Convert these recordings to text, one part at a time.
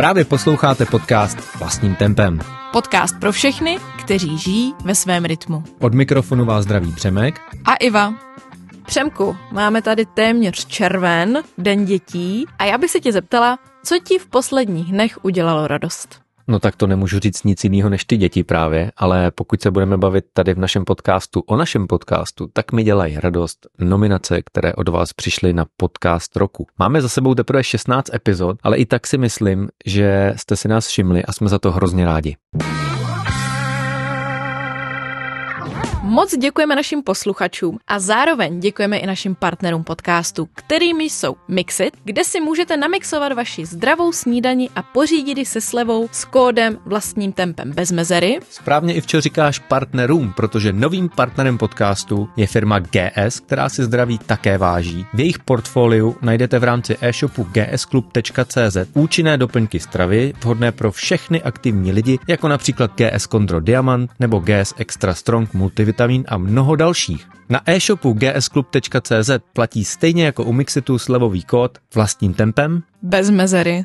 Právě posloucháte podcast vlastním tempem. Podcast pro všechny, kteří žijí ve svém rytmu. Od mikrofonu vás zdraví Přemek a Iva. Přemku, máme tady téměř červen, den dětí a já bych se tě zeptala, co ti v posledních dnech udělalo radost? No tak to nemůžu říct nic jiného než ty děti právě, ale pokud se budeme bavit tady v našem podcastu o našem podcastu, tak mi dělají radost nominace, které od vás přišly na podcast roku. Máme za sebou teprve 16 epizod, ale i tak si myslím, že jste si nás všimli a jsme za to hrozně rádi. Moc děkujeme našim posluchačům a zároveň děkujeme i našim partnerům podcastu, kterými jsou Mixit, kde si můžete namixovat vaši zdravou snídani a pořídit ji se slevou s kódem vlastním tempem bez mezery. Správně i včo říkáš partnerům, protože novým partnerem podcastu je firma GS, která si zdraví také váží. V jejich portfoliu najdete v rámci e-shopu gsclub.cz účinné doplňky stravy, vhodné pro všechny aktivní lidi, jako například GS Condro Diamant nebo GS Extra Strong Multivit vitamin a mnoho dalších. Na e-shopu gsclub.cz platí stejně jako u Mixitu slevový kód vlastním tempem bez mezery.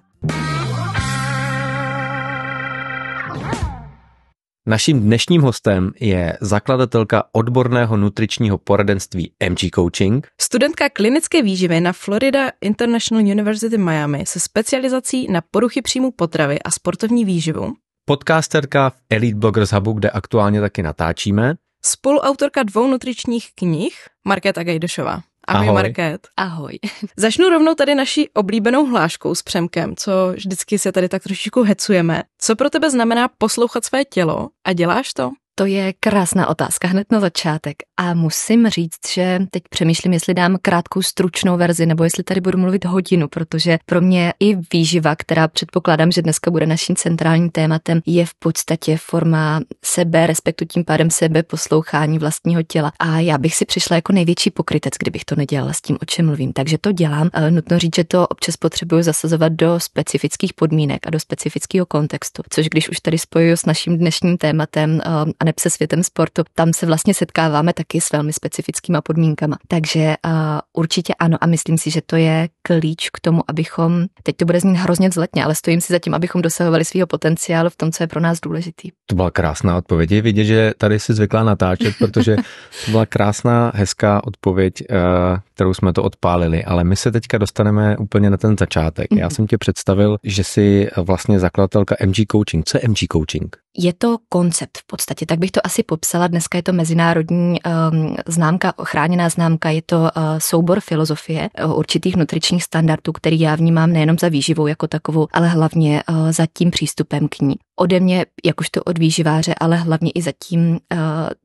Naším dnešním hostem je zakladatelka odborného nutričního poradenství MG Coaching, studentka klinické výživy na Florida International University Miami se specializací na poruchy příjmu potravy a sportovní výživu, podcasterka v Elite Bloggers Hubu, kde aktuálně taky natáčíme, spoluautorka dvou nutričních knih, Markéta Gajdešová. Ahoj, Ahoj. Market. Ahoj. Začnu rovnou tady naší oblíbenou hláškou s Přemkem, co vždycky se tady tak trošičku hecujeme. Co pro tebe znamená poslouchat své tělo a děláš to? To je krásná otázka hned na začátek a musím říct, že teď přemýšlím, jestli dám krátkou stručnou verzi nebo jestli tady budu mluvit hodinu, protože pro mě i výživa, která předpokládám, že dneska bude naším centrálním tématem, je v podstatě forma sebe, respektu tím pádem sebe, poslouchání vlastního těla. A já bych si přišla jako největší pokrytec, kdybych to nedělala s tím, o čem mluvím. Takže to dělám. Nutno říct, že to občas potřebuju zasazovat do specifických podmínek a do specifického kontextu, což když už tady spojuju s naším dnešním tématem eh, aneb se světem sportu. Tam se vlastně setkáváme taky s velmi specifickýma podmínkama. Takže uh, určitě ano a myslím si, že to je klíč k tomu, abychom, teď to bude znít hrozně vzletně, ale stojím si za tím, abychom dosahovali svého potenciálu v tom, co je pro nás důležitý. To byla krásná odpověď. Je vidět, že tady si zvyklá natáčet, protože to byla krásná, hezká odpověď, eh, kterou jsme to odpálili, ale my se teďka dostaneme úplně na ten začátek. Já mhm. jsem tě představil, že jsi vlastně zakladatelka MG Coaching. Co je MG Coaching? Je to koncept v podstatě, tak bych to asi popsala. Dneska je to mezinárodní um, známka, chráněná známka, je to uh, soubor filozofie eh, určitých nutričních standardů, který já vnímám nejenom za výživou jako takovou, ale hlavně uh, za tím přístupem k ní. Ode mě, jakožto od výživáře, ale hlavně i za tím, uh,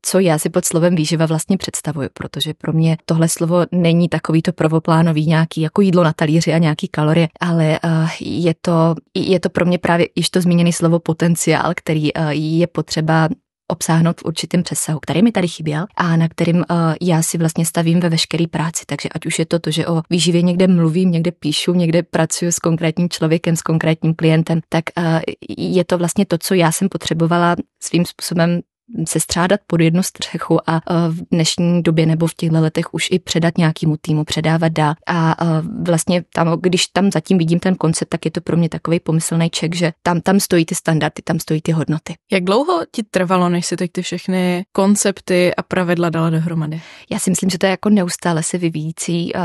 co já si pod slovem výživa vlastně představuju, protože pro mě tohle slovo není takový to prvoplánový nějaký jako jídlo na talíři a nějaký kalorie, ale uh, je to, je to pro mě právě již to zmíněné slovo potenciál, který uh, je potřeba obsáhnout v určitém přesahu, který mi tady chyběl a na kterým uh, já si vlastně stavím ve veškeré práci. Takže ať už je to to, že o výživě někde mluvím, někde píšu, někde pracuji s konkrétním člověkem, s konkrétním klientem, tak uh, je to vlastně to, co já jsem potřebovala svým způsobem se střádat pod jednu střechu a e, v dnešní době nebo v těchto letech už i předat nějakému týmu, předávat dá. A e, vlastně tam, když tam zatím vidím ten koncept, tak je to pro mě takový pomyslný ček, že tam, tam stojí ty standardy, tam stojí ty hodnoty. Jak dlouho ti trvalo, než si teď ty všechny koncepty a pravidla dala dohromady? Já si myslím, že to je jako neustále se vyvíjící e,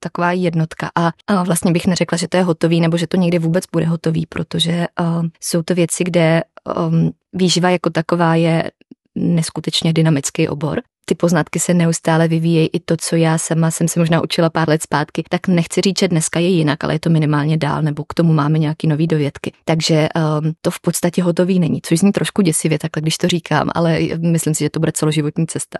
taková jednotka a vlastně bych neřekla, že to je hotový nebo že to někde vůbec bude hotový, protože jsou to věci, kde um, výživa jako taková je neskutečně dynamický obor. Ty poznatky se neustále vyvíjejí i to, co já sama jsem se možná učila pár let zpátky, tak nechci říct, že dneska je jinak, ale je to minimálně dál, nebo k tomu máme nějaký nový dovědky. Takže um, to v podstatě hotový není, což zní trošku děsivě takhle, když to říkám, ale myslím si, že to bude celoživotní cesta.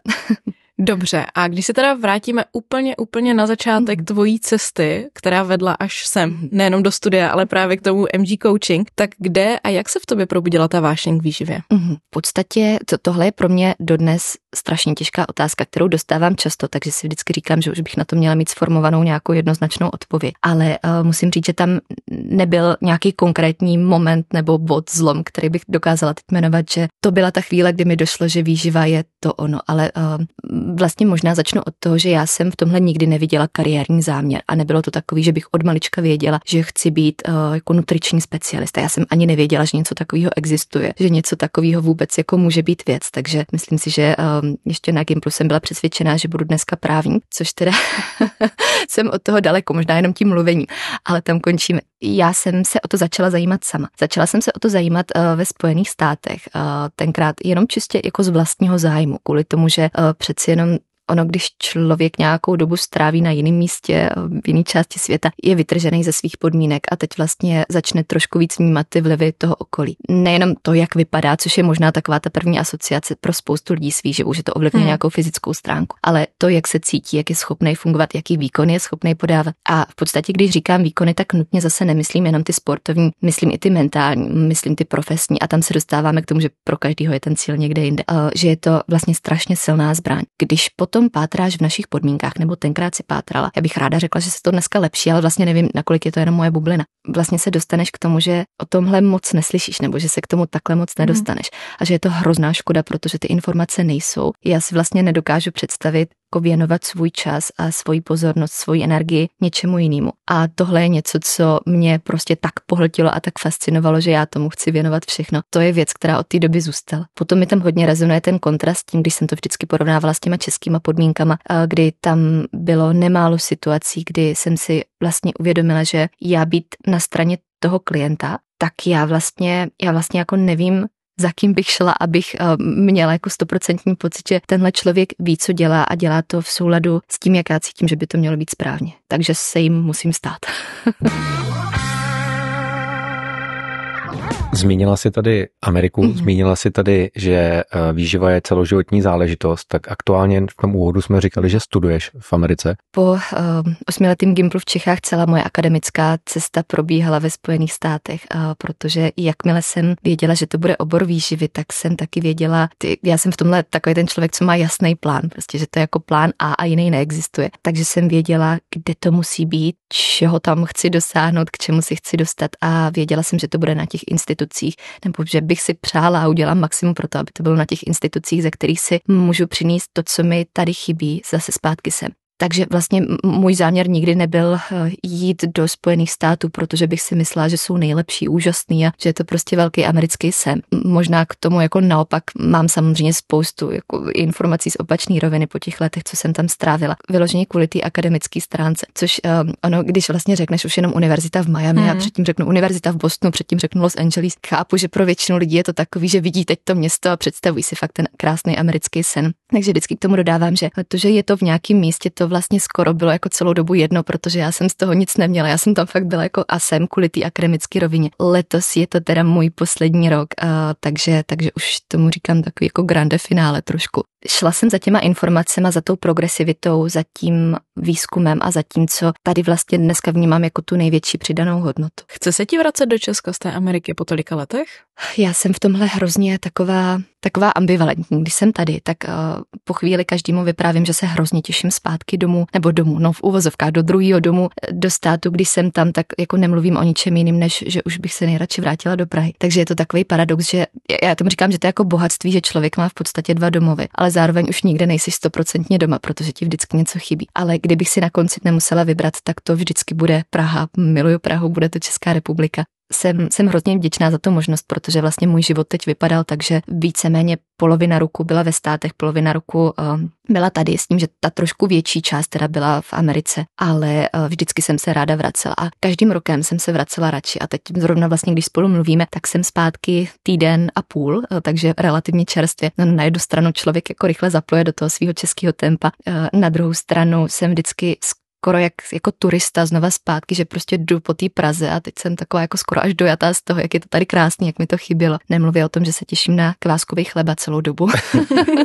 Dobře, a když se teda vrátíme úplně, úplně na začátek mhm. tvojí cesty, která vedla až sem, mhm. nejenom do studia, ale právě k tomu MG Coaching, tak kde a jak se v tobě probudila ta vášeň k výživě? Mhm. V podstatě to, tohle je pro mě dodnes strašně těžká otázka, kterou dostávám často, takže si vždycky říkám, že už bych na to měla mít sformovanou nějakou jednoznačnou odpověď. Ale uh, musím říct, že tam nebyl nějaký konkrétní moment nebo bod zlom, který bych dokázala teď jmenovat, že to byla ta chvíle, kdy mi došlo, že výživa je to ono, ale uh, vlastně možná začnu od toho, že já jsem v tomhle nikdy neviděla kariérní záměr a nebylo to takový, že bych od malička věděla, že chci být uh, jako nutriční specialista. Já jsem ani nevěděla, že něco takového existuje, že něco takového vůbec jako může být věc. Takže myslím si, že um, ještě na Gimplu jsem byla přesvědčená, že budu dneska právní, což teda jsem od toho daleko, možná jenom tím mluvením, ale tam končíme. Já jsem se o to začala zajímat sama. Začala jsem se o to zajímat uh, ve Spojených státech, uh, tenkrát jenom čistě jako z vlastního zájmu, kvůli tomu, že uh, přeci jen and I'm ono, když člověk nějakou dobu stráví na jiném místě, v jiné části světa, je vytržený ze svých podmínek a teď vlastně začne trošku víc vnímat ty vlivy toho okolí. Nejenom to, jak vypadá, což je možná taková ta první asociace pro spoustu lidí s výživou, že to ovlivňuje hmm. nějakou fyzickou stránku, ale to, jak se cítí, jak je schopný fungovat, jaký výkon je schopný podávat. A v podstatě, když říkám výkony, tak nutně zase nemyslím jenom ty sportovní, myslím i ty mentální, myslím ty profesní a tam se dostáváme k tomu, že pro každého je ten cíl někde jinde, eh, že je to vlastně strašně silná zbraň. Když potom potom pátráš v našich podmínkách, nebo tenkrát si pátrala. Já bych ráda řekla, že se to dneska lepší, ale vlastně nevím, nakolik je to jenom moje bublina. Vlastně se dostaneš k tomu, že o tomhle moc neslyšíš, nebo že se k tomu takhle moc mhm. nedostaneš. Hmm. A že je to hrozná škoda, protože ty informace nejsou. Já si vlastně nedokážu představit, jako věnovat svůj čas a svoji pozornost, svoji energii něčemu jinému. A tohle je něco, co mě prostě tak pohltilo a tak fascinovalo, že já tomu chci věnovat všechno. To je věc, která od té doby zůstala. Potom mi tam hodně rezonuje ten kontrast tím, když jsem to vždycky porovnávala s těma českýma podmínkama, kdy tam bylo nemálo situací, kdy jsem si vlastně uvědomila, že já být na straně toho klienta, tak já vlastně, já vlastně jako nevím, za kým bych šla, abych eh, měla jako stoprocentní pocit, že tenhle člověk ví, co dělá a dělá to v souladu s tím, jak já cítím, že by to mělo být správně. Takže se jim musím stát. Zmínila si tady Ameriku, mm-hmm. zmínila si tady, že eh, výživa je celoživotní záležitost, tak aktuálně v tom úvodu jsme říkali, že studuješ v Americe. Po eh, osmiletým Gimplu v Čechách celá moje akademická cesta probíhala ve Spojených státech, uh, protože jakmile jsem věděla, že to bude obor výživy, tak jsem taky věděla, ty, já jsem v tomhle takový ten člověk, co má jasný plán, prostě, že to je jako plán A a jiný neexistuje. Takže jsem věděla, kde to musí být, čeho tam chci dosáhnout, k čemu si chci dostat a věděla jsem, že to bude na těch institucích institucích, nebo že bych si přála a udělám maximum pro to, aby to bylo na těch institucích, ze kterých si můžu přinést to, co mi tady chybí, zase zpátky sem. Takže vlastně můj záměr nikdy nebyl eh, jít do Spojených států, protože bych si myslela, že jsou nejlepší, úžasný a že je to prostě velký americký sen. Možná k tomu jako naopak mám samozřejmě spoustu jako informací z opačné roviny po těch letech, co jsem tam strávila. Vyloženě kvůli té akademické stránce, což um, ono, když vlastně řekneš už jenom univerzita v Miami hmm. a mhm. předtím řeknu univerzita v Bostonu, předtím řeknu Los Angeles, chápu, že pro většinu lidí je to takový, že vidí teď to město a představují si fakt ten krásný americký sen. Takže vždycky k tomu dodávám, že to, že je to v nějakém místě, to vlastně skoro bylo jako celou dobu jedno, protože já jsem z toho nic neměla. Já jsem tam fakt byla jako a jsem kvůli té akademické rovině. Letos je to teda můj poslední rok, a takže, takže už tomu říkám takový jako grande finále trošku šla jsem za těma informacemi, za tou progresivitou, za tím výzkumem a za tím, co tady vlastně dneska vnímám jako tu největší přidanou hodnotu. Chce se ti vracet do Česka z té Ameriky po tolika letech? Já jsem v tomhle hrozně taková, taková ambivalentní. Když jsem tady, tak uh, po chvíli každému vyprávím, že se hrozně těším zpátky domů, nebo domů, no v uvozovkách do druhého domu, eh, do státu, když jsem tam, tak jako nemluvím o ničem jiným, než že už bych se nejradši vrátila do Prahy. Takže je to takový paradox, že já tomu říkám, že to je jako bohatství, že člověk má v podstatě dva domovy. Ale ale zároveň už nikde nejsi stoprocentně doma, protože ti vždycky něco chybí. Ale kdybych si na konci nemusela vybrat, tak to vždycky bude Praha. Miluju Prahu, bude to Česká republika jsem, jsem hrozně vděčná za tu možnost, protože vlastně můj život teď vypadal tak, že víceméně polovina roku byla ve státech, polovina roku ehm, byla tady, s tím, že ta trošku větší část teda byla v Americe, ale eh, vždycky jsem se ráda vracela a každým rokem jsem se vracela radši a teď zrovna vlastně, když spolu mluvíme, tak jsem zpátky týden a půl, eh, takže relativně čerstvě. No, na jednu stranu člověk jako rychle zapluje do toho svého českého tempa, eh, na druhou stranu jsem vždycky skoro jak jako turista znova zpátky, že prostě jdu po té Praze a teď jsem taková jako skoro až dojatá z toho, jak je to tady krásný, jak mi to chybělo. Nemluvě o tom, že se těším na kváskový chleba celou dobu.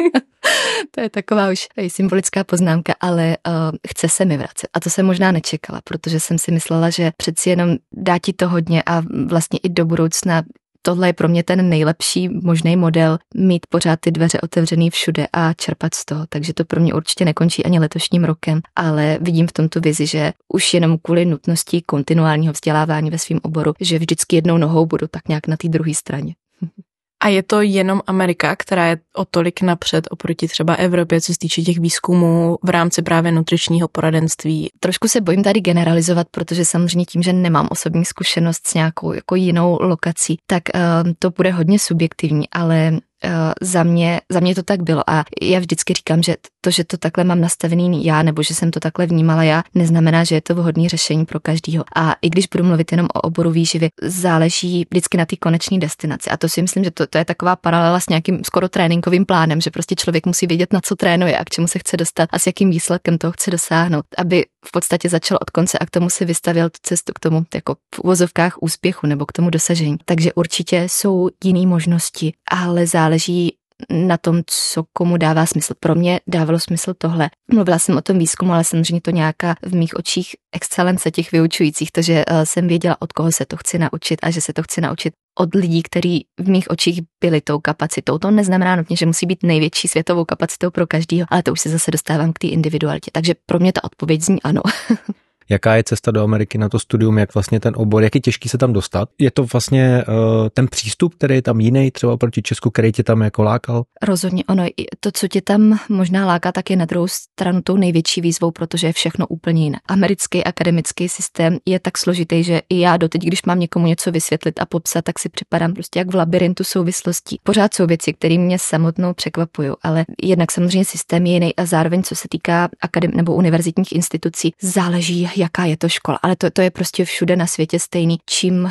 to je taková už je symbolická poznámka, ale uh, chce se mi vracet. A to jsem možná nečekala, protože jsem si myslela, že přeci jenom dá ti to hodně a vlastně i do budoucna tohle je pro mě ten nejlepší možný model mít pořád ty dveře otevřený všude a čerpat z toho. Takže to pro mě určitě nekončí ani letošním rokem, ale vidím v tomto vizi, že už jenom kvůli nutnosti kontinuálního vzdělávání ve svém oboru, že vždycky jednou nohou budu tak nějak na té druhé straně. A je to jenom Amerika, která je o tolik napřed oproti třeba Evropě, co se týče těch výzkumů v rámci právě nutričního poradenství. Trošku se bojím tady generalizovat, protože samozřejmě tím, že nemám osobní zkušenost s nějakou jako jinou lokací, tak uh, to bude hodně subjektivní, ale eh, za mě, za mě to tak bylo. A já vždycky říkám, že to, že to takhle mám nastavený já, nebo že jsem to takhle vnímala já, neznamená, že je to vhodné řešení pro každého. A i když budu mluvit jenom o oboru výživy, záleží vždycky na té koneční destinaci. A to si myslím, že to, to je taková paralela s nějakým skoro tréninkovým plánem, že prostě člověk musí vědět, na co trénuje a k čemu se chce dostat a s jakým výsledkem toho chce dosáhnout, aby v podstatě začal od konce a k tomu si vystavil tu cestu k tomu jako v uvozovkách úspěchu nebo k tomu dosažení. Takže určitě jsou jiné možnosti, ale záleží na tom, co komu dává smysl. Pro mě dávalo smysl tohle. Mluvila jsem o tom výzkumu, ale samozřejmě to nějaká v mých očích excelence těch vyučujících, že eh, jsem věděla, od koho se to chci naučit a že se to chci naučit od lidí, kteří v mých očích byli tou kapacitou. To neznamená nutně, že musí být největší světovou kapacitou pro každého, ale to už se zase dostávám k té individualitě. Takže pro mě ta odpověď zní ano. jaká je cesta do Ameriky na to studium, jak vlastně ten obor, jak je těžký se tam dostat. Je to vlastně uh, ten přístup, který je tam jiný třeba proti Česku, který tě tam jako lákal? Rozhodně ono, to, co tě tam možná láká, tak je na druhou stranu tou největší výzvou, protože je všechno úplně jiné. Americký akademický systém je tak složitý, že i já doteď, když mám někomu něco vysvětlit a popsat, tak si připadám prostě jak v labirintu souvislostí. Pořád jsou věci, které mě samotnou překvapují, ale jednak samozřejmě systém je jiný a zároveň, co se týká akadem nebo univerzitních institucí, záleží, jaká je to škola. Ale to, to je prostě všude na světě stejný. Čím um,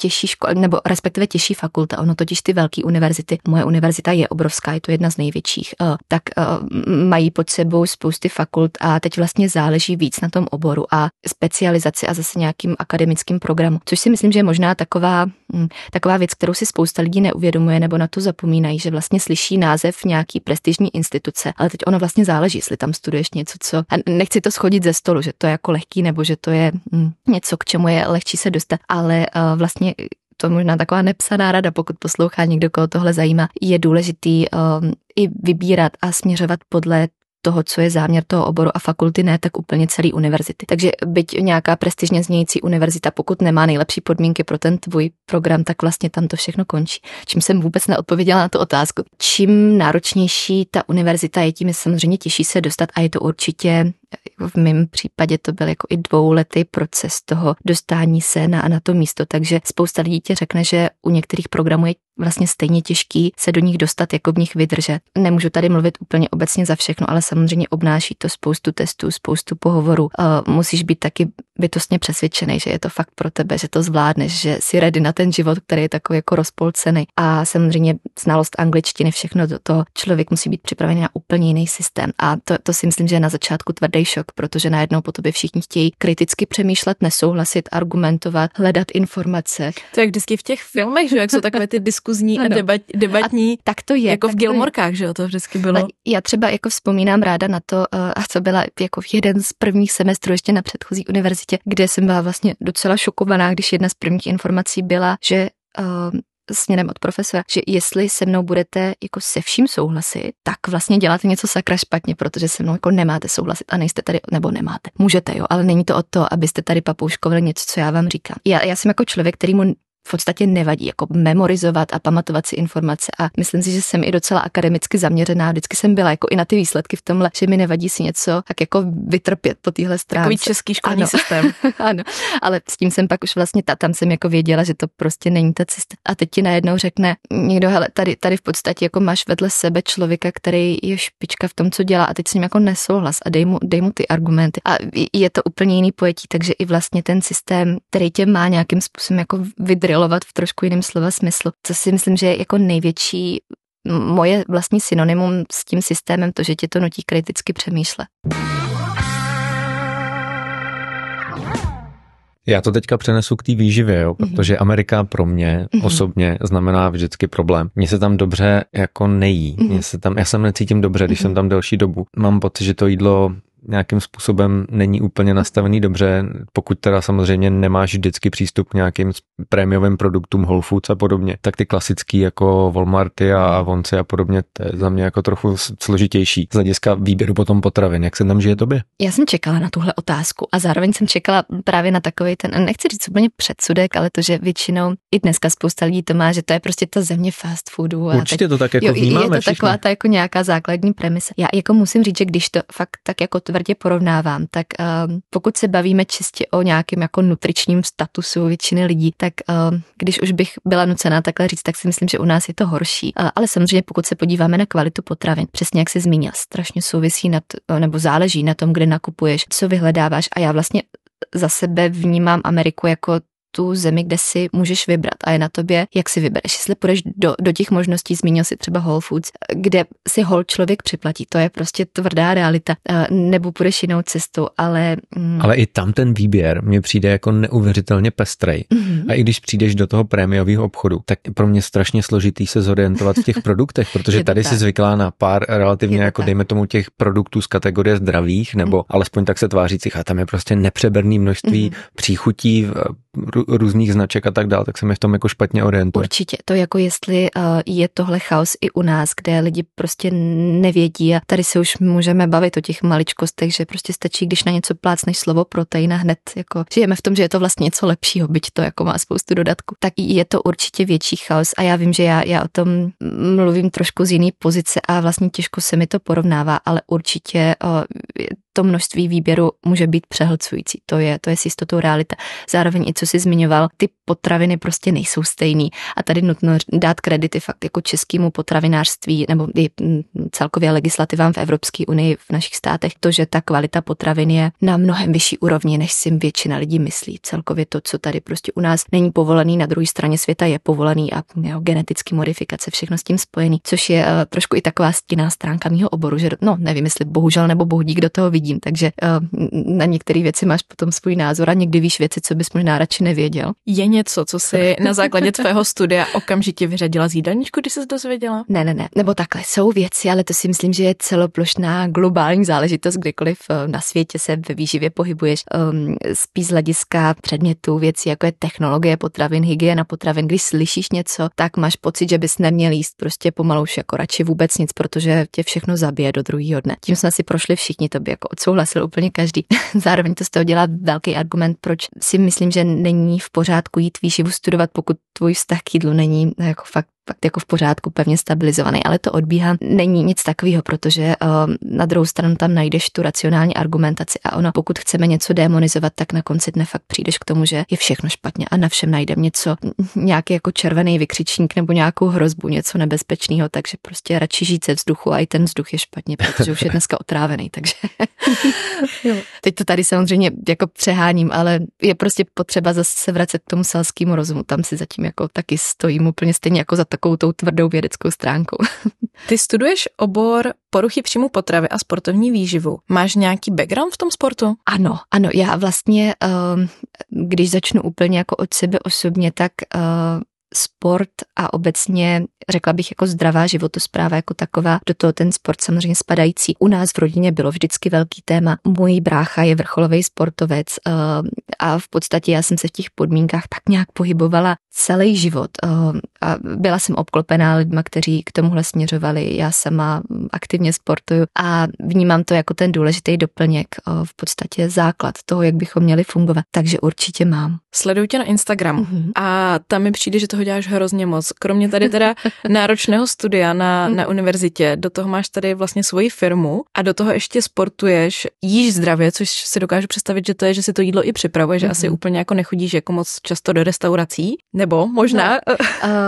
těžší škola, nebo respektive těžší fakulta, ono totiž ty velké univerzity, moje univerzita je obrovská, je to jedna z největších, uh, tak uh, mají pod sebou spousty fakult a teď vlastně záleží víc na tom oboru a specializaci a zase nějakým akademickým programu, což si myslím, že je možná taková, hm, taková věc, kterou si spousta lidí neuvědomuje nebo na to zapomínají, že vlastně slyší název nějaký prestižní instituce, ale teď ono vlastně záleží, jestli tam studuješ něco, co. A nechci to schodit ze stolu, že to je jako lehký lehký nebo že to je hm, něco, k čemu je lehčí se dostat, ale eh, vlastně to je možná taková nepsaná rada, pokud poslouchá někdo, koho tohle zajímá, je důležitý um, i vybírat a směřovat podle toho, co je záměr toho oboru a fakulty, ne tak úplně celý univerzity. Takže byť nějaká prestižně znějící univerzita, pokud nemá nejlepší podmínky pro ten tvůj program, tak vlastně tam to všechno končí. Čím jsem vůbec neodpověděla na tu otázku. Čím náročnější ta univerzita je, tím je samozřejmě těžší se dostat a je to určitě v mém případě to byl jako i dvouletý proces toho dostání se na, na to místo, takže spousta lidí tě řekne, že u některých programů je vlastně stejně těžký se do nich dostat, jako v nich vydržet. Nemůžu tady mluvit úplně obecně za všechno, ale samozřejmě obnáší to spoustu testů, spoustu pohovorů. Musíš být taky bytostně přesvědčený, že je to fakt pro tebe, že to zvládneš, že si ready na ten život, který je takový jako rozpolcený. A samozřejmě znalost angličtiny, všechno do toho. Člověk musí být připravený na úplně jiný systém. A to, to si myslím, že je na začátku tvrdý šok, protože najednou po tobě všichni chtějí kriticky přemýšlet, nesouhlasit, argumentovat, hledat informace. To je vždycky v těch filmech, že jak jsou takové ty diskuzní no a no. debat, debatní. A tak to je. Jako v Gilmorkách, že jo, to vždycky bylo. já třeba jako vzpomínám ráda na to, eh, a co byla jako jeden z prvních semestrů ještě na předchozí univerzitě, kde jsem byla vlastně docela šokovaná, když jedna z prvních informací byla, že eh, směrem od profesora, že jestli se mnou budete jako se vším souhlasit, tak vlastně děláte něco sakra špatně, protože se mnou jako nemáte souhlasit a nejste tady, nebo nemáte. Můžete, jo, ale není to o to, abyste tady papouškovali něco, co já vám říkám. Já, já jsem jako člověk, který mu v podstatě nevadí, jako memorizovat a pamatovat si informace. A myslím si, že jsem i docela akademicky zaměřená. Vždycky jsem byla jako i na ty výsledky v tomhle, že mi nevadí si něco tak jako vytrpět po téhle stránce. Takový český školní ano. systém. ano, ale s tím jsem pak už vlastně, ta, tam jsem jako věděla, že to prostě není ta cesta. A teď ti najednou řekne někdo, hele, tady, tady v podstatě jako máš vedle sebe člověka, který je špička v tom, co dělá a teď s ním jako nesouhlas a dej mu, dej mu ty argumenty. A je to úplně jiný pojetí, takže i vlastně ten systém, který tě má nějakým způsobem jako vydržet grilovat v trošku jiném slova smyslu, co si myslím, že je jako největší moje vlastní synonymum s tím systémem, to, že tě to nutí kriticky přemýšlet. Já to teďka přenesu k té výživě, jo, mhm. protože Amerika pro mě mhm. osobně znamená vždycky problém. Mně se tam dobře jako nejí. Mhm. Mně se tam, já se necítím dobře, když jsem tam delší dobu. Mám pocit, že to jídlo nějakým způsobem není úplně nastavený dobře, pokud teda samozřejmě nemáš vždycky přístup k nějakým prémiovým produktům Whole Foods a podobně, tak ty klasický jako Walmarty a Avonci a podobně, to je za mě jako trochu složitější z hlediska výběru potom potravin. Jak se tam žije tobě? Já jsem čekala na tuhle otázku a zároveň jsem čekala právě na takový ten, nechci říct úplně předsudek, ale to, že většinou i dneska spousta lidí to má, že to je prostě ta země fast foodu. A Určitě teď, to tak jako jo, vnímáme Je to všichni. taková ta jako nějaká základní premisa. Já jako musím říct, že když to fakt tak jako to tvrdě porovnávám, tak uh, pokud se bavíme čistě o nějakém jako nutričním statusu většiny lidí, tak uh, když už bych byla nucená takhle říct, tak si myslím, že u nás je to horší. Uh, ale samozřejmě, pokud se podíváme na kvalitu potravin, přesně jak se zmínil, strašně souvisí na t- eh, nebo záleží na tom, kde nakupuješ, co vyhledáváš a já vlastně za sebe vnímám Ameriku jako tu zemi, kde si můžeš vybrat a je na tobě, jak si vybereš. Jestli půjdeš do, do těch možností, zmínil si třeba Whole Foods, kde si hol člověk připlatí, to je prostě tvrdá realita, eh, nebo půjdeš jinou cestou, ale... Mm. Ale i tam ten výběr mně přijde jako neuvěřitelně pestrej. Mm-hmm. A i když přijdeš do toho prémiového obchodu, tak pro mě strašně složitý se zorientovat v těch produktech, protože tady si zvyklá na pár relativně jako tak. dejme tomu těch produktů z kategorie zdravých, nebo mm. alespoň tak se tvářících a tam je prostě nepřeberný množství mm. příchutí, eh, různých značek a tak dále, tak se mi v tom jako špatně orientuje. Určitě, to jako jestli eh, je tohle chaos i u nás, kde lidi prostě nevědí a tady se už můžeme bavit o těch maličkostech, že prostě stačí, když na něco plácneš slovo protein a hned jako žijeme v tom, že je to vlastně něco lepšího, byť to jako má spoustu dodatků, tak je to určitě větší chaos a já vím, že já, já o tom mluvím trošku z jiné pozice a vlastně těžko se mi to porovnává, ale určitě eh, to množství výběru může být přehlcující, to je, to je s jistotou realita. Zároveň i co si zmi zmiňoval, ty potraviny prostě nejsou stejný. A tady nutno dát kredity fakt jako českému potravinářství nebo i mm, celkově legislativám v Evropské unii, v našich státech, to, že ta kvalita potravin je na mnohem vyšší úrovni, než si většina lidí myslí. Celkově to, co tady prostě u nás není povolený, na druhé straně světa je povolený a jo, genetický modifikace, všechno s tím spojený, což je uh, trošku i taková stinná stránka mého oboru, že no, nevím, jestli bohužel nebo bohdík do toho vidím, takže uh, na některé věci máš potom svůj názor a někdy víš věci, co bys možná radši nevěděl dozvěděl? Je něco, co si na základě tvého studia okamžitě vyřadila z jídelníčku, když jsi to dozvěděla? Ne, ne, ne. Nebo takhle, jsou věci, ale to si myslím, že je celoplošná globální záležitost, kdykoliv eh, na světě se ve výživě pohybuješ. Um, spíš z hlediska předmětů, věcí jako je technologie potravin, hygiena potravin. Když slyšíš něco, tak máš pocit, že bys neměl jíst prostě pomalu už jako radši vůbec nic, protože tě všechno zabije do druhého dne. Tím jsme si prošli všichni, to by jako odsouhlasil úplně každý. Zároveň to z toho dělá velký argument, proč si myslím, že není není v pořádku jít výživu studovat, pokud tvůj vztah k jídlu není jako fakt fakt jako v pořádku pevně stabilizovaný, ale to odbíhá. Není nic takového, protože uh, na druhou stranu tam najdeš tu racionální argumentaci a ono, pokud chceme něco demonizovat, tak na konci dne fakt přijdeš k tomu, že je všechno špatně a na všem najdem něco, nějaký jako červený vykřičník nebo nějakou hrozbu, něco nebezpečného, takže prostě radši žít ze vzduchu a i ten vzduch je špatně, protože už je dneska otrávený, takže jo. teď to tady samozřejmě jako přeháním, ale je prostě potřeba zase se vracet k tomu selskému rozumu, tam si zatím jako taky stojím úplně stejně jako za takovou tou tvrdou vědeckou stránkou. Ty studuješ obor poruchy příjmu potravy a sportovní výživu. Máš nějaký background v tom sportu? Ano, ano. Já vlastně, ehm, když začnu úplně jako od sebe osobně, tak ehm, sport a obecně, řekla bych, jako zdravá životospráva jako taková, do toho ten sport samozřejmě spadající. U nás v rodině bylo vždycky velký téma. Můj brácha je vrcholový sportovec eh, a v podstatě já jsem se v těch podmínkách tak nějak pohybovala celý život. Eh, a byla jsem obklopená lidma, kteří k tomuhle směřovali. Já sama aktivně sportuju a vnímám to jako ten důležitý doplněk, eh, v podstatě základ toho, jak bychom měli fungovat. Takže určitě mám sleduju tě na Instagram mm-hmm. a tam mi přijde, že toho děláš hrozně moc. Kromě tady teda náročného studia na, mhm. na univerzitě, do toho máš tady vlastně svoji firmu a do toho ještě sportuješ, jíš zdravě, což si dokážu představit, že to je, že si to jídlo i připravuješ, mm-hmm. že asi mhm. úplně jako nechodíš jako moc často do restaurací, nebo možná? No,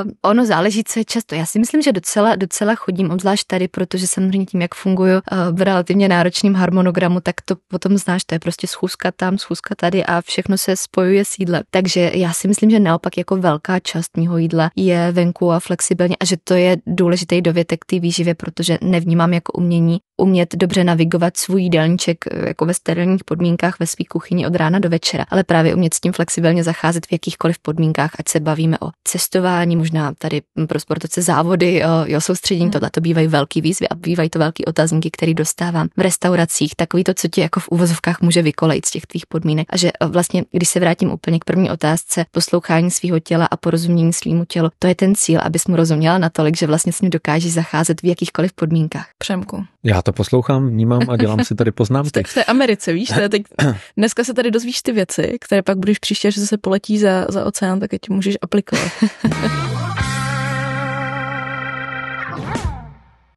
uh, ono záleží, co je často. Já si myslím, že docela, docela chodím, obzvlášť tady, protože samozřejmě tím, jak funguju uh, v relativně náročném harmonogramu, tak to potom znáš, to je prostě schůzka tam, schůzka tady a všechno se spojuje s jídlem jídle. Takže já si myslím, že naopak jako velká část mého jídla je venku a flexibilně a že to je důležitý dovětek té výživě, protože nevnímám jako umění umět dobře navigovat svůj jídelníček eh, jako ve sterilních podmínkách ve své kuchyni od rána do večera, ale právě umět s tím flexibilně zacházet v jakýchkoliv podmínkách, ať se bavíme o cestování, možná tady hm, pro sportovce závody, jo, soustředění, mhm. tohle to bývají velký výzvy a bývají to velký otazníky, který dostávám v restauracích, takový to, co ti jako v uvozovkách může vykolejit z těch tvých podmínek. A že eh, vlastně, když se vrátím úplně k první otázce, poslouchání svého těla a porozumění svýmu tělu, to je ten cíl, abys mu rozuměla natolik, že vlastně s ním dokážeš zacházet v jakýchkoliv podmínkách. Přemku. Já to poslouchám, vnímám a dělám si tady poznámky. V té, v té Americe, víš, to teď, dneska se tady dozvíš ty věci, které pak budeš příště, že se poletí za, za oceán, tak je ti můžeš aplikovat.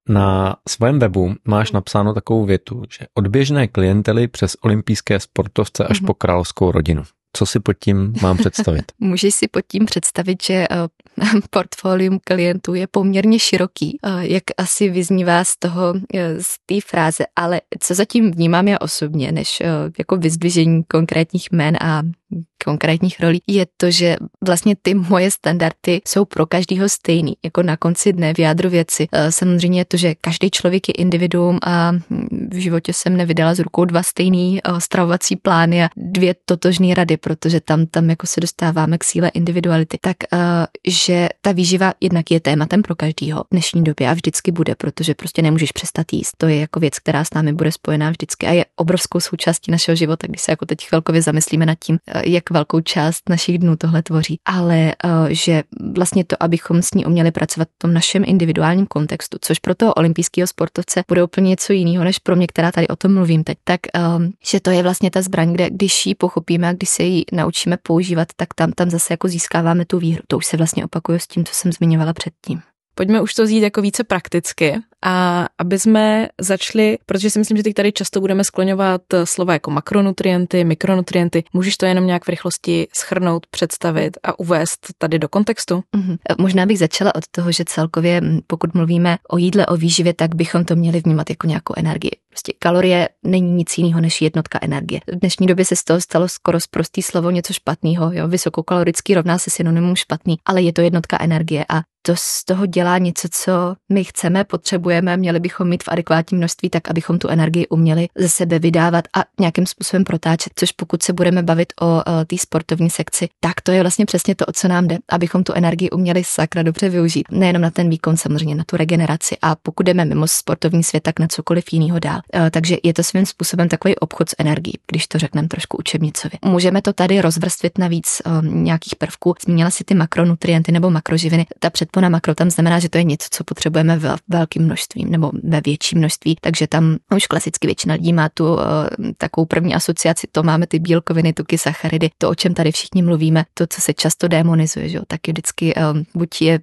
Na svém webu máš napsáno takovou větu, že od běžné klientely přes olympijské sportovce až mm-hmm. po mhm. královskou rodinu. Co si pod tím mám představit? Můžeš si pod tím představit, že eh, portfolium klientů je poměrně široký, eh, jak asi vyznívá z toho, eh, z té fráze, ale co zatím vnímám já osobně, než jako vyzdvižení konkrétních men a konkrétních rolí, je to, že vlastně ty moje standardy jsou pro každého stejný. Jako na konci dne v jádru věci. Eh, samozřejmě je to, že každý člověk je individuum a hm, v životě jsem nevydala z rukou dva stejný eh, stravovací plány a dvě totožné rady, protože tam, tam jako se dostáváme k síle individuality. Tak, eh, že ta výživa jednak je tématem pro každýho v dnešní době a vždycky bude, protože prostě nemůžeš přestat jíst. To je jako věc, která s námi bude spojená vždycky a je obrovskou součástí našeho života, když se jako teď chvilkově zamyslíme nad tím, jak tak velkou část našich dnů tohle tvoří, ale eh, že vlastně to, abychom s ní uměli pracovat v tom našem individuálním kontextu, což pro toho olympijského sportovce bude úplně něco jiného než pro mě, která tady o tom mluvím teď, tak ehm, že to je vlastně ta zbraň, kde když ji pochopíme a když se ji naučíme používat, tak tam, tam zase jako získáváme tu výhru. To už se vlastně opakuje s tím, co jsem zmiňovala předtím. Pojďme už to zjít jako více prakticky a aby jsme začali, protože si myslím, že teď tady často budeme skloňovat eh, slova jako makronutrienty, mikronutrienty. Můžeš to jenom nějak v rychlosti schrnout, představit a uvést tady do kontextu? Mm-hmm. Možná bych začala od toho, že celkově, hm, pokud mluvíme o jídle, o výživě, tak bychom to měli vnímat jako nějakou energii. Prostě kalorie není nic jiného než jednotka energie. V dnešní době se z toho stalo skoro zprostý slovo něco špatného. Jo? Vysokokalorický rovná se synonymum špatný, ale je to jednotka energie a to z toho dělá něco, co my chceme, potřebujeme potřebujeme, měli bychom mít v adekvátním množství, tak abychom tu energii uměli ze sebe vydávat a nějakým způsobem protáčet, což pokud se budeme bavit o e, té sportovní sekci, tak to je vlastně přesně to, o co nám jde, abychom tu energii uměli sakra dobře využít. Nejenom na ten výkon, samozřejmě na tu regeneraci a pokud jdeme mimo sportovní svět, tak na cokoliv jiného dál. E, takže je to svým způsobem takový obchod s energií, když to řekneme trošku učebnicově. Můžeme to tady rozvrstvit navíc e, nějakých prvků. Zmínila si ty makronutrienty nebo makroživiny. Ta předpona makro tam znamená, že to je něco, co potřebujeme v velkém množství množství nebo ve větší množství, takže tam už klasicky většina lidí má tu uh, takovou první asociaci, to máme ty bílkoviny, tuky, sacharidy, to, o čem tady všichni mluvíme, to, co se často demonizuje, že jo, taky vždycky uh, buď je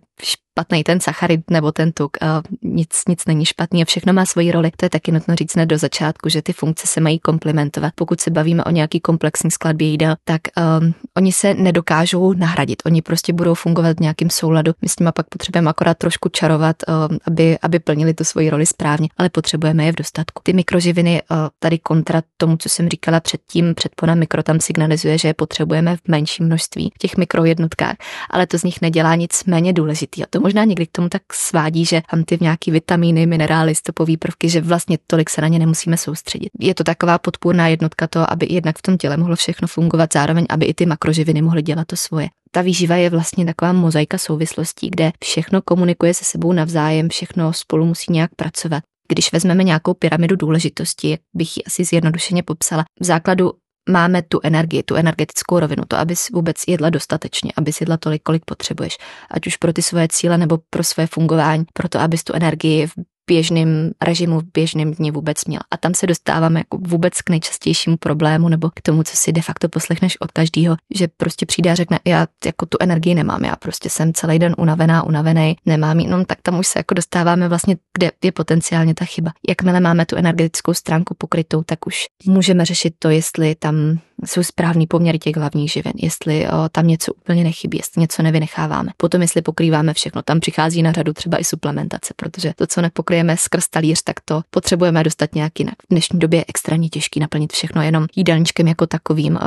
špatný ten sacharid nebo ten tuk. A nic, nic není špatný a všechno má svoji roli. To je taky nutno říct hned do začátku, že ty funkce se mají komplementovat. Pokud se bavíme o nějaký komplexní skladbě jídel, tak um, oni se nedokážou nahradit. Oni prostě budou fungovat v nějakém souladu. My s nimi pak potřebujeme akorát trošku čarovat, um, aby, aby plnili tu svoji roli správně, ale potřebujeme je v dostatku. Ty mikroživiny uh, tady kontra tomu, co jsem říkala předtím, předpona mikro tam signalizuje, že je potřebujeme v menším množství v těch mikrojednotkách, ale to z nich nedělá nic méně důležitý. A to možná někdy k tomu tak svádí, že ty nějaký vitamíny, minerály, stopové prvky, že vlastně tolik se na ně nemusíme soustředit. Je to taková podpůrná jednotka to, aby jednak v tom těle mohlo všechno fungovat, zároveň aby i ty makroživiny mohly dělat to svoje ta výživa je vlastně taková mozaika souvislostí, kde všechno komunikuje se sebou navzájem, všechno spolu musí nějak pracovat. Když vezmeme nějakou pyramidu důležitosti, jak bych ji asi zjednodušeně popsala, v základu máme tu energii, tu energetickou rovinu, to, abys vůbec jedla dostatečně, abys jedla tolik, kolik potřebuješ, ať už pro ty svoje cíle nebo pro své fungování, proto abys tu energii v běžném režimu, v běžném dni vůbec měl. A tam se dostáváme jako vůbec k nejčastějšímu problému nebo k tomu, co si de facto poslechneš od každého, že prostě přijde a řekne, já jako tu energii nemám, já prostě jsem celý den unavená, unavený, nemám jenom, tak tam už se jako dostáváme vlastně, kde je potenciálně ta chyba. Jakmile máme tu energetickou stránku pokrytou, tak už můžeme řešit to, jestli tam jsou správný poměr těch hlavních živin, jestli o, tam něco úplně nechybí, jestli něco nevynecháváme. Potom, jestli pokrýváme všechno, tam přichází na řadu třeba i suplementace, protože to, co nepokryjeme skrz talíř, tak to potřebujeme dostat nějak jinak. V dnešní době je extrémně těžký naplnit všechno jenom jídelníčkem jako takovým. O,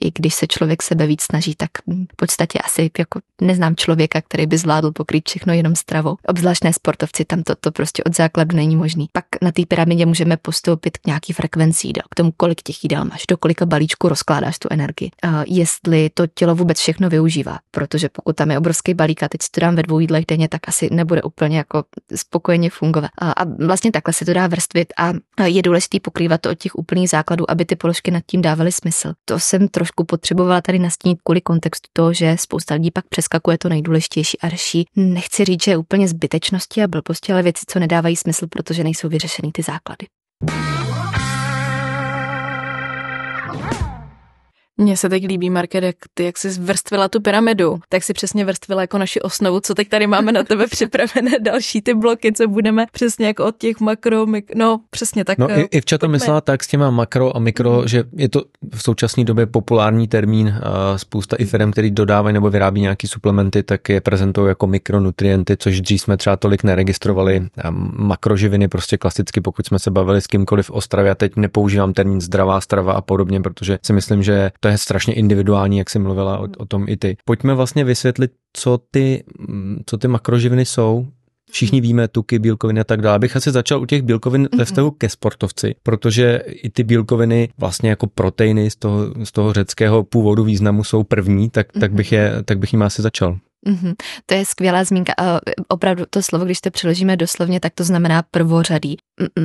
I když se člověk sebe víc snaží, tak v podstatě asi jako neznám člověka, který by zvládl pokrýt všechno jenom stravou. Obzvláštné sportovci, tam to, to prostě od základu není možný. Pak na té pyramidě můžeme postoupit k nějaký frekvenci jídel, k tomu, kolik těch jídel máš, do kolika balíčku roz rozkládáš tu energii, eh, jestli to tělo vůbec všechno využívá, protože pokud tam je obrovský balík a teď si to dám ve dvou jídlech denně, tak asi nebude úplně jako spokojeně fungovat. Eh, a vlastně takhle se to dá vrstvit a eh, je důležité pokrývat to od těch úplných základů, aby ty položky nad tím dávaly smysl. To jsem trošku potřebovala tady nastínit kvůli kontextu toho, že spousta lidí pak přeskakuje to nejdůležitější a řeší. Nechci říct, že je úplně zbytečnosti a blbosti, ale věci, co nedávají smysl, protože nejsou vyřešeny ty základy. Mně se teď líbí, Market, jak ty, jak jsi vrstvila tu pyramidu, tak si přesně vrstvila jako naši osnovu, co teď tady máme na tebe připravené další ty bloky, co budeme přesně jako od těch makro, mik- no přesně tak. No eh, i, i včata myslela tak s těma makro a mikro, mm. že je to v současné době populární termín, a eh, spousta i firm, který dodávají nebo vyrábí nějaký suplementy, tak je prezentují jako mikronutrienty, což dřív jsme třeba tolik neregistrovali. A makroživiny prostě klasicky, pokud jsme se bavili s kýmkoliv o stravě, a teď nepoužívám termín zdravá strava a podobně, protože si myslím, že to je strašně individuální, jak jsi mluvila o, o tom i ty. Pojďme vlastně vysvětlit, co ty, mm, co ty makroživiny jsou, Všichni mhm. víme tuky, bílkoviny a tak dále. Bych asi začal u těch bílkovin ve mhm. vztahu ke sportovci, protože i ty bílkoviny vlastně jako proteiny z toho, z toho řeckého původu významu jsou první, tak, tak, mhm. bych, je, tak bych jim asi začal. Mm-hmm. To je skvělá zmínka. A e, opravdu to slovo, když to přeložíme doslovně, tak to znamená prvořadý.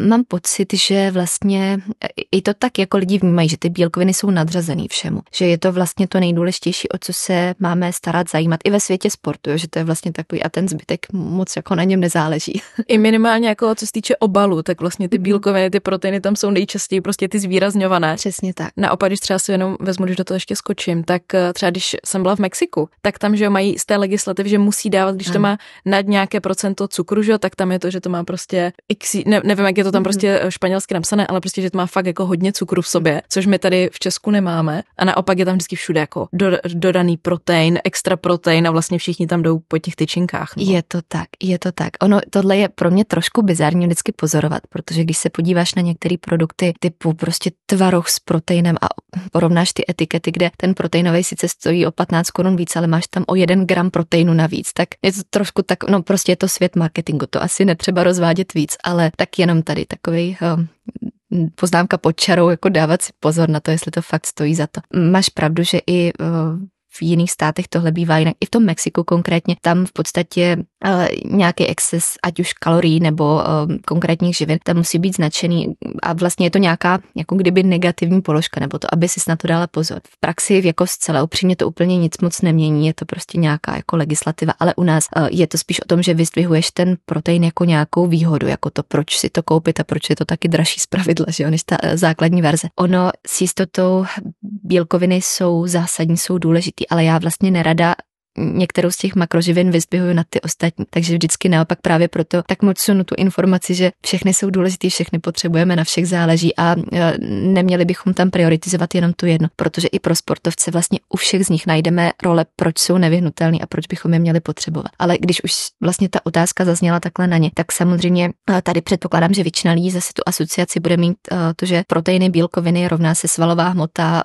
mám pocit, že vlastně e, i to tak, jako lidi vnímají, že ty bílkoviny jsou nadřazený všemu. Že je to vlastně to nejdůležitější, o co se máme starat, zajímat i ve světě sportu, jo? že to je vlastně takový a ten zbytek moc jako na něm nezáleží. I minimálně jako co se týče obalu, tak vlastně ty mhm. bílkoviny, ty proteiny tam jsou nejčastěji prostě ty zvýrazňované. Přesně tak. Naopak, když třeba si jenom vezmu, když do toho ještě skočím, tak e, třeba když jsem byla v Mexiku, tak tam, že mají z té legislativ, že musí dávat, když to má nad nějaké procento cukru, že, tak tam je to, že to má prostě x, ne, nevím, jak je to tam mhm. prostě eh, španělsky napsané, ale prostě, že to má fakt jako hodně cukru v sobě, což my tady v Česku nemáme. A naopak je tam vždycky všude jako do, dodaný protein, extra protein a vlastně všichni tam jdou po těch tyčinkách. No. Je to tak, je to tak. Ono, tohle je pro mě trošku bizarní vždycky pozorovat, protože když se podíváš na některé produkty typu prostě tvaroh s proteinem a porovnáš ty etikety, kde ten proteinový sice stojí o 15 korun víc, ale máš tam o 1 gram proteinu navíc, tak je to trošku tak, no prostě je to svět marketingu, to asi netřeba rozvádět víc, ale tak jenom tady takový eh, poznámka pod čarou, jako dávat si pozor na to, jestli to fakt stojí za to. Máš pravdu, že i uh, v jiných státech tohle bývá jinak. I v tom Mexiku konkrétně, tam v podstatě uh, nějaký exces, ať už kalorií nebo uh, konkrétních živin, tam musí být značený a vlastně je to nějaká jako kdyby negativní položka, nebo to, aby si na to dala pozor. V praxi jako zcela upřímně to úplně nic moc nemění, je to prostě nějaká jako legislativa, ale u nás uh, je to spíš o tom, že vyzdvihuješ ten protein jako nějakou výhodu, jako to, proč si to koupit a proč je to taky dražší z pravidla, že jo, než ta základní verze. Ono s jistotou bílkoviny jsou zásadní, jsou důležitý ale já vlastně nerada některou z těch makroživin vyzběhuju na ty ostatní. Takže vždycky naopak právě proto tak moc sunu tu informaci, že všechny jsou důležité, všechny potřebujeme, na všech záleží a e, neměli bychom tam prioritizovat jenom tu jednu, protože i pro sportovce vlastně u všech z nich najdeme role, proč jsou nevyhnutelné a proč bychom je měli potřebovat. Ale když už vlastně ta otázka zazněla takhle na ně, tak samozřejmě e, tady předpokládám, že většina lidí zase tu asociaci bude mít e, to, že proteiny, bílkoviny rovná se svalová hmota,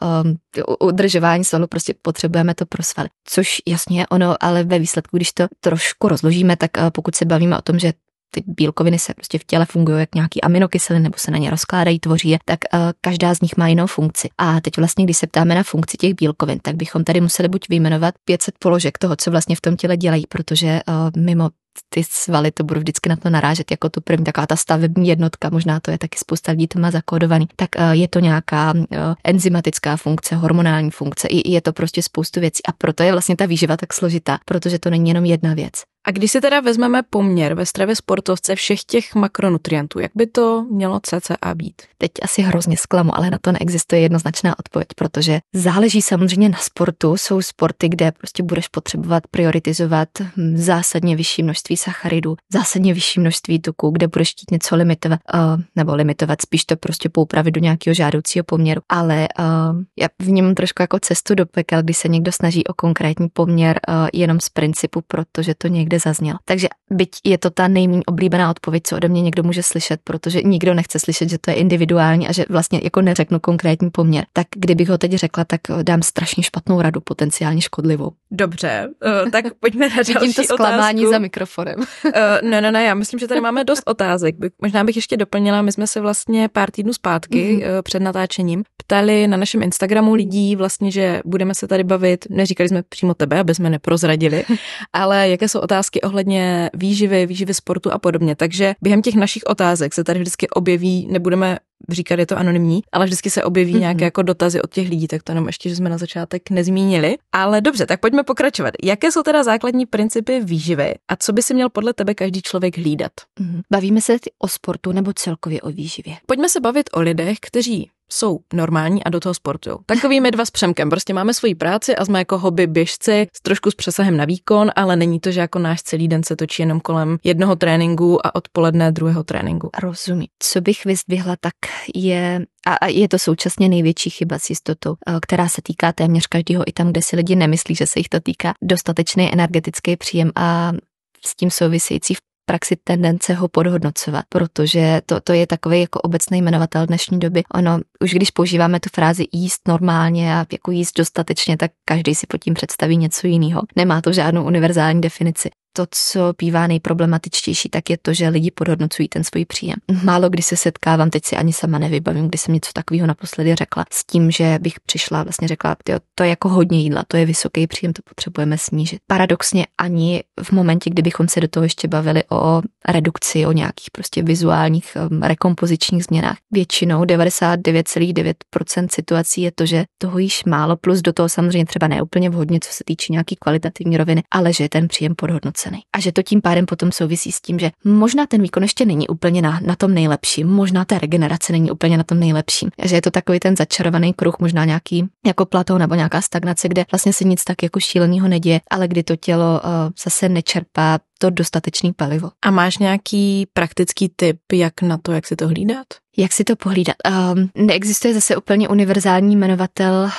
udržování svalu, prostě potřebujeme to pro svaly. Což jasně podobně. Ono ale ve výsledku, když to trošku rozložíme, tak eh, pokud se bavíme o tom, že ty bílkoviny se prostě v těle fungují jak nějaký aminokyseliny nebo se na ně rozkládají, tvoří je, tak uh, každá z nich má jinou funkci. A teď vlastně, když se ptáme na funkci těch bílkovin, tak bychom tady museli buď vyjmenovat 500 položek toho, co vlastně v tom těle dělají, protože uh, mimo ty svaly, to budu vždycky na to narážet jako tu první, taková ta stavební jednotka, možná to je taky spousta lidí to má zakódovaný, tak eh, je to nějaká eh, enzymatická funkce, hormonální funkce, i je to prostě spoustu věcí a proto je vlastně ta výživa tak složitá, protože to není jenom jedna věc. A když si teda vezmeme poměr ve stravě sportovce všech těch makronutrientů, jak by to mělo cca být? Teď asi hrozně zklamu, ale na to neexistuje jednoznačná odpověď, protože záleží samozřejmě na sportu. Jsou sporty, kde prostě budeš potřebovat prioritizovat hm, zásadně vyšší množství sacharidů, zásadně vyšší množství tuku, kde budeš chtít něco limitovat, uh, nebo limitovat, spíš to prostě poupravit do nějakého žádoucího poměru. Ale uh, já vnímám trošku jako cestu do pekel, kdy se někdo snaží o konkrétní poměr uh, jenom z principu, protože to někdo někde zazněl. Takže byť je to ta nejméně oblíbená odpověď, co ode mě někdo může slyšet, protože nikdo nechce slyšet, že to je individuální a že vlastně jako neřeknu konkrétní poměr, tak kdybych ho teď řekla, tak dám strašně špatnou radu, potenciálně škodlivou. Dobře, eh, tak pojďme na další Vidím to zklamání otázku. za mikrofonem. Eh, ne, ne, ne, já myslím, že tady máme dost otázek. možná bych ještě doplnila, my jsme se vlastně pár týdnů zpátky mm-hmm. před natáčením ptali na našem Instagramu lidí vlastně, že budeme se tady bavit, neříkali jsme přímo tebe, aby jsme neprozradili, ale jaké jsou otázky ohledně výživy, výživy sportu a podobně. Takže během těch našich otázek se tady vždycky objeví, nebudeme říkat, je to anonymní, ale vždycky se objeví mm-hmm. nějaké jako dotazy od těch lidí, tak to jenom ještě, že jsme na začátek nezmínili. Ale dobře, tak pojďme pokračovat. Jaké jsou teda základní principy výživy a co by si měl podle tebe každý člověk hlídat? Mm-hmm. Bavíme se o sportu nebo celkově o výživě? Pojďme se bavit o lidech, kteří jsou normální a do toho sportují. Takovými dva s Přemkem. Prostě máme svoji práci a jsme jako hobby běžci s trošku s přesahem na výkon, ale není to, že jako náš celý den se točí jenom kolem jednoho tréninku a odpoledne druhého tréninku. Rozumím. Co bych vyzdvihla, tak je a je to současně největší chyba s jistotou, eh, která se týká téměř každého i tam, kde si lidi nemyslí, že se jich to týká. Dostatečný energetický příjem a s tím související praxi tendence ho podhodnocovat, protože to, to je takový jako obecný jmenovatel dnešní doby. Ono, už když používáme tu frázi jíst normálně a jako jíst dostatečně, tak každý si pod tím představí něco jiného. Nemá to žádnou univerzální definici to, co bývá nejproblematičtější, tak je to, že lidi podhodnocují ten svůj příjem. Málo kdy se setkávám, teď si ani sama nevybavím, kdy jsem něco takového naposledy řekla, s tím, že bych přišla vlastně řekla, tyjo, to je jako hodně jídla, to je vysoký příjem, to potřebujeme snížit. Paradoxně ani v momentě, kdybychom se do toho ještě bavili o redukci, o nějakých prostě vizuálních um, rekompozičních změnách, většinou 99,9% situací je to, že toho již málo, plus do toho samozřejmě třeba neúplně vhodně, co se týče nějaký kvalitativní roviny, ale že je ten příjem podhodnocen ceny. A že to tím pádem potom souvisí s tím, že možná ten výkon ještě není úplně na, na tom nejlepším, možná ta regenerace není úplně na tom nejlepším. A že je to takový ten začarovaný kruh, možná nějaký jako platou nebo nějaká stagnace, kde vlastně se nic tak jako šíleného neděje, ale kdy to tělo uh, zase nečerpá to dostatečný palivo. A máš nějaký praktický tip, jak na to, jak si to hlídat? Jak si to pohlídat? Um, neexistuje zase úplně univerzální jmenovatel uh,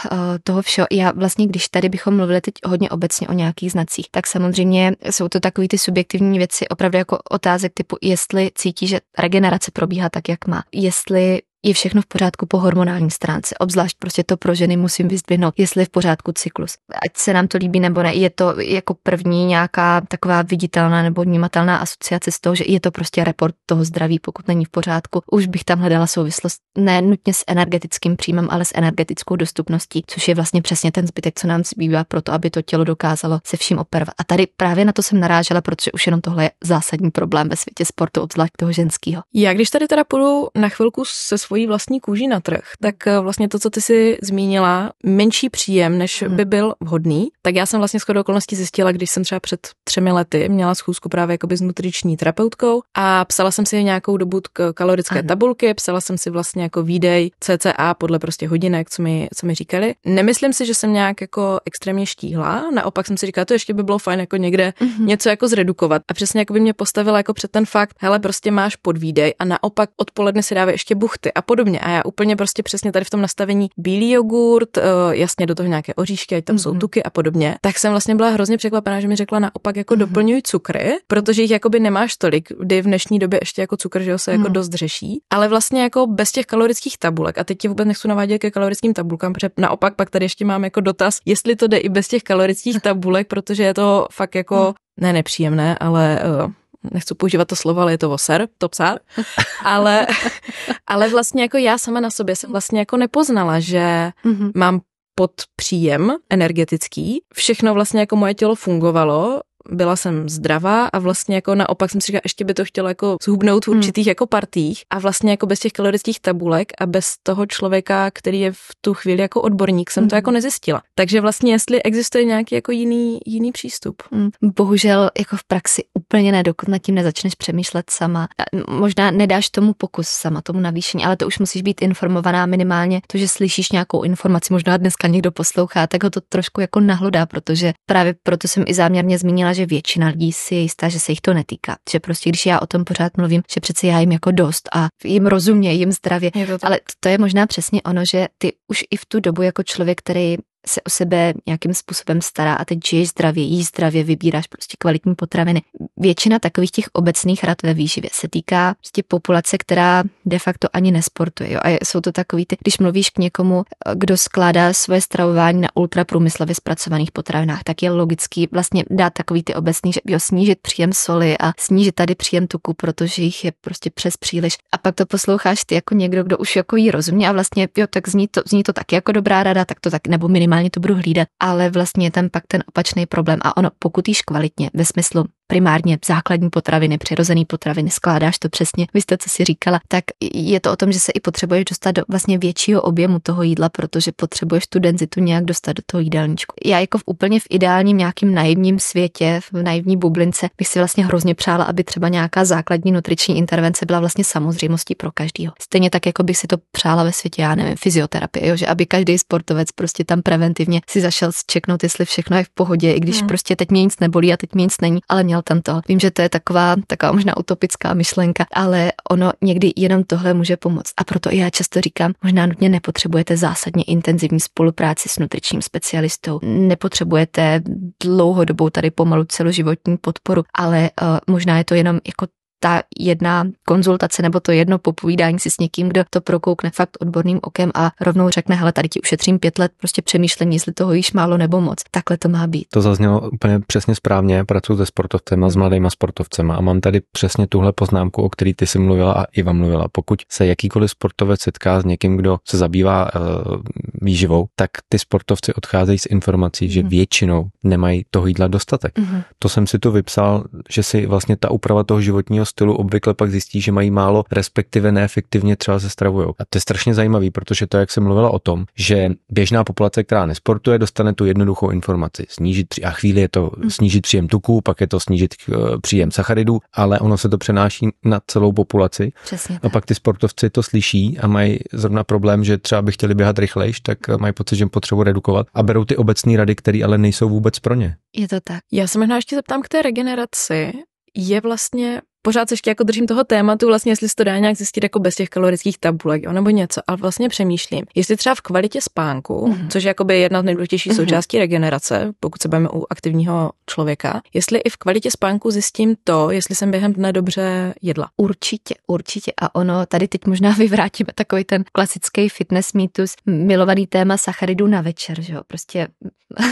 toho všeho. Já vlastně, když tady bychom mluvili teď hodně obecně o nějakých znacích, tak samozřejmě jsou to takové ty subjektivní věci, opravdu jako otázek typu, jestli cítí, že regenerace probíhá tak, jak má, jestli je všechno v pořádku po hormonální stránce. Obzvlášť prostě to pro ženy musím vyzdvihnout, jestli je v pořádku cyklus. Ať se nám to líbí nebo ne, je to jako první nějaká taková viditelná nebo vnímatelná asociace z toho, že je to prostě report toho zdraví, pokud není v pořádku. Už bych tam hledala souvislost ne nutně s energetickým příjmem, ale s energetickou dostupností, což je vlastně přesně ten zbytek, co nám zbývá pro to, aby to tělo dokázalo se vším operovat. A tady právě na to jsem narážela, protože už jenom tohle je zásadní problém ve světě sportu, obzvlášť toho ženského. Já když tady teda půjdu na chvilku se svoji vlastní kůži na trh, tak eh, vlastně to, co ty si zmínila, menší příjem, než mhm. by byl vhodný, tak já jsem vlastně skoro okolností zjistila, když jsem třeba před třemi lety měla schůzku právě jakoby s nutriční terapeutkou a psala jsem si nějakou dobu k kalorické ano. tabulky, psala jsem si vlastně jako výdej CCA podle prostě hodinek, co mi, co mi říkali. Nemyslím si, že jsem nějak jako extrémně štíhla, naopak jsem si říkala, to ještě by bylo fajn jako někde mm-hmm. něco jako zredukovat. A přesně jako by mě postavila jako před ten fakt, hele, prostě máš podvídej a naopak odpoledne si dává ještě buchty a a podobně. A já úplně prostě přesně tady v tom nastavení bílý jogurt, eh, jasně do toho nějaké oříšky, ať tam mm-hmm. jsou mhm. tuky a podobně, tak jsem vlastně byla hrozně překvapená, že mi řekla naopak jako mm-hmm. doplňuj cukry, protože jich jakoby nemáš tolik, kdy v dnešní době ještě jako cukr, že jo, se jako mm. dost řeší, ale vlastně jako bez těch kalorických tabulek. A teď tě vůbec nechci navádět ke kalorickým tabulkám, protože naopak pak tady ještě mám jako dotaz, jestli to jde i bez těch kalorických tabulek, protože je to fakt jako mm. ne nepříjemné, ale uh, nechci používat to slovo, ale je to voser, to psár, ale, ale vlastně jako já sama na sobě jsem vlastně jako nepoznala, že mm-hmm. mám pod příjem energetický. Všechno vlastně jako moje tělo fungovalo byla jsem zdravá a vlastně jako naopak jsem si říkala, ještě by to chtělo jako zhubnout v hmm. určitých hmm. jako partích a vlastně jako bez těch kalorických tabulek a bez toho člověka, který je v tu chvíli jako odborník, jsem hmm. to jako nezjistila. Takže vlastně jestli existuje nějaký jako jiný, jiný přístup. Hmm. Bohužel jako v praxi úplně ne, dokud nad tím nezačneš přemýšlet sama. Možná nedáš tomu pokus sama, tomu navýšení, ale to už musíš být informovaná minimálně. To, že slyšíš nějakou informaci, možná dneska někdo poslouchá, tak ho to trošku jako nahlodá, protože právě proto jsem i záměrně zmínila říkala, že většina lidí si je jistá, že se jich to netýká. Že prostě, když já o tom pořád mluvím, že přece já jim jako dost a jim rozumně, jim zdravě. Ale to je možná přesně ono, že ty už i v tu dobu jako člověk, který se o sebe nějakým způsobem stará a teď žiješ zdravě, jí zdravě, vybíráš prostě kvalitní potraviny. Většina takových těch obecných rad ve výživě se týká prostě populace, která de facto ani nesportuje. Jo? A jsou to takový ty, když mluvíš k někomu, kdo skládá svoje stravování na ultraprůmyslově zpracovaných potravinách, tak je logický vlastně dát takový ty obecný, že jo, snížit příjem soli a snížit tady příjem tuku, protože jich je prostě přes příliš. A pak to posloucháš ty jako někdo, kdo už jako jí rozumí a vlastně jo, tak zní to, zní to taky jako dobrá rada, tak to tak, nebo minimálně minimálně to budu hlídat, ale vlastně je tam pak ten opačný problém. A ono, pokud jíš kvalitně, ve smyslu primárně základní potraviny, přirozený potraviny, skládáš to přesně, vy jste co si říkala, tak je to o tom, že se i potřebuješ dostat do vlastně většího objemu toho jídla, protože potřebuješ tu denzitu nějak dostat do toho jídelníčku. Já jako v úplně v ideálním nějakým naivním světě, v naivní bublince, bych si vlastně hrozně přála, aby třeba nějaká základní nutriční intervence byla vlastně samozřejmostí pro každého. Stejně tak, jako bych si to přála ve světě, já nevím, fyzioterapie, jo, že aby každý sportovec prostě tam preventivně si zašel zčeknout, jestli všechno je v pohodě, i když hmm. prostě teď mě nic nebolí a teď mě nic není, ale měl zmínil tam toho. Vím, že to je taková, taková možná utopická myšlenka, ale ono někdy jenom tohle může pomoct. A proto já často říkám, možná nutně nepotřebujete zásadně intenzivní spolupráci s nutričním specialistou, nepotřebujete dlouhodobou tady pomalu celoživotní podporu, ale uh, možná je to jenom jako ta jedna konzultace nebo to jedno popovídání si s někým, kdo to prokoukne fakt odborným okem a rovnou řekne, hele, tady ti ušetřím pět let prostě přemýšlení, jestli toho již málo nebo moc. Takhle to má být. To zaznělo úplně přesně správně. Pracuji se sportovcema, s mladýma sportovcema a mám tady přesně tuhle poznámku, o který ty jsi mluvila a Iva mluvila. Pokud se jakýkoliv sportovec setká s někým, kdo se zabývá uh, výživou, tak ty sportovci odcházejí s informací, že mm. většinou nemají toho jídla dostatek. Mm. To jsem si tu vypsal, že si vlastně ta úprava toho životního stylu obvykle pak zjistí, že mají málo, respektive neefektivně třeba se stravují. A to je strašně zajímavý, protože to, jak jsem mluvila o tom, že běžná populace, která nesportuje, dostane tu jednoduchou informaci. Snížit tři, a chvíli je to mhm. snížit příjem tuku, pak je to snížit eh, příjem sacharidů, ale ono se to přenáší na celou populaci. Přesně A pak ty sportovci to slyší a mají zrovna problém, že třeba by chtěli běhat rychlejš, tak eh, mají pocit, že potřebu redukovat a berou ty obecné rady, které ale nejsou vůbec pro ně. Je to tak. Já se možná ještě zeptám k té regeneraci. Je vlastně pořád se ještě jako držím toho tématu, vlastně jestli se to dá nějak zjistit jako bez těch kalorických tabulek, jo, nebo něco, ale vlastně přemýšlím, jestli třeba v kvalitě spánku, mm-hmm. což je jakoby jedna z nejdůležitějších mm-hmm. součástí regenerace, pokud se bavíme u aktivního člověka, jestli i v kvalitě spánku zjistím to, jestli jsem během dne dobře jedla. Určitě, určitě. A ono, tady teď možná vyvrátíme takový ten klasický fitness mýtus, milovaný téma sacharidů na večer, že jo, prostě.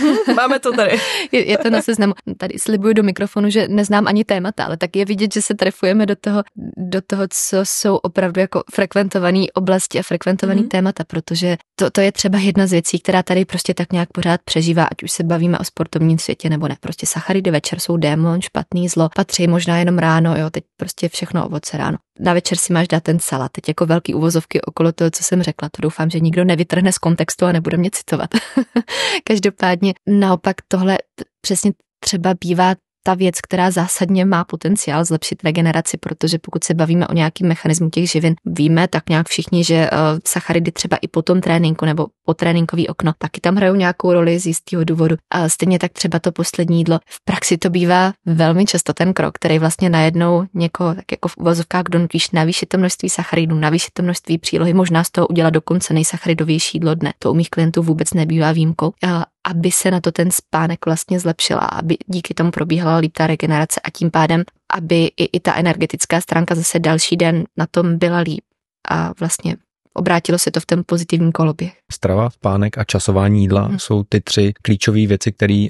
Máme to tady. je, je to na seznamu. Tady slibuju do mikrofonu, že neznám ani témata, ale tak je vidět, že se trefujeme do toho, do toho, co jsou opravdu jako frekventované oblasti a frekventované mm-hmm. témata, protože to, to je třeba jedna z věcí, která tady prostě tak nějak pořád přežívá, ať už se bavíme o sportovním světě nebo ne. Prostě sacharidy večer jsou démon, špatný zlo, patří možná jenom ráno, jo, teď prostě všechno ovoce ráno. Na večer si máš dát ten salát, teď jako velký uvozovky okolo toho, co jsem řekla. To doufám, že nikdo nevytrhne z kontextu a nebude mě citovat. Každopádně naopak tohle přesně třeba bývá ta věc, která zásadně má potenciál zlepšit regeneraci, protože pokud se bavíme o nějakým mechanismu těch živin, víme tak nějak všichni, že eh, sacharidy třeba i po tom tréninku nebo po tréninkový okno taky tam hrajou nějakou roli z jistého důvodu. A stejně tak třeba to poslední jídlo. V praxi to bývá velmi často ten krok, který vlastně najednou někoho tak jako v uvozovkách donutíš navýšit to množství sacharidů, navýšit to množství přílohy, možná z toho udělat dokonce nejsacharidovější jídlo dne. To u mých klientů vůbec nebývá výjimkou aby se na to ten spánek vlastně zlepšila, aby díky tomu probíhala líp ta regenerace a tím pádem, aby i, i ta energetická stránka zase další den na tom byla líp. A vlastně obrátilo se to v ten pozitivní kolobě. Strava, spánek a časování jídla hmm. jsou ty tři klíčové věci, které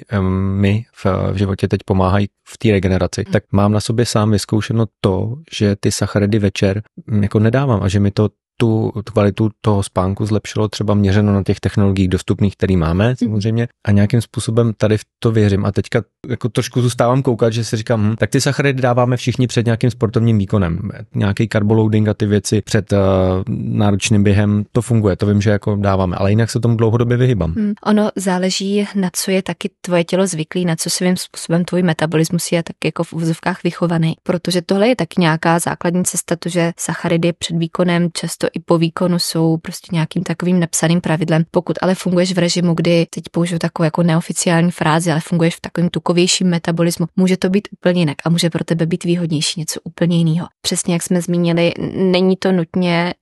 mi v, v životě teď pomáhají v té regeneraci. Hmm. Tak mám na sobě sám vyzkoušeno to, že ty sacharidy večer jako nedávám a že mi to tu, kvalitu toho spánku zlepšilo třeba měřeno na těch technologiích dostupných, které máme mhm. samozřejmě a nějakým způsobem tady v to věřím a teďka jako trošku zůstávám koukat, že si říkám, hm, tak ty sacharidy dáváme všichni před nějakým sportovním výkonem, nějaký carboloading a ty věci před uh, náročným během, to funguje, to vím, že jako dáváme, ale jinak se tomu dlouhodobě vyhybám. Hmm. Ono záleží, na co je taky tvoje tělo zvyklý, na co svým způsobem tvůj metabolismus je tak jako v úzovkách vychovaný, protože tohle je tak nějaká základní cesta, to, že sacharidy před výkonem často i po výkonu jsou prostě nějakým takovým nepsaným pravidlem. Pokud ale funguješ v režimu, kdy teď použiju takovou jako neoficiální frázi, ale funguješ v takovém tukovějším metabolismu, může to být úplně jinak a může pro tebe být výhodnější něco úplně jiného. Přesně jak jsme zmínili, není to nutně,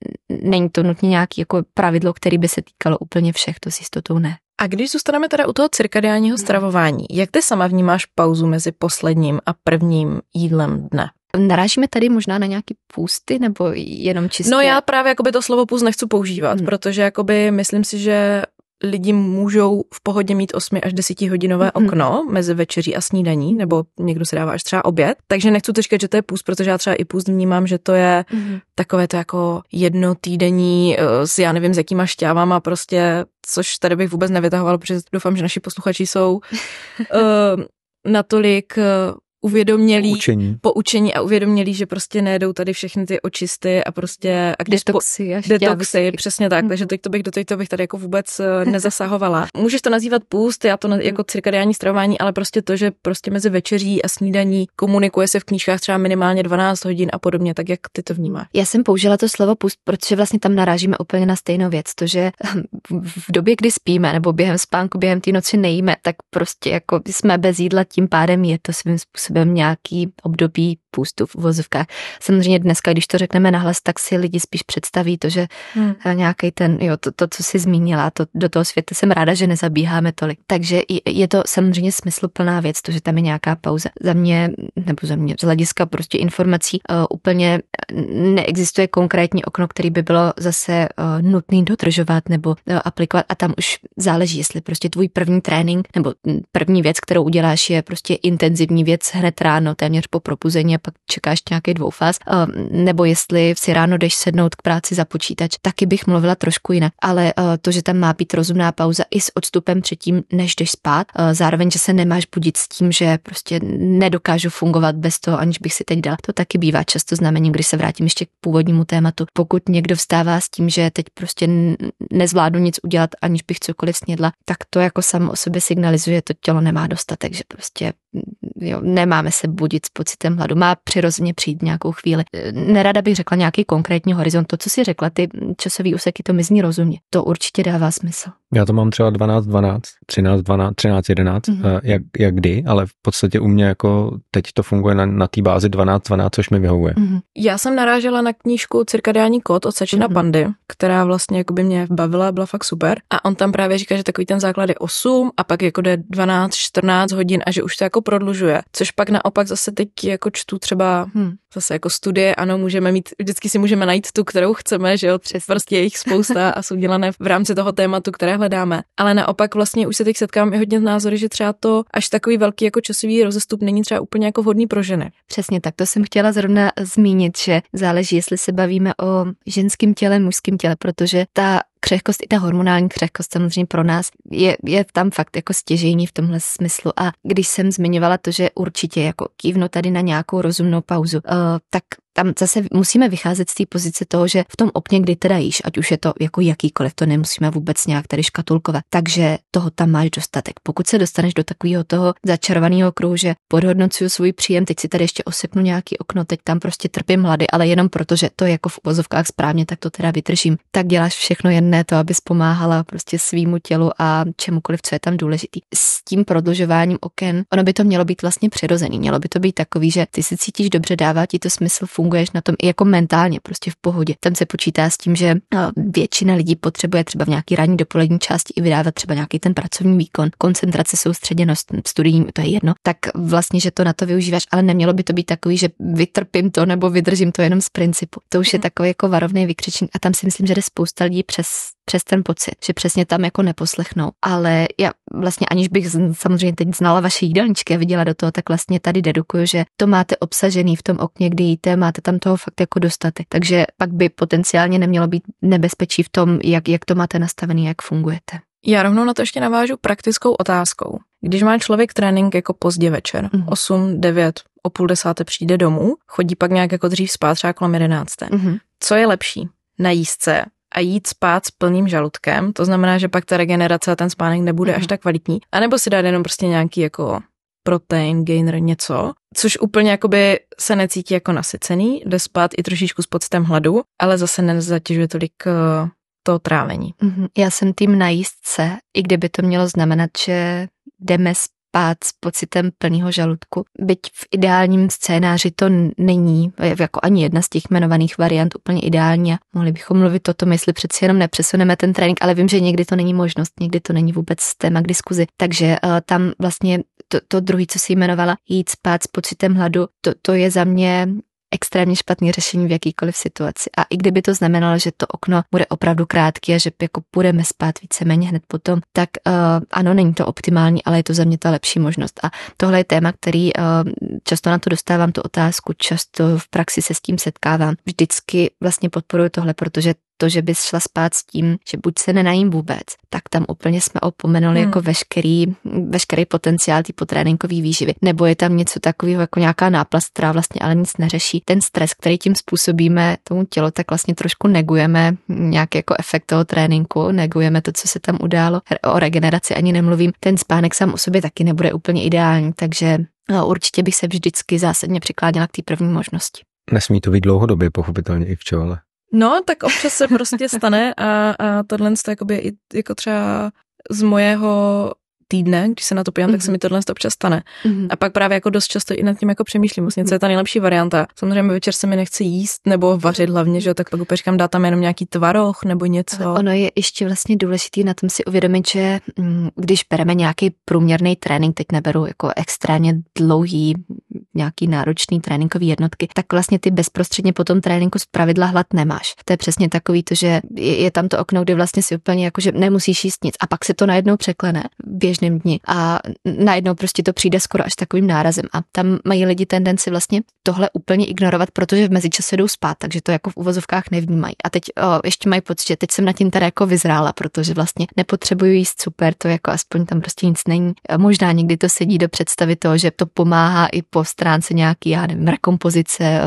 není to nutně nějaký jako pravidlo, který by se týkalo úplně všech, to s jistotou ne. A když zůstaneme teda u toho cirkadiálního stravování, jak ty sama vnímáš pauzu mezi posledním a prvním jídlem dne? Narážíme tady možná na nějaký půsty nebo jenom čistě? No já právě jakoby to slovo půst nechci používat, hmm. protože jakoby myslím si, že lidi můžou v pohodě mít 8 až 10 hodinové mm-hmm. okno mezi večeří a snídaní, nebo někdo se dává až třeba oběd. Takže nechci to říkat, že to je půst, protože já třeba i půst vnímám, že to je mm-hmm. takové to jako jedno týdení eh, s já nevím s jakýma šťávama prostě, což tady bych vůbec nevytahoval, protože doufám, že naši posluchači jsou uh, natolik eh, uvědomělí, poučení. poučení a uvědomělí, že prostě nejedou tady všechny ty očisty a prostě... A když detoxy. Po, detoxy, přesně tak, takže mhm. teď to bych do teďto bych tady jako vůbec eh, nezasahovala. Můžeš to nazývat půst, já to jako mhm. cirkadiální stravování, ale prostě to, že prostě mezi večeří a snídaní komunikuje se v knížkách třeba minimálně 12 hodin a podobně, tak jak ty to vnímáš? Já jsem použila to slovo půst, protože vlastně tam narážíme úplně na stejnou věc, to, že v době, kdy spíme nebo během spánku, během té noci nejíme, tak prostě jako jsme bez jídla, tím pádem je to svým způsobem způsobem nějaký období půstu v vozovkách. Samozřejmě dneska, když to řekneme nahlas, tak si lidi spíš představí to, že hmm. Eh, nějaký ten, jo, to, to, co jsi zmínila, to, do toho světa jsem ráda, že nezabíháme tolik. Takže je to samozřejmě smysluplná věc, to, že tam je nějaká pauza. Za mě, nebo za mě, z hlediska prostě informací, uh, úplně eh, neexistuje konkrétní okno, který by bylo zase uh, nutný dodržovat nebo uh, aplikovat a tam už záleží, jestli prostě tvůj první trénink nebo hm, první věc, kterou uděláš, je prostě intenzivní věc hned ráno, téměř po propuzení a pak čekáš nějaký dvoufáz, ehm, nebo jestli si ráno jdeš sednout k práci za počítač, taky bych mluvila trošku jinak. Ale eh, to, že tam má být rozumná pauza i s odstupem předtím, než jdeš spát, eh, zároveň, že se nemáš budit s tím, že prostě nedokážu fungovat bez toho, aniž bych si teď dala. To taky bývá často znamením, když se vrátím ještě k původnímu tématu. Pokud někdo vstává s tím, že teď prostě nezvládnu nic udělat, aniž bych cokoliv snědla, tak to jako samo o sobě signalizuje, to tělo nemá dostatek, že prostě jo, nemáme se budit s pocitem hladu, má přirozeně přijít nějakou chvíli. Nerada bych řekla nějaký konkrétní horizont, to, co si řekla, ty časové úseky, to mi zní rozumně. To určitě dává smysl. Já to mám třeba 12, 12, 13, 12, 13, 11, mm-hmm. jak, jak kdy, ale v podstatě u mě jako teď to funguje na, na té bázi 12, 12, což mi vyhovuje. Mm-hmm. Já jsem narážela na knížku Cirkadiální kód od Sačina mm-hmm. Pandy, která vlastně jako by mě bavila, byla fakt super. A on tam právě říká, že takový ten základ je 8 a pak jako jde 12, 14 hodin a že už to jako prodlužuje. Což pak naopak zase teď jako čtu třeba hm, zase jako studie, ano, můžeme mít, vždycky si můžeme najít tu, kterou chceme, že jo, prostě je jich spousta a jsou dělané v rámci toho tématu, které hledáme. Ale naopak vlastně už se teď setkám i hodně z názory, že třeba to až takový velký jako časový rozestup není třeba úplně jako vhodný pro ženy. Přesně tak, to jsem chtěla zrovna zmínit, že záleží, jestli se bavíme o ženském těle, mužském těle, protože ta křehkost, i ta hormonální křehkost samozřejmě pro nás je, je tam fakt jako stěžení v tomhle smyslu. A když jsem zmiňovala to, že určitě jako kývno tady na nějakou rozumnou pauzu, uh, tak tam zase musíme vycházet z té pozice toho, že v tom opně, kdy teda jíš, ať už je to jako jakýkoliv, to nemusíme vůbec nějak tady škatulkovat. Takže toho tam máš dostatek. Pokud se dostaneš do takového toho začarovaného kruhu, že podhodnocuju svůj příjem, teď si tady ještě osepnu nějaký okno, teď tam prostě trpím hlady, ale jenom proto, že to je jako v uvozovkách správně, tak to teda vytržím. Tak děláš všechno jen ne to, abys pomáhala prostě svýmu tělu a čemukoliv, co je tam důležitý. S tím prodlužováním oken, ono by to mělo být vlastně přirozený. Mělo by to být takový, že ty se cítíš dobře, dává ti to smysl, funguje funguješ na tom i jako mentálně, prostě v pohodě. Tam se počítá s tím, že eh, většina lidí potřebuje třeba v nějaký ranní dopolední části i vydávat třeba nějaký ten pracovní výkon, koncentrace, soustředěnost, studijní, to je jedno, tak vlastně, že to na to využíváš, ale nemělo by to být takový, že vytrpím to nebo vydržím to jenom z principu. To už je mhm. takový jako varovný vykřičník a tam si myslím, že jde spousta lidí přes přes ten pocit, že přesně tam jako neposlechnou. Ale já vlastně aniž bych samozřejmě teď znala vaše jídelníčky a viděla do toho, tak vlastně tady dedukuju, že to máte obsažený v tom okně, kdy jíte, máte tam toho fakt jako dostatek. Takže pak by potenciálně nemělo být nebezpečí v tom, jak, jak to máte nastavený, jak fungujete. Já rovnou na to ještě navážu praktickou otázkou. Když má člověk trénink jako pozdě večer, mm. 8, 9, o půl desáté přijde domů, chodí pak nějak jako dřív spát třeba kolem jedenácté. Mm. Co je lepší? Najíst se, a jít spát s plným žaludkem, to znamená, že pak ta regenerace a ten spánek nebude mm-hmm. až mhm. tak kvalitní, anebo si dát jenom prostě nějaký jako protein, gainer, něco, což úplně jakoby se necítí jako nasycený, jde spát i trošičku s pocitem hladu, ale zase nezatěžuje tolik eh, to trávení. Mm-hmm. Já jsem tým najíst se, i kdyby to mělo znamenat, že jdeme spát spát s pocitem plného žaludku. Byť v ideálním scénáři to není jako ani jedna z těch jmenovaných variant úplně ideální a mohli bychom mluvit o tom, jestli přeci jenom nepřesuneme ten trénink, ale vím, že někdy to není možnost, někdy to není vůbec téma k diskuzi. Takže uh, tam vlastně to, to druhé, co si jmenovala, jít spát s pocitem hladu, to, to je za mě extrémně špatné řešení v jakýkoliv situaci. A i kdyby to znamenalo, že to okno bude opravdu krátké a že jako půjdeme spát víceméně hned potom, tak uh, ano, není to optimální, ale je to za mě ta lepší možnost. A tohle je téma, který uh, často na to dostávám tu otázku, často v praxi se s tím setkávám. Vždycky vlastně podporuji tohle, protože to, že bys šla spát s tím, že buď se nenajím vůbec, tak tam úplně jsme opomenuli hmm. jako veškerý, veškerý potenciál té potréninkové výživy. Nebo je tam něco takového jako nějaká náplast, která vlastně ale nic neřeší. Ten stres, který tím způsobíme tomu tělo, tak vlastně trošku negujeme nějaký jako efekt toho tréninku, negujeme to, co se tam událo. O regeneraci ani nemluvím. Ten spánek sám o sobě taky nebude úplně ideální, takže určitě bych se vždycky zásadně přikládala k té první možnosti. Nesmí to být dlouhodobě, pochopitelně i v čele. No, tak občas se prostě stane a, a tohle je jakoby i jako třeba z mojeho týdne, když se na to podívám, mm-hmm. tak se mhm. mi tohle občas stane. Mm-hmm. A pak právě jako dost často i nad tím jako přemýšlím, vlastně, co je ta mhm. nejlepší varianta. Samozřejmě večer se mi nechce jíst nebo vařit hlavně, že tak pak úplně říkám, dá tam jenom nějaký tvaroh nebo něco. Ale ono je ještě vlastně důležité na tom si uvědomit, že mm, když bereme nějaký průměrný trénink, teď neberu jako extrémně dlouhý, nějaký náročný tréninkový jednotky, tak vlastně ty bezprostředně po tom tréninku z pravidla hlad nemáš. To je přesně takový to, že je tam to okno, kdy vlastně si úplně jako, že nemusíš jíst nic a pak se to najednou překlene. Běž běžném dni. A najednou prostě to přijde skoro až takovým nárazem. A tam mají lidi tendenci vlastně tohle úplně ignorovat, protože v mezičase jdou spát, takže to jako v uvozovkách nevnímají. A teď o, ještě mají pocit, že teď jsem na tím teda jako vyzrála, protože vlastně nepotřebuju jíst super, to jako aspoň tam prostě nic není. E, možná někdy to sedí do představy toho, že to pomáhá i po stránce nějaký, já nevím, rekompozice, e,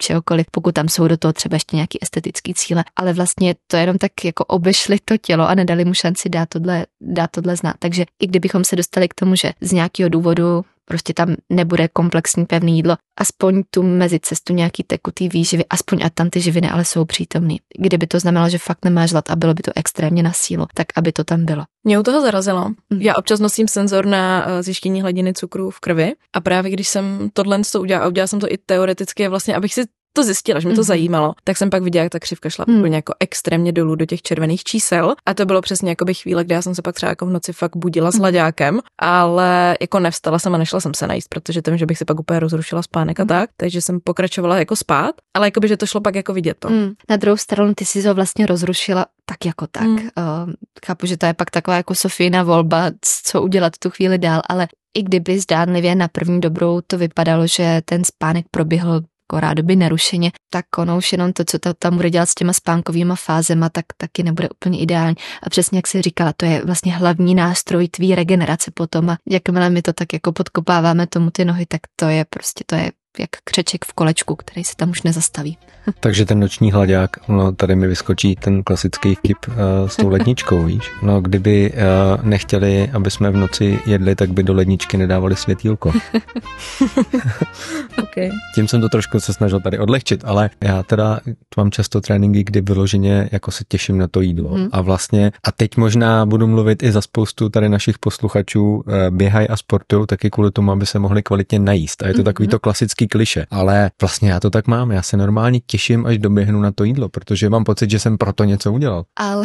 čehokoliv, pokud tam jsou do toho třeba ještě nějaký estetický cíle, ale vlastně to jenom tak jako obešli to tělo a nedali mu šanci dát tohle, dát tohle znát. Takže i kdybychom se dostali k tomu, že z nějakého důvodu prostě tam nebude komplexní pevné jídlo, aspoň tu mezi cestu nějaký tekutý výživy, aspoň a tam ty živiny ale jsou přítomný. Kdyby to znamenalo, že fakt nemáš hlad a bylo by to extrémně na sílu, tak aby to tam bylo. Mě u toho zarazilo. Mhm. Já občas nosím senzor na eh, zjištění hladiny cukru v krvi a právě když jsem tohle to udělala, a udělala jsem to i teoreticky, vlastně, abych si to zjistila, že mě to mm-hmm. zajímalo, tak jsem pak viděla, jak ta křivka šla mm. úplně jako extrémně dolů do těch červených čísel. A to bylo přesně jako by chvíle, kdy já jsem se pak třeba jako v noci fakt budila s hmm. hladákem, ale jako nevstala jsem a nešla jsem se najíst, protože tam, že bych si pak úplně rozrušila spánek mm. a hmm. tak, takže jsem pokračovala jako spát, ale jako by, že to šlo pak jako vidět to. Mm. Na druhou stranu ty si to vlastně rozrušila tak jako tak. Mm. Uh, chápu, že to je pak taková jako Sofína volba, co udělat tu chvíli dál, ale i kdyby zdánlivě na první dobrou to vypadalo, že ten spánek proběhl korá by nerušeně, tak ono už jenom to, co ta, tam bude dělat s těma spánkovými fázema, tak taky nebude úplně ideální. A přesně jak si říkala, to je vlastně hlavní nástroj tvý regenerace potom a jakmile my to tak jako podkopáváme tomu ty nohy, tak to je prostě, to je jak křeček v kolečku, který se tam už nezastaví. Takže ten noční hladák, no tady mi vyskočí ten klasický vtip uh, s tou ledničkou, víš? No kdyby uh, nechtěli, aby jsme v noci jedli, tak by do ledničky nedávali světílko. okay. Tím jsem to trošku se snažil tady odlehčit, ale já teda mám často tréninky, kdy vyloženě jako se těším na to jídlo. Hmm. A vlastně, a teď možná budu mluvit i za spoustu tady našich posluchačů, uh, eh, běhají a sportují taky kvůli tomu, aby se mohli kvalitně najíst. A je to mhm. takový to klasický takový kliše, ale vlastně já to tak mám. Já se normálně těším, až doběhnu na to jídlo, protože mám pocit, že jsem proto něco udělal. Ale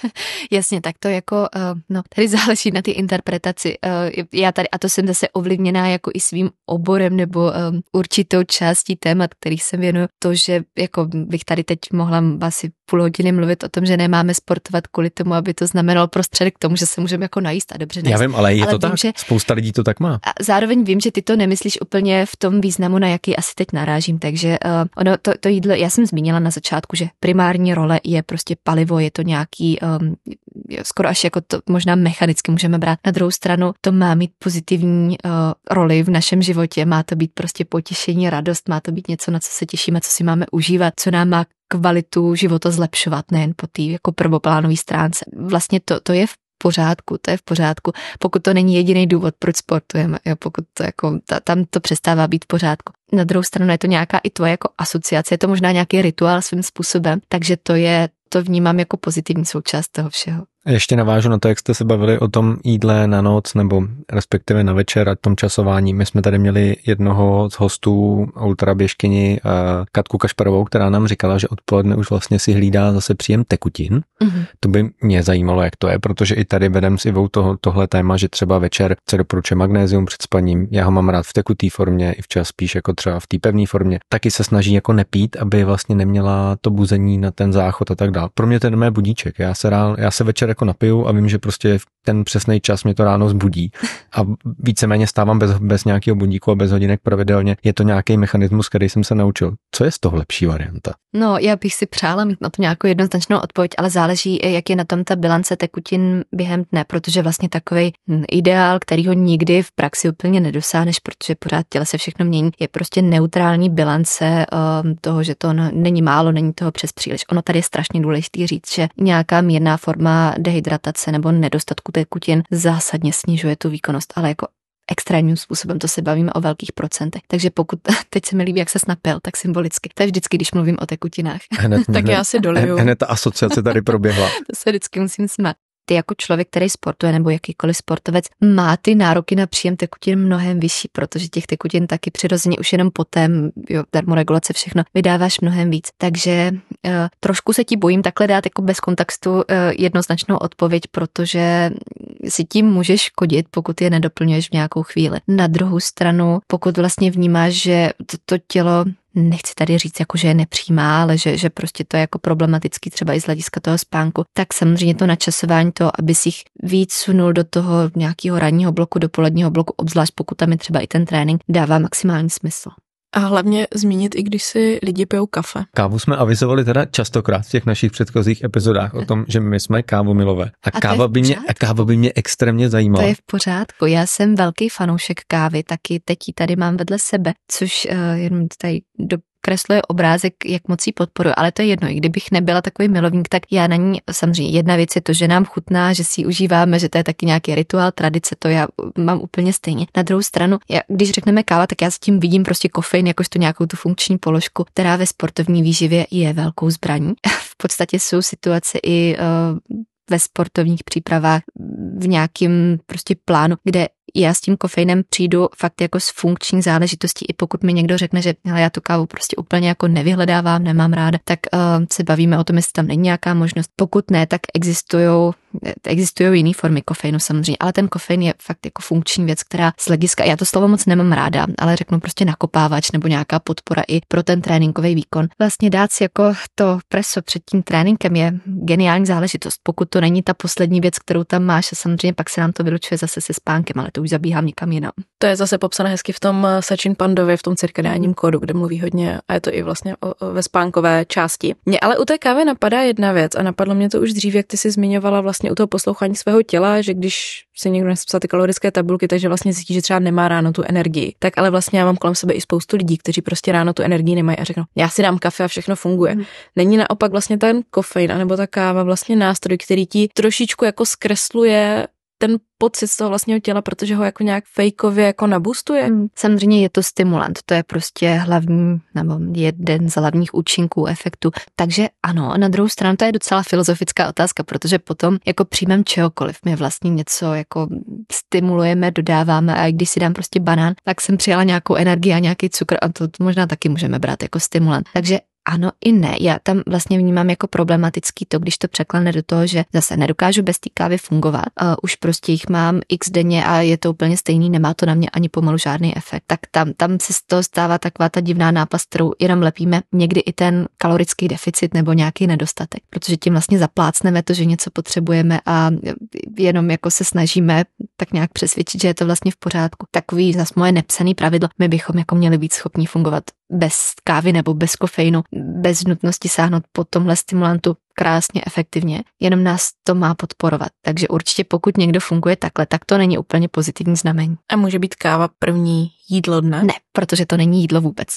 jasně, tak to jako, eh, no, tady záleží na ty interpretaci. Eh, já tady, a to jsem zase ovlivněná jako i svým oborem nebo eh, určitou částí témat, který se věnuju. To, že jako bych tady teď mohla asi půl hodiny mluvit o tom, že nemáme sportovat kvůli tomu, aby to znamenalo prostředek k tomu, že se můžeme jako najíst a dobře najíst. Já vím, ale je ale to vím, tak. Že... Spousta lidí to tak má. A zároveň vím, že ty to nemyslíš úplně v tom významu, na jaký asi teď narážím. Takže uh, ono, to, to jídlo, já jsem zmínila na začátku, že primární role je prostě palivo, je to nějaký um, skoro až jako to možná mechanicky můžeme brát. Na druhou stranu to má mít pozitivní uh, roli v našem životě, má to být prostě potěšení, radost, má to být něco, na co se těšíme, co si máme užívat, co nám má kvalitu života zlepšovat, nejen po té jako prvoplánové stránce. Vlastně to, to je v pořádku, to je v pořádku, pokud to není jediný důvod, proč sportujeme, jo, pokud to jako, ta, tam to přestává být v pořádku. Na druhou stranu je to nějaká i tvoje jako asociace, je to možná nějaký rituál svým způsobem, takže to je, to vnímám jako pozitivní součást toho všeho. Ještě navážu na to, jak jste se bavili o tom jídle na noc nebo respektive na večer a tom časování. My jsme tady měli jednoho z hostů ultraběžkyni eh, Katku Kašparovou, která nám říkala, že odpoledne už vlastně si hlídá zase příjem tekutin. Mm-hmm. To by mě zajímalo, jak to je, protože i tady vedem s Ivou toho, tohle téma, že třeba večer se doporučuje magnézium před spaním. Já ho mám rád v tekutý formě, i včas spíš jako třeba v té pevné formě. Taky se snaží jako nepít, aby vlastně neměla to buzení na ten záchod a tak dále. Pro mě ten mé budíček. Já se, rád, já se večer jako jako napiju a vím, že prostě v ten přesný čas mě to ráno zbudí a víceméně stávám bez, bez nějakého budíku a bez hodinek pravidelně. Je to nějaký mechanismus, který jsem se naučil. Co je z toho lepší varianta? No, já bych si přála mít na to nějakou jednoznačnou odpověď, ale záleží, jak je na tom ta bilance tekutin během dne, protože vlastně takový ideál, který ho nikdy v praxi úplně nedosáhneš, protože pořád těle se všechno mění, je prostě neutrální bilance ehm, toho, že to není málo, není toho přes příliš. Ono tady je strašně důležité říct, že nějaká mírná forma dehydratace nebo nedostatku tekutin zásadně snižuje tu výkonnost, ale jako extrémním způsobem, to se bavíme o velkých procentech. Takže pokud teď se mi líbí, jak se napil, tak symbolicky. To je vždycky, když mluvím o tekutinách. Hned, tak hned, já si doliju. Hned ta asociace tady proběhla. to se vždycky musím smát ty jako člověk, který sportuje nebo jakýkoliv sportovec, má ty nároky na příjem tekutin mnohem vyšší, protože těch tekutin taky přirozeně už jenom potom, jo, termoregulace, všechno, vydáváš mnohem víc. Takže uh, trošku se ti bojím takhle dát jako bez kontextu uh, jednoznačnou odpověď, protože si tím můžeš škodit, pokud je nedoplňuješ v nějakou chvíli. Na druhou stranu, pokud vlastně vnímáš, že to, to tělo nechci tady říct, jako, že je nepřímá, ale že, že prostě to je jako problematický třeba i z hlediska toho spánku, tak samozřejmě to načasování to, aby si jich víc sunul do toho nějakého ranního bloku, dopoledního bloku, obzvlášť pokud tam je třeba i ten trénink, dává maximální smysl. A hlavně zmínit, i když si lidi pijou kafe. Kávu jsme avizovali teda častokrát v těch našich předchozích epizodách o tom, že my jsme milové. A, a, káva, by mě, a káva by mě extrémně zajímala. To je v pořádku. Já jsem velký fanoušek kávy, taky teď ji tady mám vedle sebe, což uh, jenom tady do kresluje obrázek, jak moc ji podporuji, ale to je jedno. I kdybych nebyla takový milovník, tak já na ní samozřejmě jedna věc je to, že nám chutná, že si ji užíváme, že to je taky nějaký rituál, tradice, to já mám úplně stejně. Na druhou stranu, já, když řekneme káva, tak já s tím vidím prostě kofein jakožto nějakou tu funkční položku, která ve sportovní výživě je velkou zbraní. v podstatě jsou situace i uh, ve sportovních přípravách, v nějakém prostě plánu, kde já s tím kofeinem přijdu fakt jako s funkční záležitostí, i pokud mi někdo řekne, že hele, já tu kávu prostě úplně jako nevyhledávám, nemám ráda, tak uh, se bavíme o tom, jestli tam není nějaká možnost. Pokud ne, tak existují eh, existují jiné formy kofeinu samozřejmě, ale ten kofein je fakt jako funkční věc, která z hlediska, já to slovo moc nemám ráda, ale řeknu prostě nakopávač nebo nějaká podpora i pro ten tréninkový výkon. Vlastně dát si jako to preso před tím tréninkem je geniální záležitost, pokud to není ta poslední věc, kterou tam máš a samozřejmě pak se nám to vylučuje zase se spánkem, ale to už zabíhám někam jinam. To je zase popsané hezky v tom eh, Sachin Pandovi, v tom cirkadiálním hmm. kódu, kde mluví hodně a je to i vlastně o, o, ve spánkové části. Mně ale u té kávy napadá jedna věc a napadlo mě to už dřív, jak ty si zmiňovala vlastně u toho poslouchání svého těla, že když si někdo nespsá ty kalorické tabulky, takže vlastně zjistí, že třeba nemá ráno tu energii. Tak ale vlastně já mám kolem sebe i spoustu lidí, kteří prostě ráno tu energii nemají a řeknou, já si dám kafe a všechno funguje. Hmm. Není naopak vlastně ten kofein anebo ta káva vlastně nástroj, který ti trošičku jako zkresluje ten pocit z toho vlastního těla, protože ho jako nějak fejkově jako nabustuje? Hmm. Samozřejmě je to stimulant, to je prostě hlavní, nebo jeden z hlavních účinků, efektu. Takže ano, na druhou stranu to je docela filozofická otázka, protože potom jako příjmem čehokoliv my vlastně něco jako stimulujeme, dodáváme a když si dám prostě banán, tak jsem přijala nějakou energii a nějaký cukr a to možná taky můžeme brát jako stimulant. Takže ano i ne. Já tam vlastně vnímám jako problematický to, když to překlane do toho, že zase nedokážu bez té kávy fungovat. Uh, už prostě jich mám x denně a je to úplně stejný, nemá to na mě ani pomalu žádný efekt. Tak tam, tam se z toho stává taková ta divná nápas, kterou jenom lepíme někdy i ten kalorický deficit nebo nějaký nedostatek, protože tím vlastně zaplácneme to, že něco potřebujeme a jenom jako se snažíme tak nějak přesvědčit, že je to vlastně v pořádku. Takový zase moje nepsaný pravidlo, my bychom jako měli být schopni fungovat bez kávy nebo bez kofeinu, bez nutnosti sáhnout po tomhle stimulantu krásně efektivně, jenom nás to má podporovat. Takže určitě pokud někdo funguje takhle, tak to není úplně pozitivní znamení. A může být káva první jídlo dne? Ne, protože to není jídlo vůbec.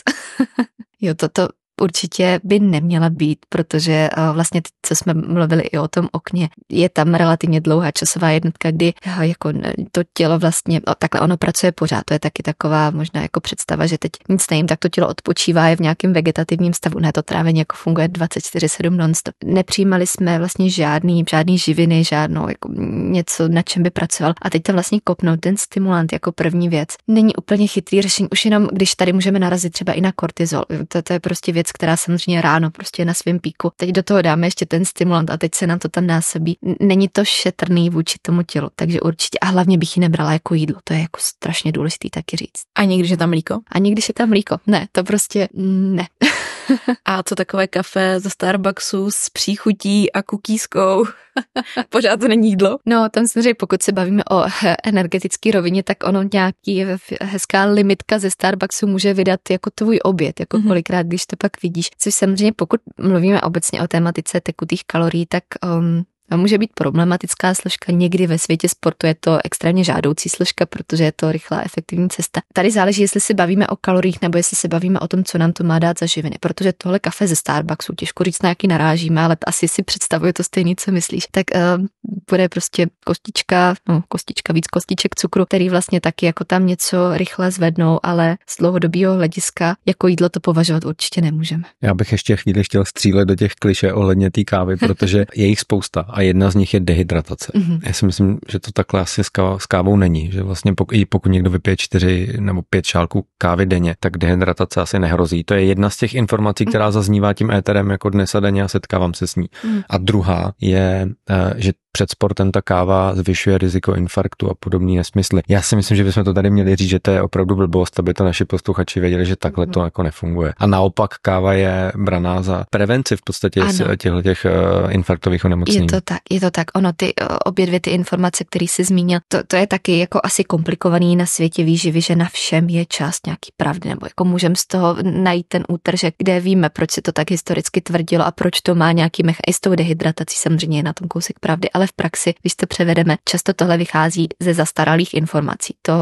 jo, toto určitě by neměla být, protože eh, vlastně, co jsme mluvili i o tom okně, je tam relativně dlouhá časová jednotka, kdy eh, jako to tělo vlastně, takhle ono pracuje pořád, to je taky taková možná jako představa, že teď nic nejím, tak to tělo odpočívá, je v nějakém vegetativním stavu, ne, to trávení jako funguje 24-7 non-stop. Nepřijímali jsme vlastně žádný, žádný živiny, žádnou jako něco, na čem by pracoval. A teď to vlastně kopnout ten stimulant jako první věc. Není úplně chytrý řešení, už jenom když tady můžeme narazit třeba i na kortizol. To, to je prostě věc, věc, která samozřejmě ráno prostě je na svém píku. Teď do toho dáme ještě ten stimulant a teď se nám to tam násobí. Není to šetrný vůči tomu tělu, takže určitě. A hlavně bych ji nebrala jako jídlo, to je jako strašně důležité taky říct. A někdy je tam mlíko? A někdy je tam mlíko. Ne, to prostě mm, ne. A co takové kafe ze Starbucksu s příchutí a kukískou? Pořád to není jídlo? No, tam samozřejmě, pokud se bavíme o energetické rovině, tak ono nějaký hezká limitka ze Starbucksu může vydat jako tvůj oběd, jako mm-hmm. kolikrát, když to pak vidíš. Což samozřejmě, pokud mluvíme obecně o tématice tekutých kalorií, tak um, může být problematická složka, někdy ve světě sportu je to extrémně žádoucí složka, protože je to rychlá, efektivní cesta. Tady záleží, jestli se bavíme o kaloriích nebo jestli se bavíme o tom, co nám to má dát za živiny, protože tohle kafe ze Starbucksu, těžko říct, na jaký narážíme, ale asi si představuje to stejný, co myslíš. Tak uh, bude prostě kostička, no, kostička, víc kostiček cukru, který vlastně taky jako tam něco rychle zvednou, ale z dlouhodobého hlediska jako jídlo to považovat určitě nemůžeme. Já bych ještě chvíli chtěl střílet do těch kliše ohledně té kávy, protože je jich spousta a jedna z nich je dehydratace. Mm-hmm. Já si myslím, že to takhle asi s, káv- s kávou není, že vlastně pok- i pokud někdo vypije čtyři nebo pět šálků kávy denně, tak dehydratace asi nehrozí. To je jedna z těch informací, mhm. která zaznívá tím éterem jako dnes a denně a setkávám se s ní. Mm-hmm. A druhá je, eh, že před sportem ta káva zvyšuje riziko infarktu a podobný nesmysly. Já si myslím, že bychom to tady měli říct, že to je opravdu blbost, aby to naši posluchači věděli, že takhle to mhm. jako nefunguje. A naopak káva je braná za prevenci v podstatě těchto těch eh, infarktových onemocnění. Je to tak, je to tak. Ono, ty eh, obě dvě ty informace, které jsi zmínil, to, to, je taky jako asi komplikovaný na světě výživy, že na všem je část nějaký pravdy, nebo jako můžeme z toho najít ten útržek, kde víme, proč se to tak historicky tvrdilo a proč to má nějaký mech? I s tou dehydratací samozřejmě je na tom kousek pravdy, ale ale v praxi, když to převedeme, často tohle vychází ze zastaralých informací. To,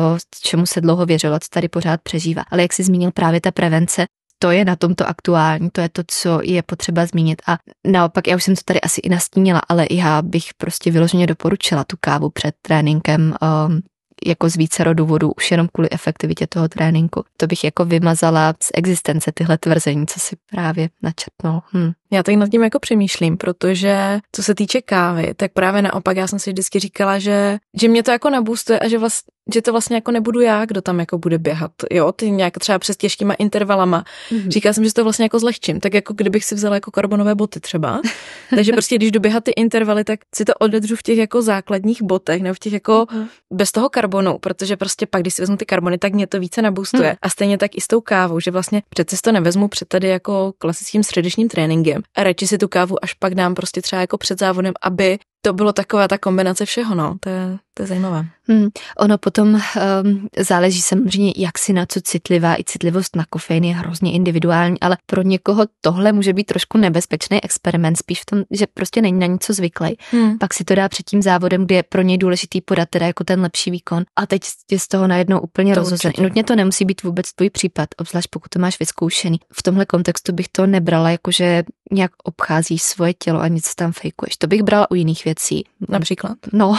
čemu se dlouho věřilo, co tady pořád přežívá. Ale jak si zmínil právě ta prevence, to je na tomto aktuální, to je to, co je potřeba zmínit. A naopak, já už jsem to tady asi i nastínila, ale já bych prostě vyloženě doporučila tu kávu před tréninkem, um, jako z vícero důvodů, už jenom kvůli efektivitě toho tréninku. To bych jako vymazala z existence tyhle tvrzení, co si právě načetnul. Hm. Já tak nad tím jako přemýšlím, protože co se týče kávy, tak právě naopak já jsem si vždycky říkala, že, že mě to jako nabůstuje a že, vlast, že to vlastně jako nebudu já, kdo tam jako bude běhat, jo, ty nějak třeba přes těžkýma intervalama. Mm-hmm. Říkala jsem, že to vlastně jako zlehčím, tak jako kdybych si vzala jako karbonové boty třeba. Takže prostě když doběhat ty intervaly, tak si to odedřu v těch jako základních botech nebo v těch jako mm-hmm. bez toho karbonu, protože prostě pak, když si vezmu ty karbony, tak mě to více nabůstuje. Mm-hmm. A stejně tak i s tou kávou, že vlastně přece to nevezmu před tady jako klasickým středečním tréninkem Radši si tu kávu až pak dám prostě třeba jako před závodem, aby to bylo taková ta kombinace všeho, no, to je, to je zajímavé. Hmm. Ono potom um, záleží samozřejmě, jak si na co citlivá, i citlivost na kofein je hrozně individuální, ale pro někoho tohle může být trošku nebezpečný experiment, spíš v tom, že prostě není na něco zvyklý. Hmm. Pak si to dá před tím závodem, kde je pro něj důležitý podat teda jako ten lepší výkon a teď je z toho najednou úplně rozhozený. Nutně to nemusí být vůbec tvůj případ, obzvlášť pokud to máš vyzkoušený. V tomhle kontextu bych to nebrala, jakože nějak obcházíš svoje tělo a nic tam fejkuješ. To bych brala u jiných věcí věcí. Například? No,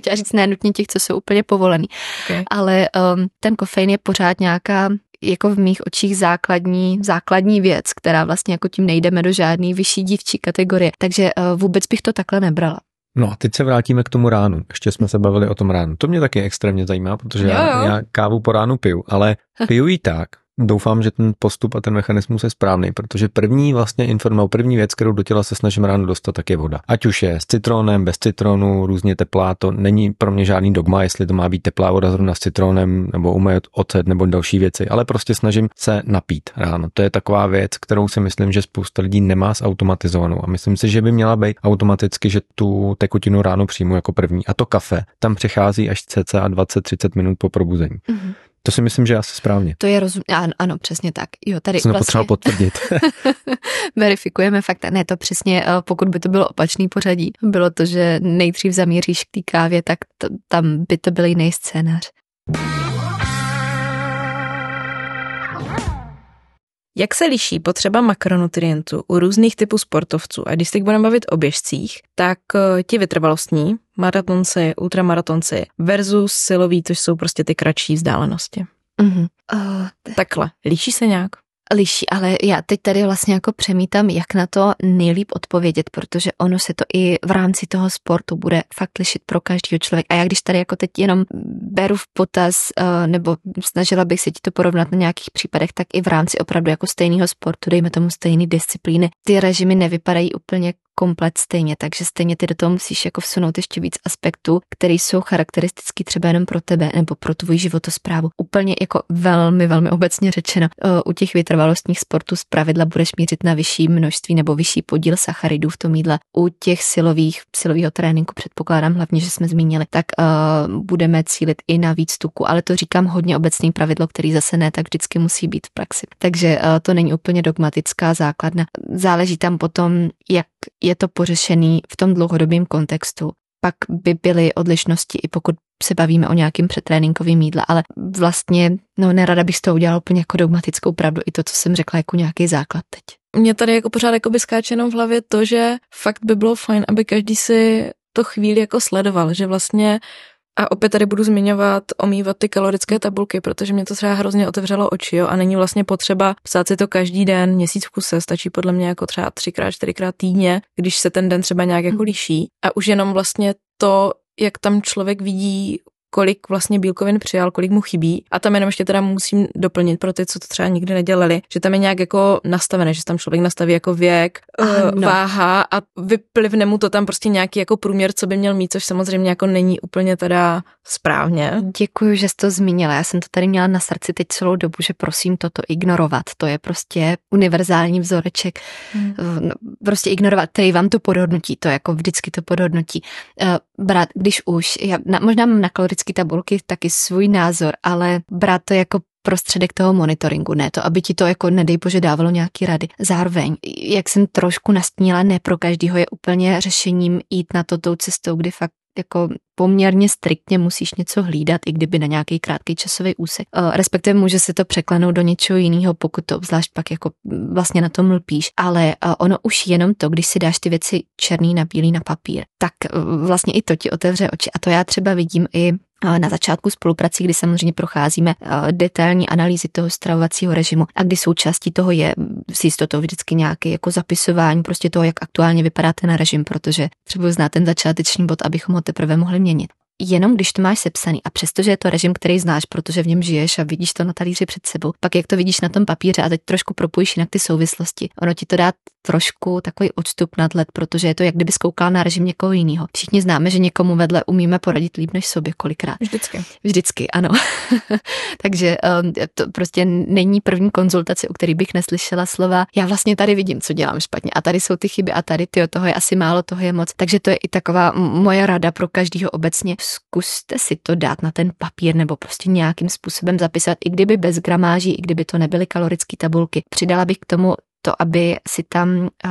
chtěla říct, ne nutně těch, co jsou úplně povolený. Okay. Ale um, ten kofein je pořád nějaká jako v mých očích základní, základní věc, která vlastně jako tím nejdeme do žádný vyšší dívčí kategorie. Takže uh, vůbec bych to takhle nebrala. No a teď se vrátíme k tomu ránu. Ještě jsme se bavili o tom ránu. To mě taky extrémně zajímá, protože jo, jo. Já, já kávu po ránu piju, ale piju ji tak, doufám, že ten postup a ten mechanismus je správný, protože první vlastně informa, první věc, kterou do těla se snažím ráno dostat, tak je voda. Ať už je s citronem, bez citronu, různě teplá, to není pro mě žádný dogma, jestli to má být teplá voda zrovna s citronem nebo umět ocet nebo další věci, ale prostě snažím se napít ráno. To je taková věc, kterou si myslím, že spousta lidí nemá zautomatizovanou a myslím si, že by měla být automaticky, že tu tekutinu ráno přijmu jako první. A to kafe tam přichází až cca 20-30 minut po probuzení. Mm-hmm. To si myslím, že asi správně. To je rozum... Ano, ano přesně tak. Jo, tady Jsem vlastně... potvrdit. Verifikujeme fakt, Ne, to přesně, eh, pokud by to bylo opačný pořadí, bylo to, že nejdřív zamíříš k té kávě, tak to, tam by to byl jiný scénář. Jak se liší potřeba makronutrientů u různých typů sportovců? A když se budeme bavit o běžcích, tak eh, ti vytrvalostní, maratonci, ultramaratonci versus siloví, to jsou prostě ty kratší vzdálenosti. Mm-hmm. Uh, Takhle, liší se nějak? liší, ale já teď tady vlastně jako přemítám, jak na to nejlíp odpovědět, protože ono se to i v rámci toho sportu bude fakt lišit pro každého člověka. A já když tady jako teď jenom beru v potaz, eh, nebo snažila bych se ti to porovnat na nějakých případech, tak i v rámci opravdu jako stejného sportu, dejme tomu stejné disciplíny, ty režimy nevypadají úplně komplet stejně, takže stejně ty do toho musíš jako vsunout ještě víc aspektů, které jsou charakteristický třeba jenom pro tebe nebo pro tvůj životosprávu. Úplně jako velmi, velmi obecně řečeno, eh, u těch vytrvalostních sportů z pravidla budeš mířit na vyšší množství nebo vyšší podíl sacharidů v tom jídle. U těch silových, silového tréninku předpokládám hlavně, že jsme zmínili, tak uh, budeme cílit i na víc tuku, ale to říkám hodně obecný pravidlo, který zase ne, tak vždycky musí být v praxi. Takže uh, to není úplně dogmatická základna. Záleží tam potom, jak je to pořešený v tom dlouhodobém kontextu. Pak by byly odlišnosti, i pokud se bavíme o nějakém přetréninkovým jídle, ale vlastně, no nerada bych z toho udělala úplně jako dogmatickou pravdu, i to, co jsem řekla jako nějaký základ teď. Mě tady jako pořád jako by skáče jenom v hlavě to, že fakt by bylo fajn, aby každý si to chvíli jako sledoval, že vlastně a opět tady budu zmiňovat omývat ty kalorické tabulky, protože mě to třeba hrozně otevřelo oči jo, a není vlastně potřeba psát si to každý den, měsíc v kuse, stačí podle mě jako třeba třikrát, čtyřikrát týdně, když se ten den třeba nějak jako mhm. liší. A už jenom vlastně to, jak tam člověk vidí kolik vlastně bílkovin přijal, kolik mu chybí. A tam jenom ještě teda musím doplnit pro ty, co to třeba nikdy nedělali, že tam je nějak jako nastavené, že tam člověk nastaví jako věk, ano. Eh, váha a vyplivne mu to tam prostě nějaký jako průměr, co by měl mít, což samozřejmě jako není úplně teda správně. Děkuji, že jsi to zmínila. Já jsem to tady měla na srdci teď celou dobu, že prosím toto ignorovat. To je prostě univerzální vzoreček. Hmm. No, prostě ignorovat, který vám to podhodnotí, to jako vždycky to podhodnotí. Eh, brat, když už, já na, možná mám na kalori statistické tabulky taky svůj názor, ale brát to jako prostředek toho monitoringu, ne to, aby ti to jako nedej bože dávalo nějaký rady. Zároveň, jak jsem trošku nastínila, ne pro každého je úplně řešením jít na to tou cestou, kdy fakt jako poměrně striktně musíš něco hlídat, i kdyby na nějaký krátký časový úsek. Eh, respektive může se to překlenout do něčeho jiného, pokud to zvlášť pak jako mm, vlastně na tom lpíš, ale eh, ono už jenom to, když si dáš ty věci černý na bílý na papír, tak eh, vlastně i to ti otevře oči. A to já třeba vidím i na začátku spolupráce, kdy samozřejmě procházíme eh, detailní analýzy toho stravovacího režimu a kdy součástí toho je s jistotou vždycky nějaké jako zapisování prostě toho, jak aktuálně vypadá ten režim, protože třeba znát ten začáteční bod, abychom ho teprve mohli měnit jenom když to máš sepsaný a přestože je to režim, který znáš, protože v něm žiješ a vidíš to na talíři před sebou, pak jak to vidíš na tom papíře a teď trošku propojíš jinak ty souvislosti, ono ti to dá trošku takový odstup nad let, protože je to jak kdyby skoukal na režim někoho jiného. Všichni známe, že někomu vedle umíme poradit líp než sobě kolikrát. Vždycky. Vždycky, ano. Takže um, to prostě není první konzultace, u který bych neslyšela slova. Já vlastně tady vidím, co dělám špatně a tady jsou ty chyby a tady ty toho je asi málo, toho je moc. Takže to je i taková moje rada pro každého obecně zkuste si to dát na ten papír nebo prostě nějakým způsobem zapisat, i kdyby bez gramáží, i kdyby to nebyly kalorické tabulky. Přidala bych k tomu to, aby si tam eh,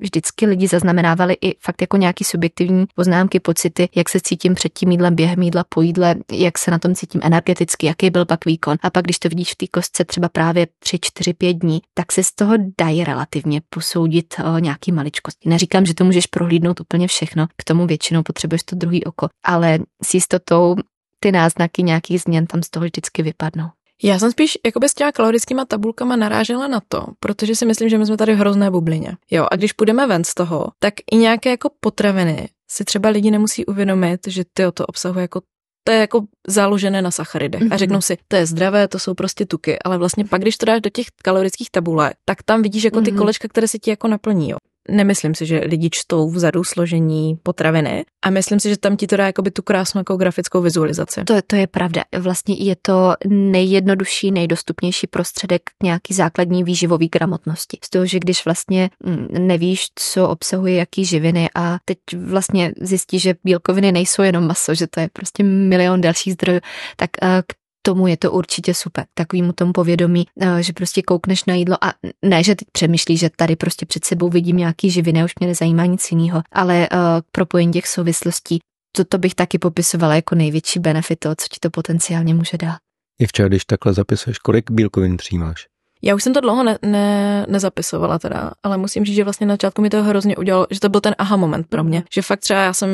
vždycky lidi zaznamenávali i fakt jako nějaký subjektivní poznámky, pocity, jak se cítím před tím jídlem, během jídla, po jídle, jak se na tom cítím energeticky, jaký byl pak výkon. A pak, když to vidíš v té kostce třeba právě 3, 4, 5 dní, tak se z toho dají relativně posoudit eh, nějaký maličkosti. Neříkám, že to můžeš prohlídnout úplně všechno, k tomu většinou potřebuješ to druhý oko, ale s jistotou ty náznaky nějakých změn tam z toho vždycky vypadnou. Já jsem spíš jakoby s těma kalorickýma tabulkama narážela na to, protože si myslím, že my jsme tady v hrozné bublině. Jo, a když půjdeme ven z toho, tak i nějaké jako potraviny si třeba lidi nemusí uvědomit, že ty to obsahuje jako to je jako založené na sacharidech. A mhm. řeknou si, to je zdravé, to jsou prostě tuky, ale vlastně pak, když to dáš do těch kalorických tabulek, tak tam vidíš jako ty mhm. kolečka, které se ti jako naplní. Jo nemyslím si, že lidi čtou vzadu složení potraviny a myslím si, že tam ti to dá jakoby tu krásnou jako grafickou vizualizaci. To, to je pravda. Vlastně je to nejjednodušší, nejdostupnější prostředek k nějaký základní výživový gramotnosti. Z toho, že když vlastně mm, nevíš, co obsahuje jaký živiny a teď vlastně zjistíš, že bílkoviny nejsou jenom maso, že to je prostě milion dalších zdrojů, tak eh, k tomu je to určitě super, takovýmu tomu povědomí, eh, že prostě koukneš na jídlo a ne, že teď přemýšlíš, že tady prostě před sebou vidím nějaký živiny, už mě nezajímá nic jiného, ale k eh, propojení těch souvislostí, to, to bych taky popisovala jako největší benefit toho, co ti to potenciálně může dát. I včera, když takhle zapisuješ, kolik bílkovin přijímáš? Já už jsem to dlouho ne, ne, nezapisovala teda, ale musím říct, že vlastně na začátku mi to hrozně udělalo, že to byl ten aha moment pro mě. Že fakt třeba já jsem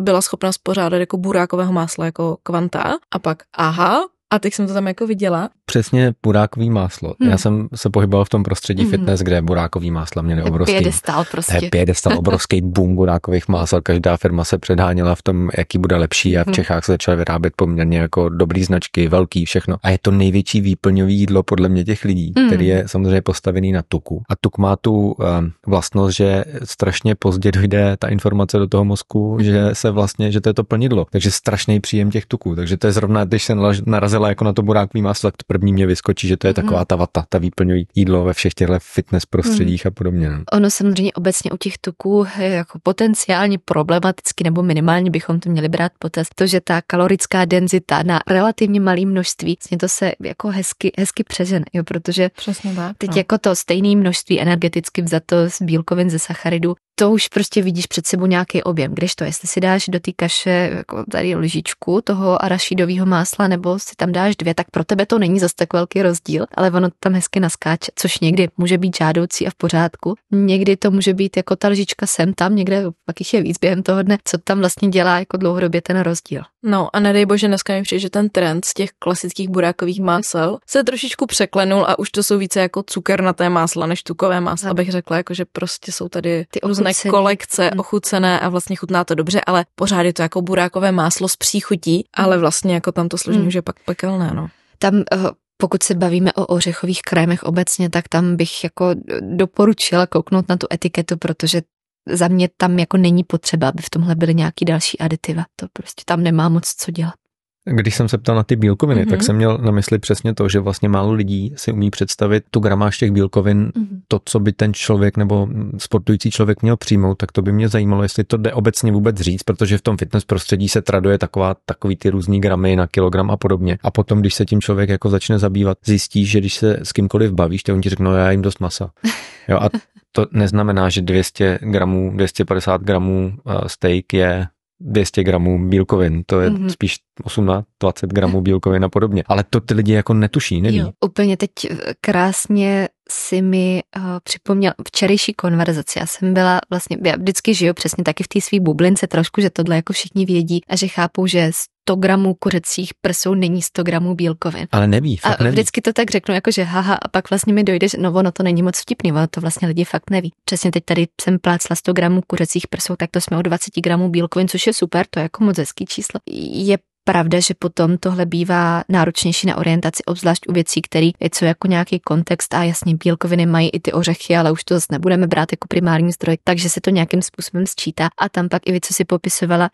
byla schopna spořádat jako burákového másla, jako kvanta. A pak aha, a teď jsem to tam jako viděla přesně burákový máslo. Hmm. Já jsem se pohyboval v tom prostředí hmm. fitness, kde burákový másla měli obrovský. Pědestal prostě. pědestal, obrovský boom burákových másel. Každá firma se předháněla v tom, jaký bude lepší a v hmm. Čechách se začaly vyrábět poměrně jako dobrý značky, velký, všechno. A je to největší výplňový jídlo podle mě těch lidí, hmm. který je samozřejmě postavený na tuku. A tuk má tu ehm, vlastnost, že strašně pozdě dojde ta informace do toho mozku, že hmm. se vlastně, že to je to plnidlo. Takže strašný příjem těch tuků. Takže to je zrovna, když jsem narazila jako na to burákový máslo, tak to první mě vyskočí, že to je mm-hmm. taková ta vata, ta výplňují jídlo ve všech těchto fitness prostředích mm. a podobně. No. Ono samozřejmě obecně u těch tuků je eh, jako potenciálně problematicky, nebo minimálně bychom to měli brát potaz, to, že ta kalorická denzita na relativně malý množství, vlastně to se jako hezky, hezky přežen, jo, protože Přesně tak, teď no. jako to stejné množství energeticky za to z bílkovin ze sacharidů to už prostě vidíš před sebou nějaký objem. Když to, jestli si dáš do té kaše jako tady lžičku toho arašidového másla, nebo si tam dáš dvě, tak pro tebe to není zas tak velký rozdíl, ale ono tam hezky naskáče, což někdy může být žádoucí a v pořádku. Někdy to může být jako ta lžička sem tam, někde pak jich je víc během toho dne, co tam vlastně dělá jako dlouhodobě ten rozdíl. No a nedej bože, dneska mi přijde, že ten trend z těch klasických burákových másel se trošičku překlenul a už to jsou více jako cukernaté másla než tukové másla, abych řekla, jako že prostě jsou tady ty různé ochucený. kolekce hmm. ochucené a vlastně chutná to dobře, ale pořád je to jako burákové máslo s příchutí, ale hmm. vlastně jako tam to složení mm. už je pak pekelné, no. Tam uh, pokud se bavíme o ořechových krémech obecně, tak tam bych jako doporučila kouknout na tu etiketu, protože za mě tam jako není potřeba, aby v tomhle byly nějaký další aditiva. To prostě tam nemá moc co dělat. Když jsem se ptal na ty bílkoviny, mm-hmm. tak mhm. jsem měl na mysli přesně to, že vlastně málo lidí si umí představit tu gramáž těch bílkovin, mm-hmm. to, co by ten člověk nebo sportující člověk měl přijmout, tak to by mě zajímalo, jestli to jde obecně vůbec říct, protože v tom fitness prostředí se traduje taková, takový ty různý gramy na kilogram a podobně. A potom, když se tím člověk jako začne zabývat, zjistí, že když se s kýmkoliv bavíš, tak on ti řekne, no já jim dost masa. Jo, a to neznamená, že 200 gramů, 250 gramů eh, steak je 200 gramů bílkovin, to je mm-hmm. spíš 18, 20 gramů bílkovin a podobně. Ale to ty lidi jako netuší, neví. Jo, úplně teď eh, krásně si mi uh, připomněl včerejší konverzaci. Já jsem byla vlastně, já vždycky žiju přesně taky v té své bublince trošku, že tohle jako všichni vědí a že chápou, že 100 gramů kuřecích prsů není 100 gramů bílkovin. Ale neví, fakt a neví. vždycky to tak řeknu, jako že haha, a pak vlastně mi dojde, že no ono to není moc vtipný, ono to vlastně lidi fakt neví. Přesně teď tady jsem plácla 100 gramů kuřecích prsů, tak to jsme o 20 gramů bílkovin, což je super, to je jako moc hezký číslo. Je pravda, že potom tohle bývá náročnější na orientaci, obzvlášť u věcí, které je co jako nějaký kontext a jasně bílkoviny mají i ty ořechy, ale už to zase nebudeme brát jako primární zdroj, takže se to nějakým způsobem sčítá. A tam pak i vy, co si popisovala,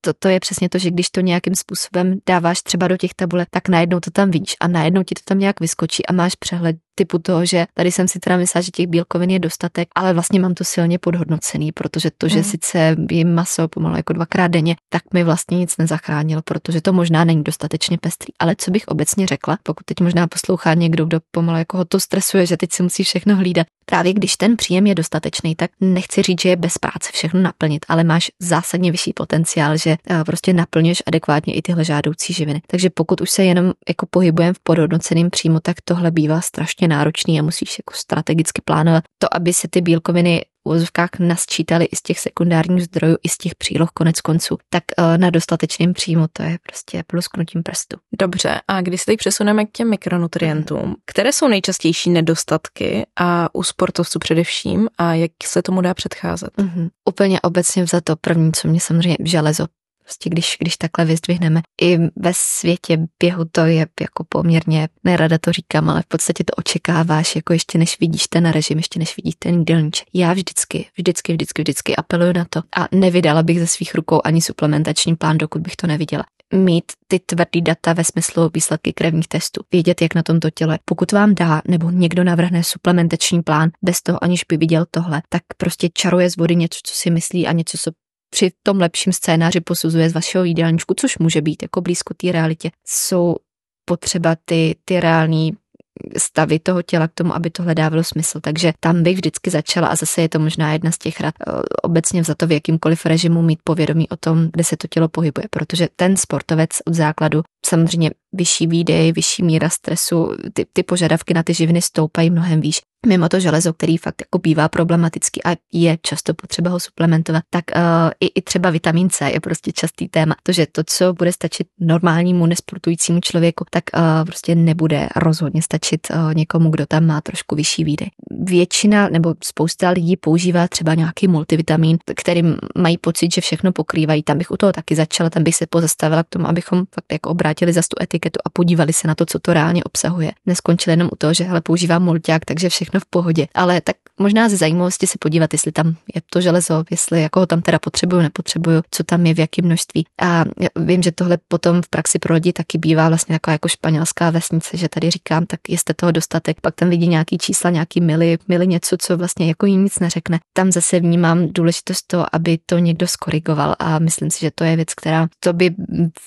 to, to je přesně to, že když to nějakým způsobem dáváš třeba do těch tabulek, tak najednou to tam vidíš a najednou ti to tam nějak vyskočí a máš přehled typu toho, že tady jsem si teda myslela, že těch bílkovin je dostatek, ale vlastně mám to silně podhodnocený, protože to, že mm. sice jim maso pomalu jako dvakrát denně, tak mi vlastně nic nezachránilo, protože to možná není dostatečně pestrý. Ale co bych obecně řekla, pokud teď možná poslouchá někdo, kdo pomalu jako ho to stresuje, že teď si musí všechno hlídat, Právě když ten příjem je dostatečný, tak nechci říct, že je bez práce všechno naplnit, ale máš zásadně vyšší potenciál, že eh, prostě naplňuješ adekvátně i tyhle žádoucí živiny. Takže pokud už se jenom jako pohybujeme v podhodnoceném příjmu, tak tohle bývá strašně strašně náročný a musíš jako strategicky plánovat to, aby se ty bílkoviny uvozovkách nasčítali i z těch sekundárních zdrojů, i z těch příloh konec konců, tak eh, na dostatečném příjmu to je prostě plusknutím prstu. Dobře, a když se teď přesuneme k těm mikronutrientům, které jsou nejčastější nedostatky a u sportovců především a jak se tomu dá předcházet? Mm-hmm. Úplně obecně za to první, co mě samozřejmě železo Prostě když, když takhle vyzdvihneme. I ve světě běhu to je jako poměrně, nerada to říkám, ale v podstatě to očekáváš, jako ještě než vidíš ten režim, ještě než vidíš ten dělníč. Já vždycky, vždycky, vždycky, vždycky apeluju na to a nevydala bych ze svých rukou ani suplementační plán, dokud bych to neviděla. Mít ty tvrdý data ve smyslu výsledky krevních testů, vědět, jak na tomto těle. Pokud vám dá nebo někdo navrhne suplementační plán bez toho, aniž by viděl tohle, tak prostě čaruje z vody něco, co si myslí a něco, co při tom lepším scénáři posuzuje z vašeho jídelníčku, což může být jako blízko té realitě, jsou potřeba ty, ty reální stavy toho těla k tomu, aby tohle dávalo smysl. Takže tam bych vždycky začala a zase je to možná jedna z těch rad eh, obecně za to v jakýmkoliv režimu mít povědomí o tom, kde se to tělo pohybuje, protože ten sportovec od základu samozřejmě vyšší výdej, vyšší míra stresu, ty, ty požadavky na ty živiny stoupají mnohem výš. Mimo to železo, který fakt jako bývá problematický a je často potřeba ho suplementovat, tak uh, i, i třeba vitamin C je prostě častý téma. To, že to, co bude stačit normálnímu nesportujícímu člověku, tak uh, prostě nebude rozhodně stačit uh, někomu, kdo tam má trošku vyšší výdej. Většina nebo spousta lidí používá třeba nějaký multivitamin, který mají pocit, že všechno pokrývají. Tam bych u toho taky začala, tam bych se pozastavila k tomu, abychom fakt jako obrátili za tu etiku etiketu a podívali se na to, co to reálně obsahuje. Neskončili jenom u toho, že hele, používám mulťák, takže všechno v pohodě. Ale tak možná ze zajímavosti se podívat, jestli tam je to železo, jestli jako ho tam teda potřebuju, nepotřebuju, co tam je, v jakém množství. A vím, že tohle potom v praxi pro lidi taky bývá vlastně taková jako španělská vesnice, že tady říkám, tak jestli toho dostatek, pak tam vidí nějaký čísla, nějaký mily, mily něco, co vlastně jako jí nic neřekne. Tam zase vnímám důležitost to, aby to někdo skorigoval a myslím si, že to je věc, která to by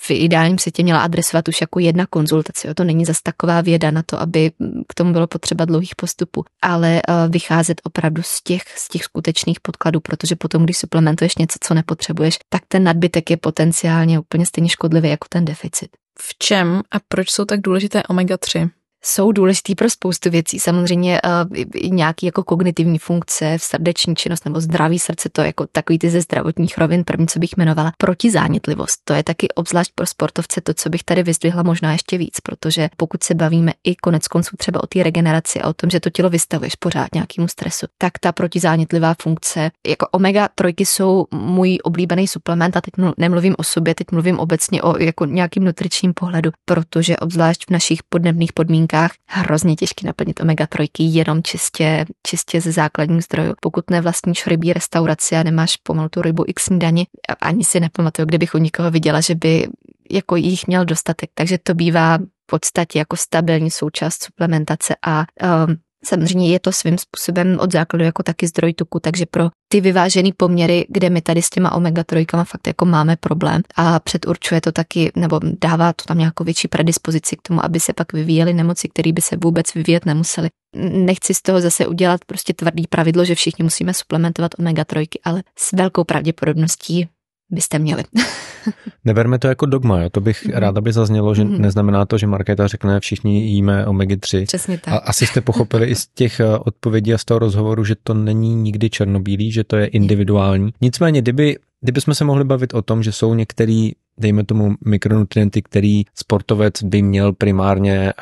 v ideálním světě měla adresovat už jako jedna konzultace. Jo. To není zas taková věda na to, aby k tomu bylo potřeba dlouhých postupů, ale eh, vycházet opravdu z těch, z těch skutečných podkladů, protože potom, když suplementuješ něco, co nepotřebuješ, tak ten nadbytek je potenciálně úplně stejně škodlivý jako ten deficit. V čem a proč jsou tak důležité omega-3? jsou důležitý pro spoustu věcí. Samozřejmě eh, nějaký jako kognitivní funkce, srdeční činnost nebo zdraví srdce, to je jako takový ty ze zdravotních rovin, první, co bych jmenovala, protizánětlivost. To je taky obzvlášť pro sportovce to, co bych tady vyzdvihla možná ještě víc, protože pokud se bavíme i konec konců třeba o té regeneraci a o tom, že to tělo vystavuješ pořád nějakému stresu, tak ta protizánětlivá funkce, jako omega trojky jsou můj oblíbený suplement a teď nemluvím o sobě, teď mluvím obecně o jako nějakým nutričním pohledu, protože obzvlášť v našich podnebných podmínkách podmínkách hrozně těžké naplnit omega trojky jenom čistě, čistě ze základních zdrojů. Pokud nevlastníš rybí restauraci a nemáš pomalu tu rybu x snídani, ani si nepamatuju, bych u nikoho viděla, že by jako jich měl dostatek. Takže to bývá v podstatě jako stabilní součást suplementace a um, Samozřejmě je to svým způsobem od základu jako taky zdroj tuku, takže pro ty vyvážené poměry, kde my tady s těma omega trojkama fakt jako máme problém a předurčuje to taky, nebo dává to tam nějakou větší predispozici k tomu, aby se pak vyvíjely nemoci, které by se vůbec vyvíjet nemusely. Nechci z toho zase udělat prostě tvrdý pravidlo, že všichni musíme suplementovat omega trojky, ale s velkou pravděpodobností byste měli. Neberme to jako dogma, jo? to bych mm-hmm. ráda by zaznělo, že mm-hmm. neznamená to, že Markéta řekne, všichni jíme omega-3. Přesně tak. A asi jste pochopili i z těch eh, odpovědí a z toho rozhovoru, že to není nikdy černobílý, že to je individuální. Nicméně, kdyby, kdyby jsme se mohli bavit o tom, že jsou některé dejme tomu, mikronutrienty, který sportovec by měl primárně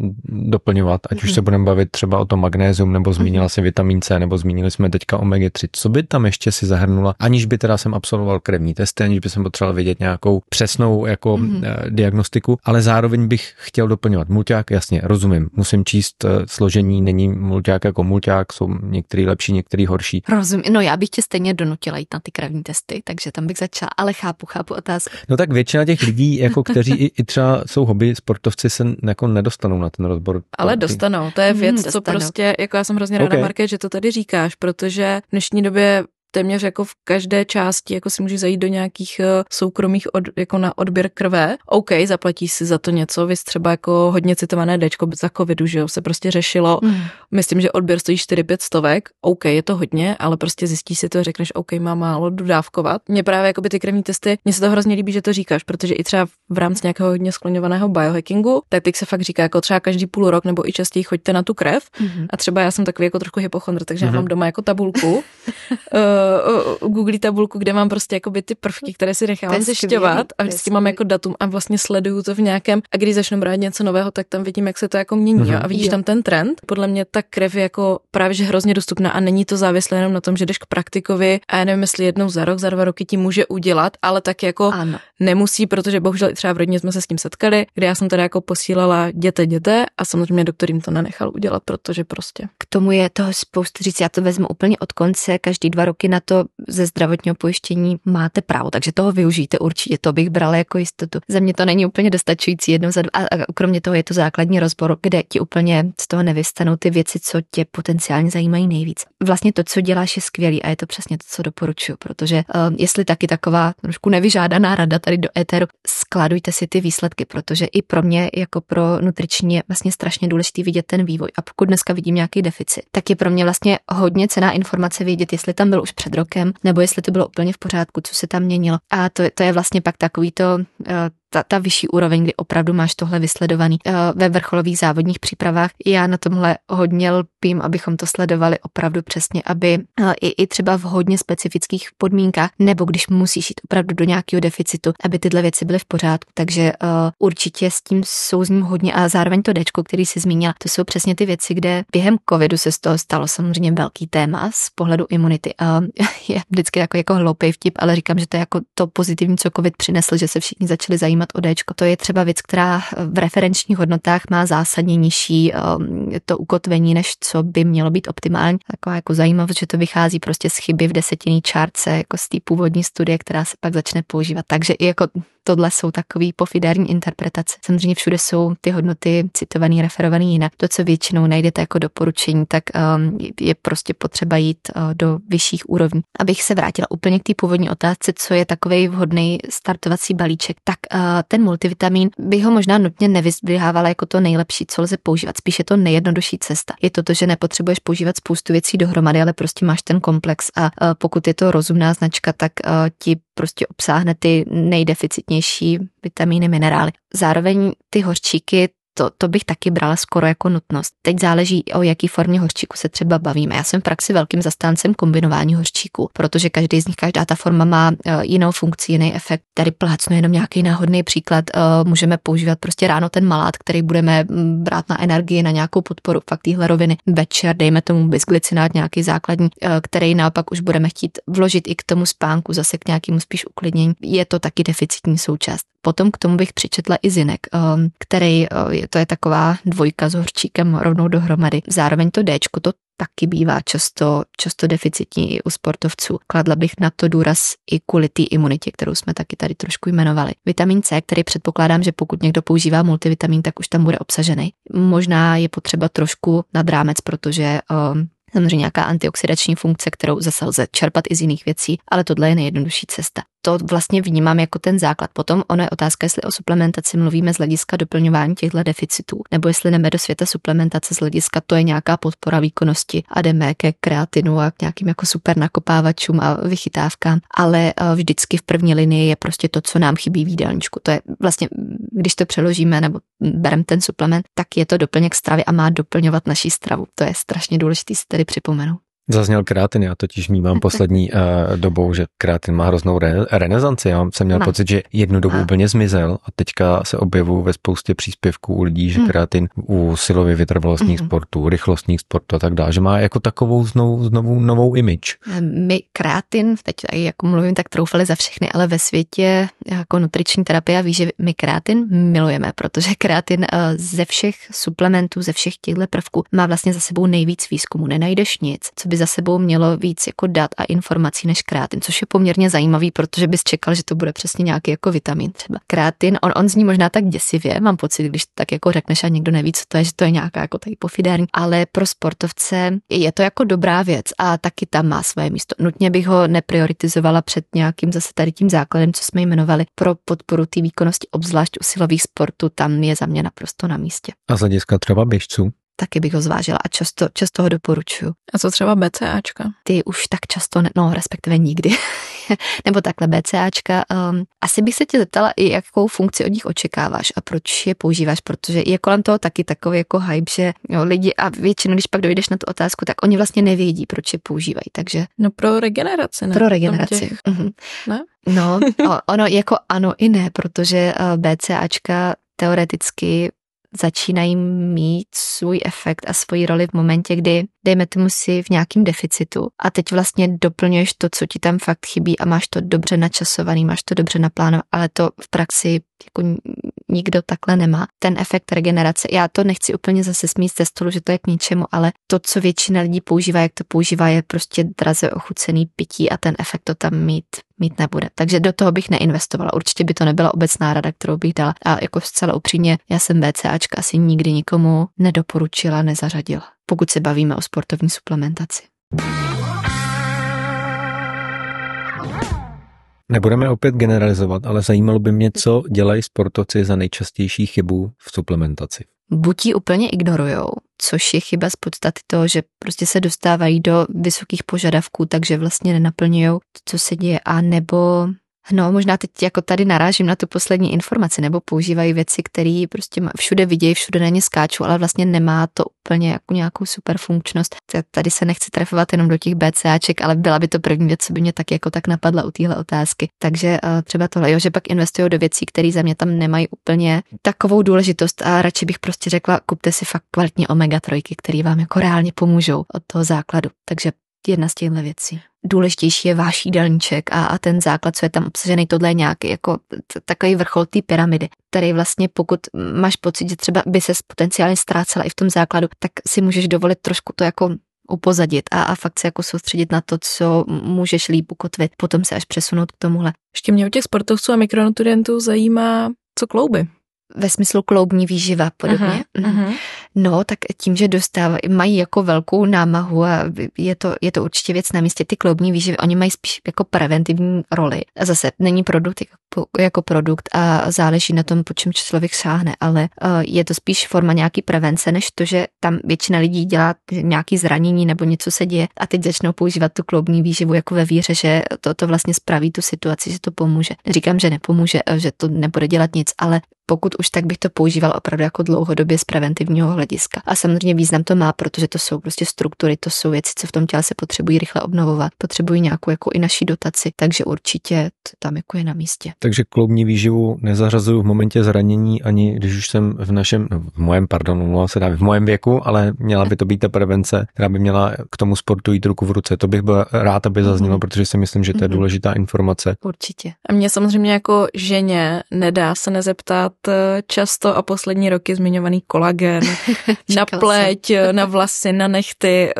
uh, doplňovat, ať mm-hmm. už se mhm. budeme bavit třeba o tom magnézium, nebo zmínila mhm. si vitamin C, nebo zmínili jsme teďka omega 3. Co by tam ještě si zahrnula, aniž by teda jsem absolvoval krevní testy, aniž by jsem potřeboval vědět nějakou přesnou jako mm-hmm. uh, diagnostiku, ale zároveň bych chtěl doplňovat mulťák, jasně, rozumím, musím číst uh, složení, není mulťák jako mulťák, jsou některý lepší, některý horší. Rozumím, no já bych tě stejně donutila jít na ty krevní testy, takže tam bych začala, ale chápu, chápu otázku. No tak většina těch lidí, jako kteří i, i třeba jsou hobby sportovci, se jako nedostanou na ten rozbor. Ale dostanou, to je věc, hmm, dostanou. co prostě, jako já jsem hrozně ráda, okay. Marke, že to tady říkáš, protože v dnešní době téměř jako v každé části jako si můžeš zajít do nějakých eh, soukromých od, jako na odběr krve. OK, zaplatíš si za to něco, vy třeba jako hodně citované dečko za covidu, že jo, se prostě řešilo. Mm. Myslím, že odběr stojí 4-5 stovek. OK, je to hodně, ale prostě zjistíš si to, řekneš, OK, má málo dodávkovat. Mně právě jako by ty krevní testy, mně se to hrozně líbí, že to říkáš, protože i třeba v rámci nějakého hodně skloňovaného biohackingu, tak teď se fakt říká, jako třeba každý půl rok nebo i častěji choďte na tu krev. Mm. A třeba já jsem takový jako trochu hypochondr, takže mm. já mhm. mám doma jako tabulku. Eh, uh, eh, Google tabulku, kde mám prostě jakoby ty prvky, které si nechávám zjišťovat a vždycky mám jako datum a vlastně sleduju to v nějakém a když začnu brát něco nového, tak tam vidím, jak se to jako mění uh-huh. a vidíš jo. tam ten trend. Podle mě ta krev je jako právě že hrozně dostupná a není to závislé jenom na tom, že jdeš k praktikovi a já nevím, jestli jednou za rok, za dva roky ti může udělat, ale tak jako ano. nemusí, protože bohužel i třeba v rodině jsme se s tím setkali, kde já jsem teda jako posílala děte, děte a samozřejmě doktor jim to nenechal udělat, protože prostě. K tomu je toho spoustu říct, já to vezmu úplně od konce, každý dva roky taky na to ze zdravotního pojištění máte právo, takže toho využijte určitě, to bych brala jako jistotu. Za mě to není úplně dostačující jednou za dva, a kromě toho je to základní rozbor, kde ti úplně z toho nevystanou ty věci, co tě potenciálně zajímají nejvíc. Vlastně to, co děláš, je skvělý a je to přesně to, co doporučuju, protože uh, jestli taky taková trošku nevyžádaná rada tady do éteru, skladujte si ty výsledky, protože i pro mě jako pro nutriční je vlastně strašně důležitý vidět ten vývoj. A pokud dneska vidím nějaký deficit, tak je pro mě vlastně hodně cená informace vědět, jestli tam byl už před rokem, nebo jestli to bylo úplně v pořádku, co se tam měnilo. A to, to je vlastně pak takový to, eh, ta, ta vyšší úroveň, kdy opravdu máš tohle vysledovaný eh, ve vrcholových závodních přípravách. Já na tomhle hodně lpím, abychom to sledovali opravdu přesně, aby eh, i, i třeba v hodně specifických podmínkách, nebo když musíš jít opravdu do nějakého deficitu, aby tyhle věci byly v pořádku. Takže uh, určitě s tím souzním hodně a zároveň to dečko, který si zmínila, to jsou přesně ty věci, kde během covidu se z toho stalo samozřejmě velký téma z pohledu imunity. Uh, je vždycky jako, jako hloupý vtip, ale říkám, že to je jako to pozitivní, co covid přinesl, že se všichni začali zajímat nad OD. To je třeba věc, která v referenčních hodnotách má zásadně nižší um, to ukotvení, než co by mělo být optimální. Taková jako zajímavost, že to vychází prostě z chyby v desetinné čárce, jako z té původní studie, která se pak začne používat. Takže i jako tohle jsou takové pofidární interpretace. Samozřejmě všude jsou ty hodnoty citované, referované jinak. To, co většinou najdete jako doporučení, tak um, je prostě potřeba jít uh, do vyšších úrovní. Abych se vrátila úplně k té původní otázce, co je takový vhodný startovací balíček, tak uh, ten multivitamin by ho možná nutně nevyzdvihávala jako to nejlepší, co lze používat. Spíše to nejjednodušší cesta. Je to to, že nepotřebuješ používat spoustu věcí dohromady, ale prostě máš ten komplex a uh, pokud je to rozumná značka, tak ti prostě obsáhne ty nejdeficitní kvalitnější vitamíny, minerály. Zároveň ty horčíky to, to bych taky brala skoro jako nutnost. Teď záleží, o jaký formě hořčíku se třeba bavíme. Já jsem v praxi velkým zastáncem kombinování hořčíku, protože každý z nich, každá ta forma má e, jinou funkci, jiný efekt. Tady plácnu jenom nějaký náhodný příklad. E, můžeme používat prostě ráno ten malát, který budeme mm, brát na energii, na nějakou podporu fakt téhle roviny. Večer, dejme tomu bisglicinát, nějaký základní, e, který naopak už budeme chtít vložit i k tomu spánku, zase k nějakému spíš uklidnění. Je to taky deficitní součást. Potom k tomu bych přičetla i zinek, ehm, který eh, to je taková dvojka s horčíkem rovnou dohromady. Zároveň to Dčko to taky bývá často, často deficitní i u sportovců. Kladla bych na to důraz i kvůli té imunitě, kterou jsme taky tady trošku jmenovali. Vitamin C, který předpokládám, že pokud někdo používá multivitamin, tak už tam bude obsažený. Možná je potřeba trošku nad rámec, protože um, samozřejmě nějaká antioxidační funkce, kterou zase lze čerpat i z jiných věcí, ale tohle je nejjednodušší cesta. To vlastně vnímám jako ten základ. Potom ono je otázka, jestli o suplementaci mluvíme z hlediska doplňování těchto deficitů, nebo jestli jdeme do světa suplementace z hlediska, to je nějaká podpora výkonnosti a jdeme ke kreatinu a k nějakým jako super nakopávačům a vychytávkám, ale eh, vždycky v první linii je prostě to, co nám chybí v jídelníčku. To je vlastně, když to přeložíme nebo bereme ten suplement, tak je to doplněk stravy a má doplňovat naší stravu. To je strašně důležité si tedy připomenout. Zazněl kreatin, já totiž mývám poslední uh, dobou, že kreatin má hroznou re- renesanci. Já jsem měl má. pocit, že jednu dobu má. úplně zmizel a teďka se objevují ve spoustě příspěvků u lidí, že mm. kreatin u silově vytrvalostních mm. sportů, rychlostních sportů a tak dále, že má jako takovou znovu, znovu novou image. My kreatin, teď jako mluvím, tak troufali za všechny, ale ve světě jako nutriční terapie ví, že my kreatin milujeme, protože kreatin eh, ze všech suplementů, ze všech těchto prvků má vlastně za sebou nejvíc výzkumu. Nenajdeš nic, co by by za sebou mělo víc jako dat a informací než krátin, což je poměrně zajímavý, protože bys čekal, že to bude přesně nějaký jako vitamin třeba. Krátin, on, on zní možná tak děsivě, mám pocit, když tak jako řekneš a někdo neví, co to je, že to je nějaká jako tady pofidérní, ale pro sportovce je to jako dobrá věc a taky tam má své místo. Nutně bych ho neprioritizovala před nějakým zase tady tím základem, co jsme jmenovali pro podporu té výkonnosti, obzvlášť u silových sportů, tam je za mě naprosto na místě. A z hlediska třeba běžců? taky bych ho zvážila a často, často ho doporučuju. A co třeba BCAčka? Ty už tak často, ne, no respektive nikdy. Nebo takhle BCAčka. Um, asi bych se tě zeptala i, jakou funkci od nich očekáváš a proč je používáš, protože je kolem toho taky takový jako hype, že jo, lidi a většinou, když pak dojdeš na tu otázku, tak oni vlastně nevědí, proč je používají, takže... No pro regeneraci, ne? Pro regeneraci. Těch... Mm-hmm. Ne? No, ono jako ano i ne, protože eh, BCAčka teoreticky začínají mít svůj efekt a svoji roli v momentě, kdy, dejme tomu si v nějakém deficitu a teď vlastně doplňuješ to, co ti tam fakt chybí a máš to dobře načasovaný, máš to dobře naplánované, ale to v praxi jako nikdo takhle nemá. Ten efekt regenerace, já to nechci úplně zase smít ze stolu, že to je k ničemu, ale to, co většina lidí používá, jak to používá, je prostě draze ochucený pití a ten efekt to tam mít mít nebude. Takže do toho bych neinvestovala. Určitě by to nebyla obecná rada, kterou bych dala. A jako zcela upřímně, já jsem BCAčka asi nikdy nikomu nedoporučila, nezařadila, pokud se bavíme o sportovní suplementaci. Nebudeme opět generalizovat, ale zajímalo by mě, co dělají sportovci za nejčastější chybu v suplementaci. Buď ji úplně ignorujou, což je chyba z podstaty toho, že prostě se dostávají do vysokých požadavků, takže vlastně nenaplňují to, co se děje, a nebo No, možná teď jako tady narážím na tu poslední informaci, nebo používají věci, které prostě všude vidějí, všude na ně skáčou, ale vlastně nemá to úplně jako nějakou super funkčnost. Tady se nechci trefovat jenom do těch BCAček, ale byla by to první věc, co by mě tak jako tak napadla u téhle otázky. Takže eh, třeba tohle, jo, že pak investují do věcí, které za mě tam nemají úplně takovou důležitost a radši bych prostě řekla, kupte si fakt kvalitní omega trojky, které vám jako reálně pomůžou od toho základu. Takže jedna z těchto věcí. Důležitější je váš jídelníček a, a ten základ, co je tam obsažený, tohle je nějaký jako takový vrchol té pyramidy, který vlastně pokud máš pocit, že třeba by se potenciálně ztrácela i v tom základu, tak si můžeš dovolit trošku to jako upozadit a, a fakt se jako soustředit na to, co můžeš líp ukotvit, potom se až přesunout k tomuhle. Ještě mě u těch sportovců a mikronutrientů zajímá, co klouby ve smyslu kloubní výživa podobně. Uh-huh, uh-huh. No, tak tím, že dostávají, mají jako velkou námahu a je to, je to určitě věc na místě, ty kloubní výživy, oni mají spíš jako preventivní roli. A zase není produkt jako, jako produkt a záleží na tom, po čem člověk sáhne, ale eh, je to spíš forma nějaký prevence, než to, že tam většina lidí dělá nějaký zranění nebo něco se děje a teď začnou používat tu kloubní výživu jako ve víře, že to, to vlastně spraví tu situaci, že to pomůže. Říkám, že nepomůže, eh, že to nebude dělat nic, ale pokud už tak bych to používal opravdu jako dlouhodobě z preventivního hlediska. A samozřejmě význam to má, protože to jsou prostě struktury, to jsou věci, co v tom těle se potřebují rychle obnovovat, potřebují nějakou jako i naší dotaci, takže určitě tam jako je na místě. Takže kloubní výživu nezařazuju v momentě zranění, ani když už jsem v našem, no, v mojem, pardon, se dá v mém věku, ale měla by to být ta prevence, která by měla k tomu sportu jít ruku v ruce. To bych byl rád, aby zaznělo, mm-hmm. protože si myslím, že to je mhm. důležitá informace. Určitě. A mě samozřejmě jako ženě nedá se nezeptat, Eh, často a poslední roky zmiňovaný kolagen na pleť, eh, na vlasy, na nechty eh,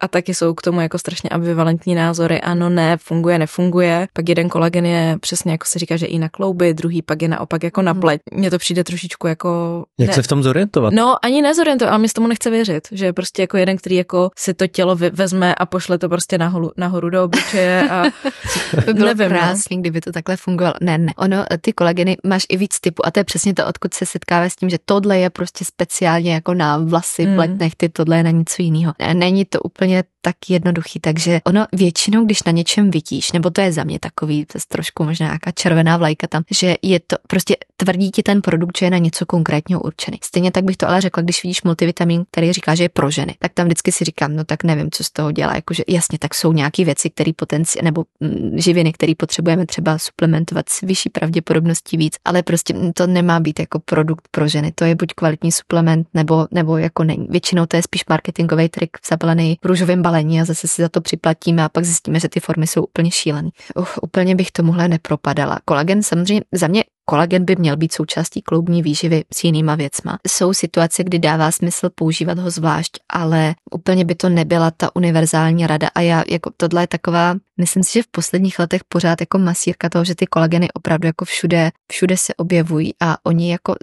a taky jsou k tomu jako strašně ambivalentní názory. Ano, ne, funguje, nefunguje. Pak jeden kolagen je přesně jako se říká, že i na klouby, druhý pak je naopak jako na mhm. pleť. Mně to přijde trošičku jako... Jak ne. se v tom zorientovat? No, ani nezorientovat, ale mi tomu nechce věřit, že je prostě jako jeden, který jako si to tělo vezme a pošle to prostě nahoru, nahoru do obličeje a by bylo nevím, no. krásný, kdyby to takhle fungovalo. Ne, ne. Ono, ty kolageny máš i víc typu a to je přesně přesně to, odkud se setkává s tím, že tohle je prostě speciálně jako na vlasy, mm. pleť nechty, tohle je na něco jiného. Není to úplně tak jednoduchý, takže ono většinou, když na něčem vidíš, nebo to je za mě takový, to je trošku možná nějaká červená vlajka tam, že je to prostě tvrdí ti ten produkt, že je na něco konkrétního určený. Stejně tak bych to ale řekla, když vidíš multivitamin, který říká, že je pro ženy, tak tam vždycky si říkám, no tak nevím, co z toho dělá, jakože jasně, tak jsou nějaké věci, které potenci nebo mm, živiny, které potřebujeme třeba suplementovat s vyšší pravděpodobností víc, ale prostě to nemá být jako produkt pro ženy. To je buď kvalitní suplement, nebo, nebo jako není. Většinou to je spíš marketingový trik zabalený růžovým šálení a zase si za to připlatíme a pak zjistíme, že ty formy jsou úplně šílené. Uh, Úplně bych tomuhle nepropadala. Kolagen samozřejmě za mě Kolagen by měl být součástí kloubní výživy s jinýma věcma. Jsou situace, kdy dává smysl používat ho zvlášť, ale úplně by to nebyla ta univerzální rada a já jako tohle je taková, myslím si, že v posledních letech pořád jako masírka toho, že ty kolageny opravdu jako všude, všude se objevují a oni jako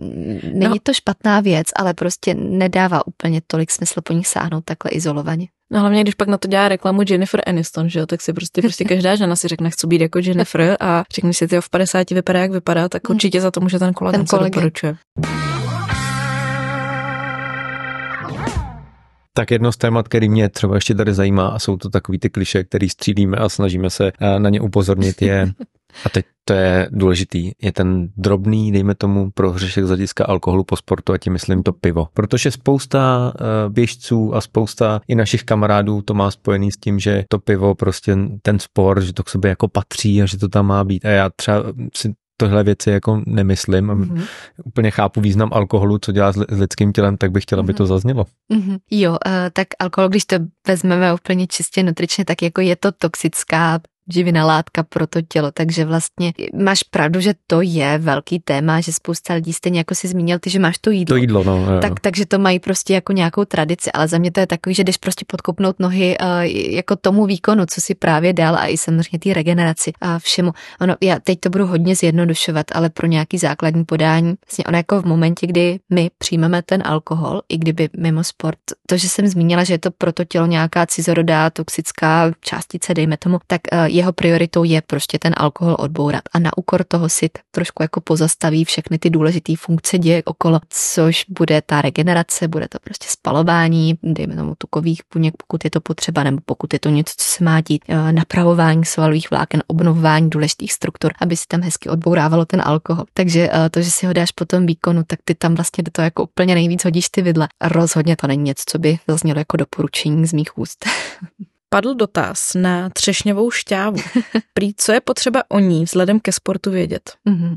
No. není no. to špatná věc, ale prostě nedává úplně tolik smysl po nich sáhnout takhle izolovaně. No hlavně, když pak na to dělá reklamu Jennifer Aniston, že jo, tak si prostě, prostě každá žena si řekne, chci být jako Jennifer a řekne si, ty v 50 vypadá, jak vypadá, tak hmm. určitě za to může ten kolega, ten co doporučuje. Tak jedno z témat, který mě třeba ještě tady zajímá, a jsou to takový ty kliše, který střílíme a snažíme se eh, na ně upozornit, je A teď to je důležitý, je ten drobný, dejme tomu, prohřešek z hlediska alkoholu po sportu a tím myslím to pivo. Protože spousta eh, běžců a spousta i našich kamarádů to má spojený s tím, že to pivo prostě ten sport, že to k sobě jako patří a že to tam má být. A já třeba si tohle věci jako nemyslím. Mm-hmm. Úplně chápu význam alkoholu, co dělá s lidským tělem, tak bych chtěla, aby mm-hmm. to zaznělo. Mm-hmm. Jo, eh, tak alkohol, když to vezmeme úplně čistě nutričně, tak jako je to toxická živina látka pro to tělo. Takže vlastně máš pravdu, že to je velký téma, že spousta lidí, stejně jako si zmínil ty, že máš to jídlo. To jídlo, no. Tak, takže to mají prostě jako nějakou tradici, ale za mě to je takový, že jdeš prostě podkopnout nohy uh, jako tomu výkonu, co si právě dal a i samozřejmě té regeneraci a eh, všemu. Ono, já teď to budu hodně zjednodušovat, ale pro nějaký základní podání, vlastně ono jako v momentě, kdy my přijmeme ten alkohol, i kdyby mimo sport, to, že jsem zmínila, že je to pro to tělo nějaká cizorodá, toxická částice, dejme tomu, tak uh, jeho prioritou je prostě ten alkohol odbourat a na úkor toho si trošku jako pozastaví všechny ty důležité funkce děje okolo, což bude ta regenerace, bude to prostě spalování, dejme tomu tukových puněk, pokud je to potřeba, nebo pokud je to něco, co se má dít, eh, napravování svalových vláken, obnovování důležitých struktur, aby si tam hezky odbourávalo ten alkohol. Takže eh, to, že si ho dáš po tom výkonu, tak ty tam vlastně do toho jako úplně nejvíc hodíš ty vidle. Rozhodně to není něco, co by zaznělo jako doporučení z mých úst. padl dotaz na třešňovou šťávu. Prý, co je potřeba o ní vzhledem ke sportu vědět? Mm-hmm.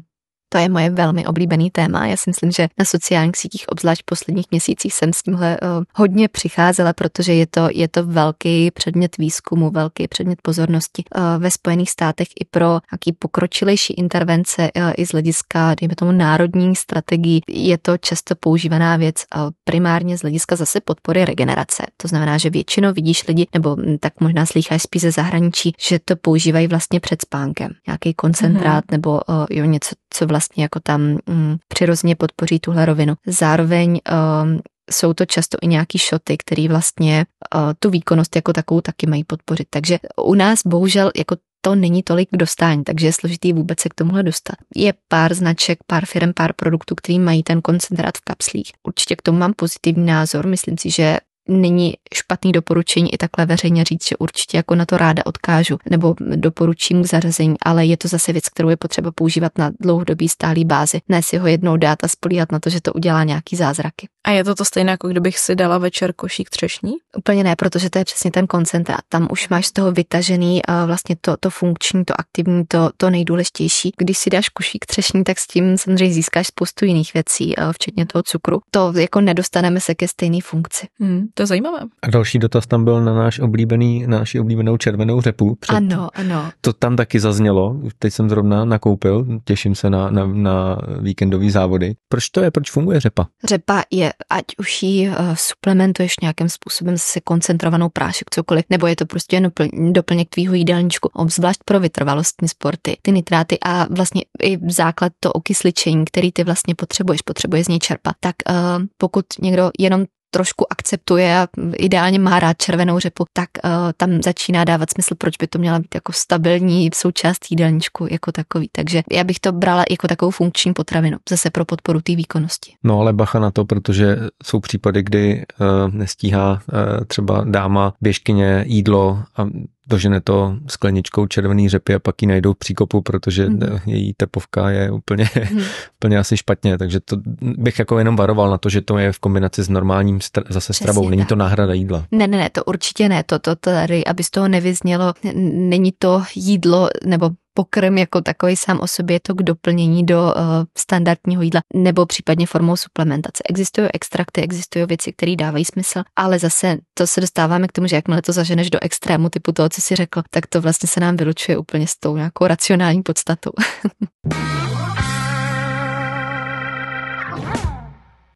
To je moje velmi oblíbený téma. Já si myslím, že na sociálních sítích, obzvlášť v posledních měsících, jsem s tímhle uh, hodně přicházela, protože je to, je to velký předmět výzkumu, velký předmět pozornosti uh, ve Spojených státech i pro jaký pokročilejší intervence uh, i z hlediska, dejme tomu, národní strategii. Je to často používaná věc primárně z hlediska zase podpory regenerace. To znamená, že většinou vidíš lidi, nebo hm, tak možná slýcháš spíš zahraničí, že to používají vlastně před spánkem. Nějaký koncentrát mm-hmm. nebo jo, něco co vlastně jako tam mm, přirozeně podpoří tuhle rovinu. Zároveň um, jsou to často i nějaký šoty, které vlastně uh, tu výkonnost jako takovou taky mají podpořit. Takže u nás bohužel jako to není tolik dostání, takže je složitý vůbec se k tomuhle dostat. Je pár značek, pár firm, pár produktů, který mají ten koncentrát v kapslích. Určitě k tomu mám pozitivní názor. Myslím si, že není špatný doporučení i takhle veřejně říct, že určitě jako na to ráda odkážu nebo doporučím k zařazení, ale je to zase věc, kterou je potřeba používat na dlouhodobý stálý bázi, ne si ho jednou dát a spolíhat na to, že to udělá nějaký zázraky. A je to to stejné, jako kdybych si dala večer košík třešní? Úplně ne, protože to je přesně ten koncentrát. Tam už máš z toho vytažený vlastně to, to funkční, to aktivní, to, to nejdůležitější. Když si dáš košík třešní, tak s tím samozřejmě získáš spoustu jiných věcí, včetně toho cukru. To jako nedostaneme se ke stejné funkci. Hmm. To je zajímavé. A další dotaz tam byl na náš oblíbený, na naši oblíbenou červenou řepu. Před, ano, ano. To tam taky zaznělo, teď jsem zrovna nakoupil, těším se na, na, na víkendové závody. Proč to je, proč funguje řepa? Řepa je, ať už ji eh, suplementuješ nějakým způsobem se koncentrovanou prášek, cokoliv, nebo je to prostě jen doplněk tvýho jídelníčku, obzvlášť pro vytrvalostní sporty, ty nitráty a vlastně i základ to okysličení, který ty vlastně potřebuješ, potřebuješ z něj čerpat. Tak uh, pokud někdo jenom trošku akceptuje a ideálně má rád červenou řepu, tak uh, tam začíná dávat smysl, proč by to měla být jako stabilní součást jídelníčku jako takový. Takže já bych to brala jako takovou funkční potravinu, zase pro podporu té výkonnosti. No ale bacha na to, protože jsou případy, kdy uh, nestíhá uh, třeba dáma běžkyně jídlo a dožene to skleničkou červený řepy a pak ji najdou v příkopu, protože mm-hmm. její tepovka je úplně, mm-hmm. úplně asi špatně, takže to bych jako jenom varoval na to, že to je v kombinaci s normálním str- zase Přesně stravou, není tak. to náhrada jídla. Ne, ne, ne, to určitě ne, to, to tady, aby z toho nevyznělo, není to jídlo nebo pokrm jako takový sám o sobě je to k doplnění do uh, standardního jídla nebo případně formou suplementace. Existují extrakty, existují věci, které dávají smysl, ale zase to se dostáváme k tomu, že jakmile to zaženeš do extrému typu toho, co si řekl, tak to vlastně se nám vylučuje úplně s tou nějakou racionální podstatou.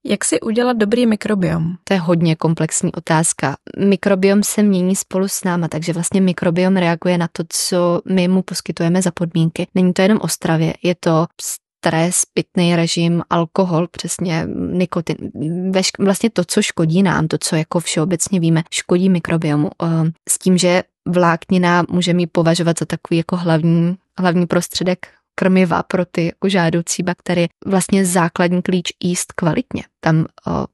Jak si udělat dobrý mikrobiom? To je hodně komplexní otázka. Mikrobiom se mění spolu s náma, takže vlastně mikrobiom reaguje na to, co my mu poskytujeme za podmínky. Není to jenom o stravě, je to stres, pitný režim, alkohol, přesně nikotin, vešk- vlastně to, co škodí nám, to, co jako všeobecně víme, škodí mikrobiomu. Eh, s tím, že vláknina můžeme ji považovat za takový jako hlavní, hlavní prostředek krmiva pro ty jako žádoucí bakterie. Vlastně základní klíč jíst kvalitně tam,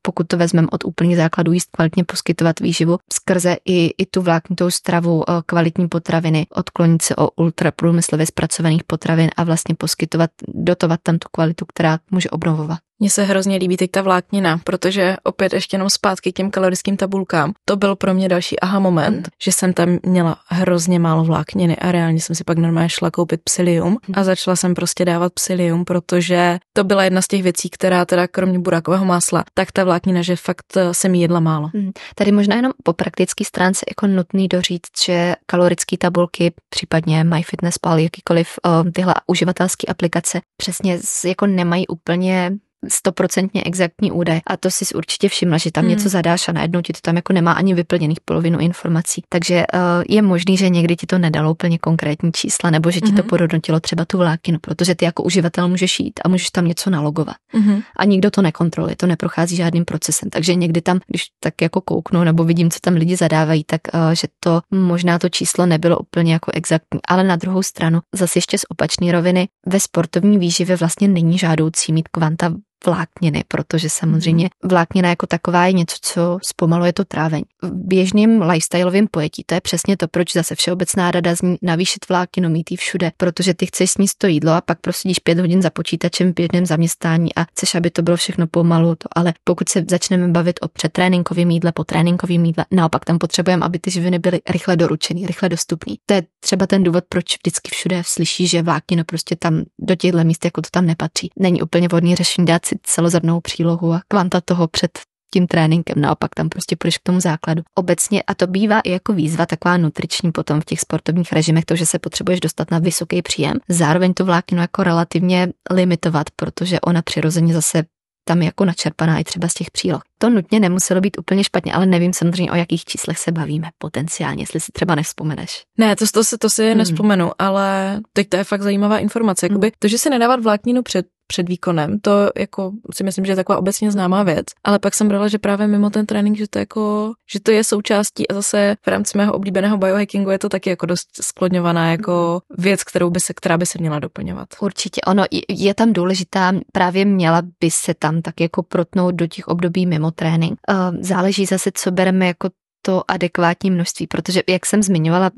pokud to vezmeme od úplných základů, jíst kvalitně, poskytovat výživu skrze i, i tu vláknitou stravu, kvalitní potraviny, odklonit se o ultraprůmyslově zpracovaných potravin a vlastně poskytovat, dotovat tam tu kvalitu, která může obnovovat. Mně se hrozně líbí teď ta vláknina, protože opět ještě jenom zpátky k těm kalorickým tabulkám. To byl pro mě další aha moment, mm. že jsem tam měla hrozně málo vlákniny a reálně jsem si pak normálně šla koupit psyllium mhm. a začala jsem prostě dávat psyllium, protože to byla jedna z těch věcí, která teda kromě burákového má másla, tak ta vláknina, že fakt eh, jsem jí jedla málo. Hmm. Tady možná jenom po praktické stránce jako nutný doříct, že kalorické tabulky, případně MyFitnessPal, jakýkoliv uh, tyhle uživatelské aplikace přesně jako nemají úplně stoprocentně exaktní údaj. A to si určitě všimla, že tam hmm. něco zadáš a najednou ti to tam jako nemá ani vyplněných polovinu informací. Takže uh, je možný, že někdy ti to nedalo úplně konkrétní čísla, nebo že ti hmm. to mhm. porodnotilo třeba tu vlákinu, protože ty jako uživatel můžeš jít a můžeš tam něco nalogovat. Hmm. A nikdo to nekontroluje, to neprochází žádným procesem. Takže někdy tam, když tak jako kouknu nebo vidím, co tam lidi zadávají, tak uh, že to možná to číslo nebylo úplně jako exaktní. Ale na druhou stranu, zase ještě z opačné roviny, ve sportovní výživě vlastně není žádoucí mít kvanta vlákniny, protože mhm. samozřejmě vláknina jako taková je něco, co zpomaluje to trávení. V běžném lifestyleovém pojetí to je přesně to, proč zase všeobecná rada zní navýšit vlákninu, mít ji všude, protože ty chceš sníst to jídlo a pak prosedíš pět hodin za počítačem v běžném zaměstnání a chceš, aby to bylo všechno pomalu. To. Ale pokud se začneme bavit o přetréninkovém jídle, po tréninkovém jídle, naopak tam potřebujeme, aby ty živiny byly rychle doručeny, rychle dostupný. To je třeba ten důvod, proč vždycky všude slyší, že vláknina prostě tam do těchto míst jako to tam nepatří. Není úplně vhodný řešení dát si celozrnou přílohu a kvanta toho před tím tréninkem, naopak tam prostě půjdeš k tomu základu. Obecně, a to bývá i jako výzva taková nutriční potom v těch sportovních režimech, to, že se potřebuješ dostat na vysoký příjem, zároveň tu vlákninu jako relativně limitovat, protože ona přirozeně zase tam jako načerpaná i třeba z těch příloh. To nutně nemuselo být úplně špatně, ale nevím samozřejmě, o jakých číslech se bavíme potenciálně, jestli si třeba nevzpomeneš. Ne, to, to, to si hmm. nespomenu, ale teď to je fakt zajímavá informace. Hmm. Jakoby, hmm. To, že se nedávat vlákninu před před výkonem. To jako si myslím, že je taková obecně známá věc, ale pak jsem brala, že právě mimo ten trénink, že to jako, že to je součástí a zase v rámci mého oblíbeného biohackingu je to taky jako dost skloňovaná jako věc, kterou by se, která by se měla doplňovat. Určitě, ono je tam důležitá, právě měla by se tam tak jako protnout do těch období mimo trénink. Ehm, záleží zase, co bereme jako to adekvátní množství, protože jak jsem zmiňovala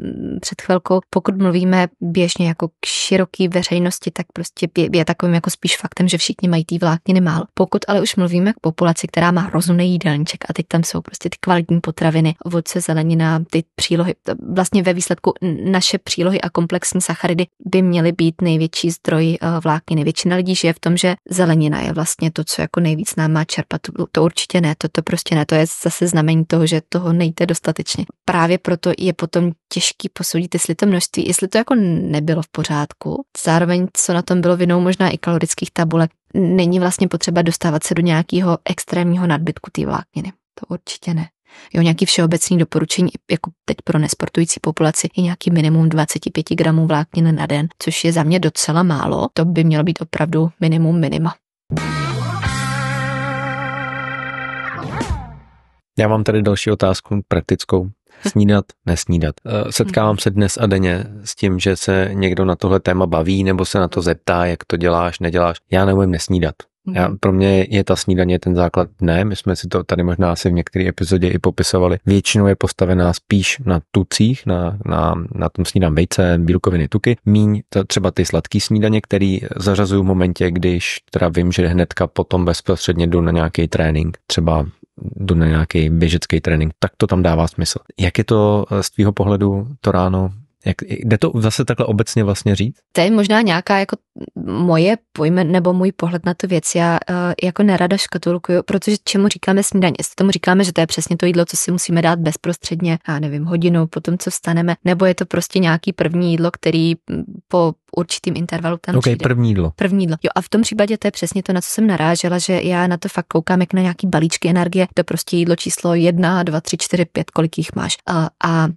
před chvilkou, pokud mluvíme běžně jako k široké veřejnosti, tak prostě je, je takovým jako spíš faktem, že všichni mají ty vlákniny málo. Pokud ale už mluvíme k populaci, která má rozumný jídelníček a teď tam jsou prostě ty kvalitní potraviny, ovoce, zelenina, ty přílohy, vlastně ve výsledku naše přílohy a komplexní sacharidy by měly být největší zdroj eh, vlákniny. Většina lidí žije v tom, že zelenina je vlastně to, co jako nejvíc nám má čerpat. To určitě ne, to, to prostě ne, to je zase znamení toho, že toho nejde nevíte dostatečně. Právě proto je potom těžký posoudit, jestli to množství, jestli to jako nebylo v pořádku. Zároveň, co na tom bylo vinou možná i kalorických tabulek, není vlastně potřeba dostávat se do nějakého extrémního nadbytku té vlákniny. To určitě ne. Jo, nějaký všeobecný doporučení, jako teď pro nesportující populaci, je nějaký minimum 25 gramů vlákniny na den, což je za mě docela málo. To by mělo být opravdu minimum minima. Já mám tady další otázku praktickou. Snídat, nesnídat. Eh, setkávám se dnes a denně s tím, že se někdo na tohle téma baví nebo se na to zeptá, jak to děláš, neděláš. Já neumím nesnídat. Mhm. Já, pro mě je ta snídaně ten základ dne, my jsme si to tady možná asi v některé epizodě i popisovali. Většinou je postavená spíš na tucích, na, na, na tom snídám vejce, bílkoviny, tuky, míň to třeba ty sladké snídaně, které zařazuju v momentě, když teda vím, že hnedka potom bezprostředně jdu na nějaký trénink, třeba do nějaký běžecký trénink, tak to tam dává smysl. Jak je to eh, z tvýho pohledu to ráno jak, jde to zase takhle obecně vlastně říct? To je možná nějaká jako moje pojme nebo můj pohled na tu věc. Já uh, jako nerada škatulkuju, protože čemu říkáme snídaně? Jestli tomu říkáme, že to je přesně to jídlo, co si musíme dát bezprostředně, já nevím, hodinu po tom, co vstaneme, nebo je to prostě nějaký první jídlo, který hm, po určitým intervalu tam okay, přijde. první jídlo. První jídlo. Jo a v tom případě to je přesně to, na co jsem narážela, že já na to fakt koukám jak na nějaký balíčky energie, to prostě jídlo číslo 1, 2, 3, 4, 5, kolik jich máš. A, a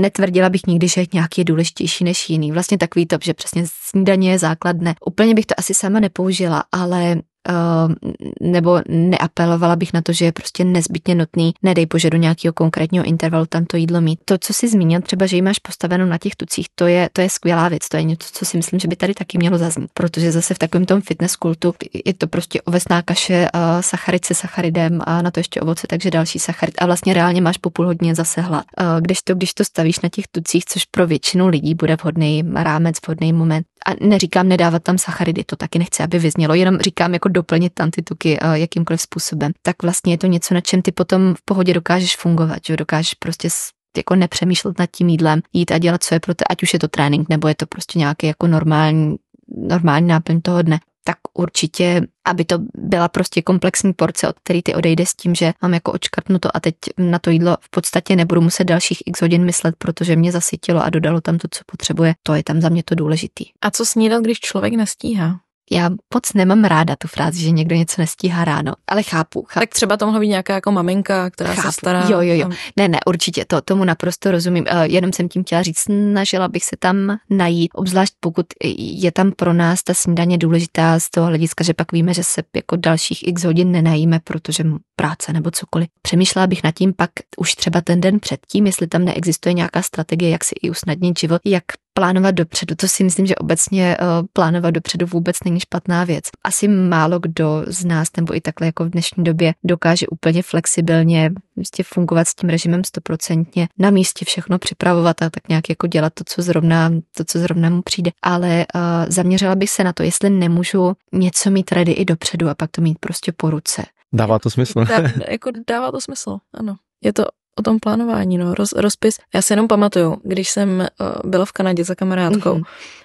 netvrdila bych nikdy, že nějaký je důležitější než jiný. Vlastně takový to, že přesně snídaně je základné. Úplně bych to asi sama nepoužila, ale Ehm, nebo neapelovala bych na to, že je prostě nezbytně nutný, nedej bože do nějakého konkrétního intervalu tam to jídlo mít. To, co si zmínil, třeba, že ji máš postaveno na těch tucích, to je, to je skvělá věc, to je něco, co si myslím, že by tady taky mělo zaznít, protože zase v takovém tom fitness kultu je to prostě ovesná kaše, eh, sacharid se sacharidem a na to ještě ovoce, takže další sacharid a vlastně reálně máš po půl hodině zase hlad. Eh, když to, když to stavíš na těch tucích, což pro většinu lidí bude vhodný rámec, vhodný moment. A neříkám nedávat tam sacharidy, to taky nechci, aby vyznělo, jenom říkám jako doplnit tam ty tuky eh, jakýmkoliv způsobem, tak vlastně je to něco, na čem ty potom v pohodě dokážeš fungovat, že dokážeš prostě jako nepřemýšlet nad tím jídlem, jít a dělat, co je pro to, ať už je to trénink, nebo je to prostě nějaký jako normální, normální náplň toho dne tak určitě, aby to byla prostě komplexní porce, od které ty odejde s tím, že mám jako to a teď na to jídlo v podstatě nebudu muset dalších x hodin myslet, protože mě zasytilo a dodalo tam to, co potřebuje. To je tam za mě to důležitý. A co snídat, když člověk nestíhá? Já moc nemám ráda tu frázi, že někdo něco nestíhá ráno, ale chápu. chápu. Tak třeba to mohla být nějaká jako maminka, která chápu. se stará. Jo, jo, jo. Ne, ne, určitě to, tomu naprosto rozumím. Uh, jenom jsem tím chtěla říct, snažila bych se tam najít, obzvlášť pokud je tam pro nás ta snídaně důležitá z toho hlediska, že pak víme, že se jako dalších x hodin nenajíme, protože práce nebo cokoliv. Přemýšlela bych nad tím pak už třeba ten den předtím, jestli tam neexistuje nějaká strategie, jak si i usnadnit život, jak plánovat dopředu. To si myslím, že obecně eh, plánovat dopředu vůbec není špatná věc. Asi málo kdo z nás, nebo i takhle jako v dnešní době, dokáže úplně flexibilně vlastně fungovat s tím režimem stoprocentně, na místě všechno připravovat a tak nějak jako dělat to, co zrovna, to, co zrovna mu přijde. Ale uh, zaměřila bych se na to, jestli nemůžu něco mít ready i dopředu a pak to mít prostě po ruce. Dává to smysl. Dá, jako dává to smysl, ano. Je to o tom plánování, no, roz, rozpis. Já se jenom pamatuju, když jsem uh, byla v Kanadě za kamarádkou mm-hmm.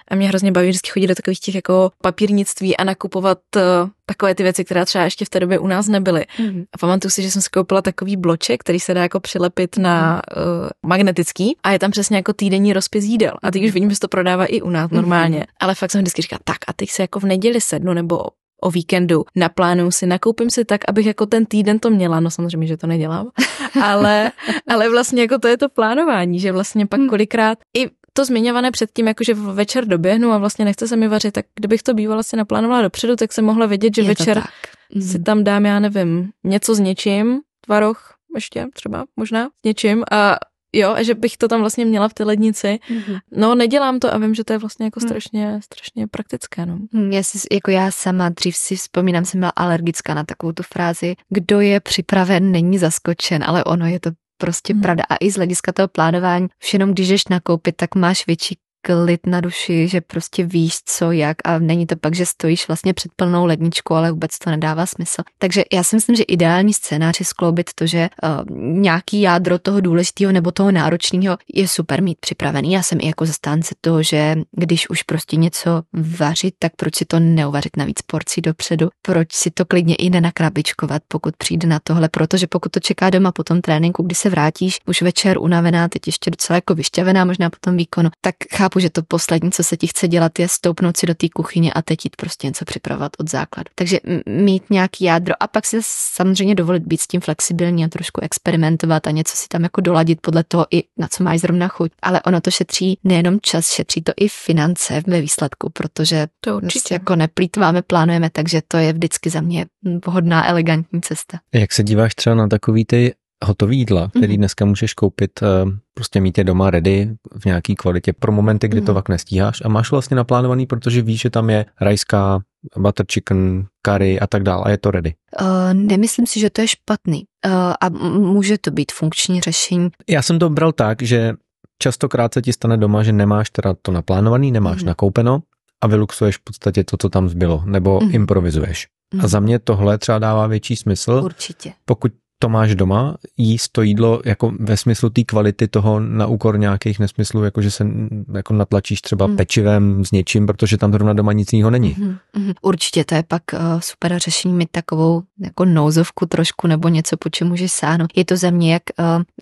a mě hrozně baví vždycky chodit do takových těch jako papírnictví a nakupovat uh, takové ty věci, které třeba ještě v té době u nás nebyly. Mm-hmm. A pamatuju si, že jsem si koupila takový bloček, který se dá jako přilepit na uh, magnetický a je tam přesně jako týdenní rozpis jídel. A teď už mhm. vidím, že se to prodává i u nás normálně. Mm-hmm. Ale fakt jsem vždycky říkala, tak a teď se jako v neděli sednu nebo o víkendu. plánu si, nakoupím si tak, abych jako ten týden to měla. No samozřejmě, že to nedělám. ale, ale vlastně jako to je to plánování, že vlastně pak hmm. kolikrát i to zmiňované předtím, jakože večer doběhnu a vlastně nechce se mi vařit, tak kdybych to bývala si naplánovala dopředu, tak jsem mohla vědět, že je večer tak. Hmm. si tam dám, já nevím, něco s něčím, tvaroh, ještě třeba možná s něčím a jo, že bych to tam vlastně měla v té lednici. Mm-hmm. No, nedělám to a vím, že to je vlastně jako mhm. strašně, mm. strašně praktické, no. Mhm, já si, jako já sama dřív si vzpomínám, jsem byla alergická na takovou tu frázi, kdo je připraven, není zaskočen, ale ono je to prostě hmm. pravda. A i z hlediska toho plánování, už jenom když jdeš nakoupit, tak máš větší klid na duši, že prostě víš, co, jak a není to pak, že stojíš vlastně před plnou ledničkou, ale vůbec to nedává smysl. Takže já si myslím, že ideální scénář je skloubit to, že uh, nějaký jádro toho důležitého nebo toho náročného je super mít připravený. Já jsem i jako zastánce toho, že když už prostě něco vařit, tak proč si to neuvařit navíc porcí dopředu, proč si to klidně i nenakrabičkovat, pokud přijde na tohle, protože pokud to čeká doma po tom tréninku, kdy se vrátíš už večer unavená, teď ještě docela jako vyšťavená možná po tom výkonu, tak chápu, že to poslední, co se ti chce dělat, je stoupnout si do té kuchyně a teď jít prostě něco připravovat od základu. Takže mít nějaký jádro a pak si samozřejmě dovolit být s tím flexibilní a trošku experimentovat a něco si tam jako doladit podle toho i na co máš zrovna chuť. Ale ono to šetří nejenom čas, šetří to i finance ve výsledku, protože to určitě. Prostě jako neplýtváme, plánujeme, takže to je vždycky za mě hodná elegantní cesta. Jak se díváš třeba na takový ty hotový jídla, který mm-hmm. dneska můžeš koupit, eh, prostě mít je doma ready v nějaký kvalitě pro momenty, kdy mm-hmm. to vak mhm. nestíháš a máš vlastně naplánovaný, protože víš, že tam je rajská, butter chicken, curry a tak dále a je to ready. Uh, nemyslím si, že to je špatný uh, a může to být funkční řešení. Já jsem to bral tak, že častokrát se ti stane doma, že nemáš teda to naplánovaný, nemáš mm-hmm. nakoupeno a vyluxuješ v podstatě to, co tam zbylo, nebo mm-hmm. improvizuješ. A mhm. za mě tohle třeba dává větší smysl. Určitě. Pokud to máš doma, jíst to jídlo jako ve smyslu té kvality toho na úkor nějakých nesmyslů, jako že se jako natlačíš třeba mm. pečivem s něčím, protože tam zrovna doma nic jiného není. Mm, mm, určitě, to je pak uh, super řešení mít takovou jako nouzovku trošku nebo něco, po čem můžeš sáhnout. Je to za mě, jak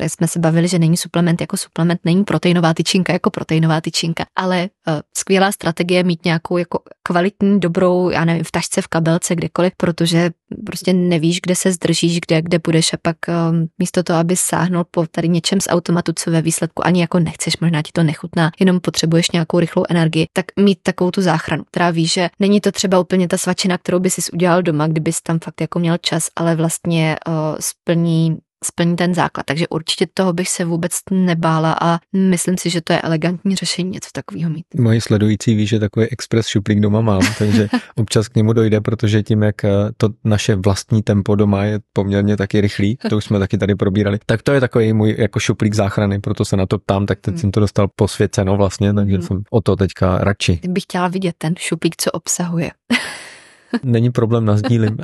uh, jsme se bavili, že není suplement jako suplement, není proteinová tyčinka jako proteinová tyčinka, ale uh, skvělá strategie mít nějakou jako kvalitní, dobrou, já nevím, v tašce, v kabelce, kdekoliv, protože prostě nevíš, kde se zdržíš, kde, kde budeš a pak um, místo toho, aby sáhnul po tady něčem z automatu, co ve výsledku ani jako nechceš, možná ti to nechutná, jenom potřebuješ nějakou rychlou energii, tak mít takovou tu záchranu, která ví, že není to třeba úplně ta svačina, kterou bys si udělal doma, kdybys tam fakt jako měl čas, ale vlastně uh, splní splní ten základ. Takže určitě toho bych se vůbec nebála a myslím si, že to je elegantní řešení něco takového mít. Moji sledující ví, že takový express šuplík doma mám, takže občas k němu dojde, protože tím, jak eh, to naše vlastní tempo doma je poměrně taky rychlý, to už jsme taky tady probírali, tak to je takový můj jako šuplík záchrany, proto se na to ptám, tak teď hmm. jsem to dostal posvěceno vlastně, takže hmm. jsem o to teďka radši. Bych chtěla vidět ten šuplík, co obsahuje. Není problém, nazdílím.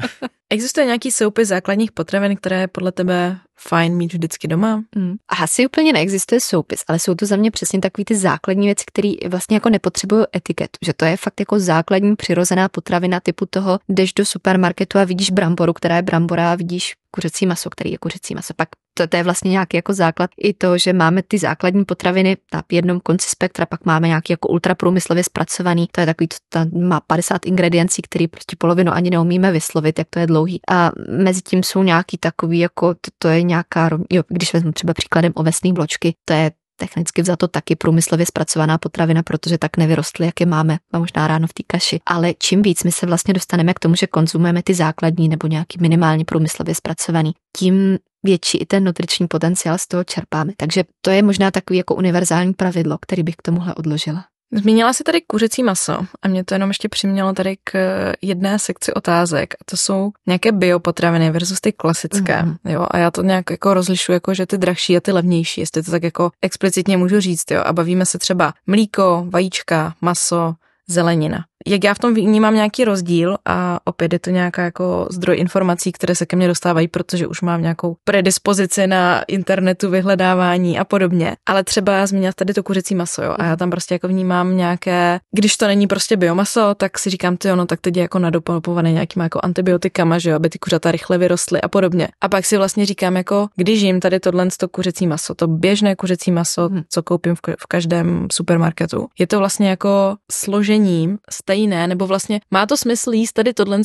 Existuje nějaký soupis základních potravin, které je podle tebe fajn mít vždycky doma? Hmm. Asi úplně neexistuje soupis, ale jsou to za mě přesně takové ty základní věci, které vlastně jako nepotřebují etiketu. Že to je fakt jako základní přirozená potravina typu toho, jdeš do supermarketu a vidíš bramboru, která je brambora a vidíš kuřecí maso, který je kuřecí maso. Pak to, to je vlastně nějaký jako základ i to, že máme ty základní potraviny na jednom konci spektra, pak máme nějaký jako ultraprůmyslově zpracovaný, to je takový, to tam má 50 ingrediencí, který prostě polovinu ani neumíme vyslovit, jak to je dlouhý. A mezi tím jsou nějaký takový, jako to, to je nějaká, jo, když vezmu třeba příkladem ovesné bločky, to je technicky vzato taky průmyslově zpracovaná potravina, protože tak nevyrostly, jak je máme, a možná ráno v té kaši. Ale čím víc my se vlastně dostaneme k tomu, že konzumujeme ty základní nebo nějaký minimálně průmyslově zpracovaný, tím větší i ten nutriční potenciál z toho čerpáme. Takže to je možná takový jako univerzální pravidlo, který bych k tomuhle odložila. Zmínila jsi tady kuřecí maso a mě to jenom ještě přimělo tady k eh, jedné sekci otázek. A to jsou nějaké biopotraviny versus ty klasické. Mm. Jo? A já to nějak jako rozlišu, jako že ty drahší a ty levnější, jestli to tak jako explicitně můžu říct. Jo? A bavíme se třeba mlíko, vajíčka, maso, zelenina jak já v tom vnímám nějaký rozdíl a opět je to nějaká jako zdroj informací, které se ke mně dostávají, protože už mám nějakou predispozici na internetu, vyhledávání a podobně. Ale třeba zmínila tady to kuřecí maso, jo, a já tam prostě jako vnímám nějaké, když to není prostě biomaso, tak si říkám, ty ono, tak teď je jako nadopopované nějakýma jako antibiotikama, že jo, aby ty kuřata rychle vyrostly a podobně. A pak si vlastně říkám, jako když jim tady tohle to kuřecí maso, to běžné kuřecí maso, hmm. co koupím v, každém supermarketu, je to vlastně jako složením té ptají ne, nebo vlastně má to smysl jíst tady tohle,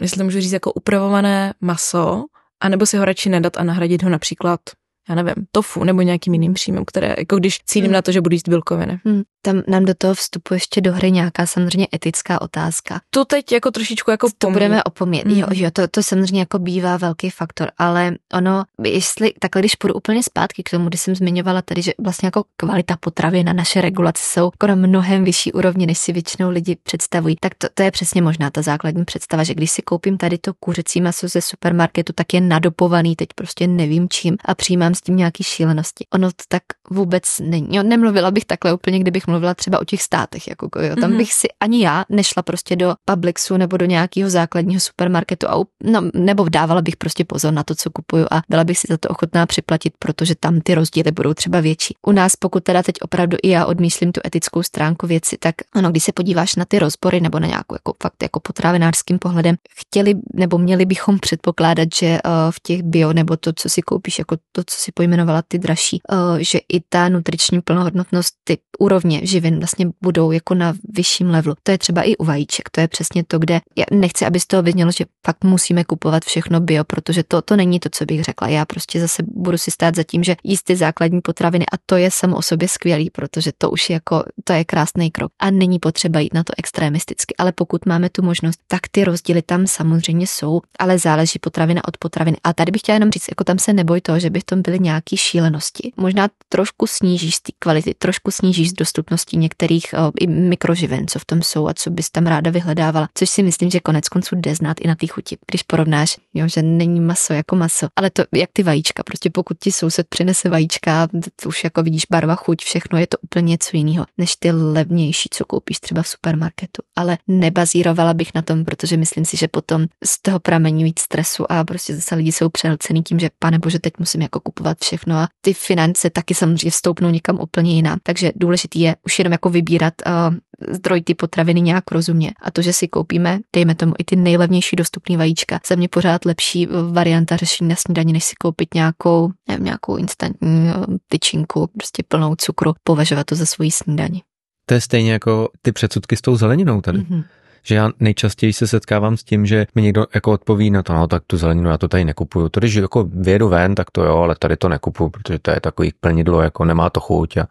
jestli to můžu říct, jako upravované maso, anebo si ho radši nedat a nahradit ho například já nevím, tofu nebo nějakým jiným příjmem, které, jako když cílím hmm. na to, že budu jíst bílkoviny. Hmm. Tam nám do toho vstupuje ještě do hry nějaká samozřejmě etická otázka. To teď jako trošičku jako To pomí. budeme opomíjet. Hmm. Jo, jo, to, to samozřejmě jako bývá velký faktor, ale ono, jestli takhle, když půjdu úplně zpátky k tomu, kdy jsem zmiňovala tady, že vlastně jako kvalita potravy na naše regulace jsou jako na mnohem vyšší úrovni, než si většinou lidi představují, tak to, to je přesně možná ta základní představa, že když si koupím tady to kuřecí maso ze supermarketu, tak je nadopovaný teď prostě nevím čím a přijímám s tím nějaký šílenosti. Ono to tak vůbec není. Jo, nemluvila bych takhle úplně, kdybych mluvila třeba o těch státech. Jako, jo. Tam mm-hmm. bych si ani já nešla prostě do Publixu nebo do nějakého základního supermarketu a no, nebo dávala bych prostě pozor na to, co kupuju a byla bych si za to ochotná připlatit, protože tam ty rozdíly budou třeba větší. U nás, pokud teda teď opravdu i já odmýšlím tu etickou stránku věci, tak ano, když se podíváš na ty rozbory nebo na nějakou jako fakt jako potravinářským pohledem, chtěli nebo měli bychom předpokládat, že uh, v těch bio nebo to, co si koupíš, jako to, co si si pojmenovala ty dražší, eh, že i ta nutriční plnohodnotnost, ty úrovně živin vlastně budou jako na vyšším levelu. To je třeba i u vajíček, to je přesně to, kde já nechci, aby z toho vyznělo, že fakt musíme kupovat všechno bio, protože to, to není to, co bych řekla. Já prostě zase budu si stát za tím, že jíst ty základní potraviny a to je samo o sobě skvělý, protože to už je jako, to je krásný krok a není potřeba jít na to extremisticky, ale pokud máme tu možnost, tak ty rozdíly tam samozřejmě jsou, ale záleží potravina od potraviny. A tady bych chtěla jenom říct, jako tam se neboj toho, že by v tom byly děli nějaký šílenosti. Možná trošku snížíš ty kvality, trošku snížíš dostupnosti některých o, eh, i mikroživin, co v tom jsou a co bys tam ráda vyhledávala, což si myslím, že konec konců jde znát i na ty chuti, když porovnáš, jo, že není maso jako maso, ale to jak ty vajíčka, prostě pokud ti soused přinese vajíčka, už jako vidíš barva, chuť, všechno je to úplně něco jiného, než ty levnější, co koupíš třeba v supermarketu. Ale nebazírovala bych na tom, protože myslím si, že potom z toho pramení víc stresu a prostě zase lidi jsou přehlcený tím, že pane bože, teď musím jako kupovat nakupovat všechno a ty finance taky samozřejmě vstoupnou někam úplně jiná. Takže důležitý je už jenom jako vybírat uh, zdroj ty potraviny nějak rozumně. A to, že si koupíme, dejme tomu i ty nejlevnější dostupné vajíčka, za mě pořád lepší eh, varianta řešení na snídani, než si koupit nějakou, nevím, nějakou instantní eh, tyčinku, prostě plnou cukru, považovat to za svoji snídani. To je stejně jako ty předsudky s tou zeleninou tady. Mm-hmm že já nejčastěji se setkávám s tím, že mi někdo jako odpoví na to, no tak tu zeleninu já to tady nekupuju. To když jako vědu ven, tak to jo, ale tady to nekupuju, protože to je takový plnidlo, jako nemá to chuť. A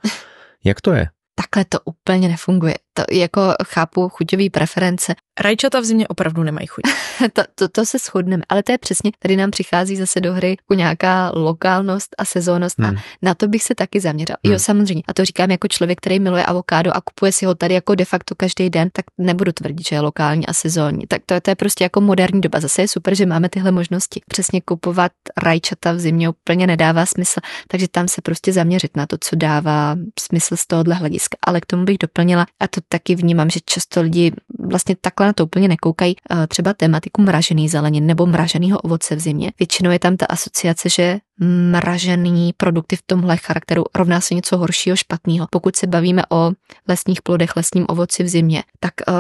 jak to je? Takhle to úplně nefunguje to jako chápu chuťové preference. Rajčata v zimě opravdu nemají chuť. to, to, to se shodneme, ale to je přesně, tady nám přichází zase do hry jako nějaká lokálnost a sezónnost hmm. a na to bych se taky zaměřil. Hmm. Jo, samozřejmě. A to říkám jako člověk, který miluje avokádo a kupuje si ho tady jako de facto každý den, tak nebudu tvrdit, že je lokální a sezónní. Tak to, to je prostě jako moderní doba. Zase je super, že máme tyhle možnosti. Přesně kupovat rajčata v zimě úplně nedává smysl, takže tam se prostě zaměřit na to, co dává smysl z tohohle hlediska. Ale k tomu bych doplnila, a to taky vnímám, že často lidi vlastně takhle na to úplně nekoukají. Eh, třeba tematiku mražený zelenin nebo mraženého ovoce v zimě. Většinou je tam ta asociace, že mražený produkty v tomhle charakteru rovná se něco horšího, špatného. Pokud se bavíme o lesních plodech, lesním ovoci v zimě, tak uh,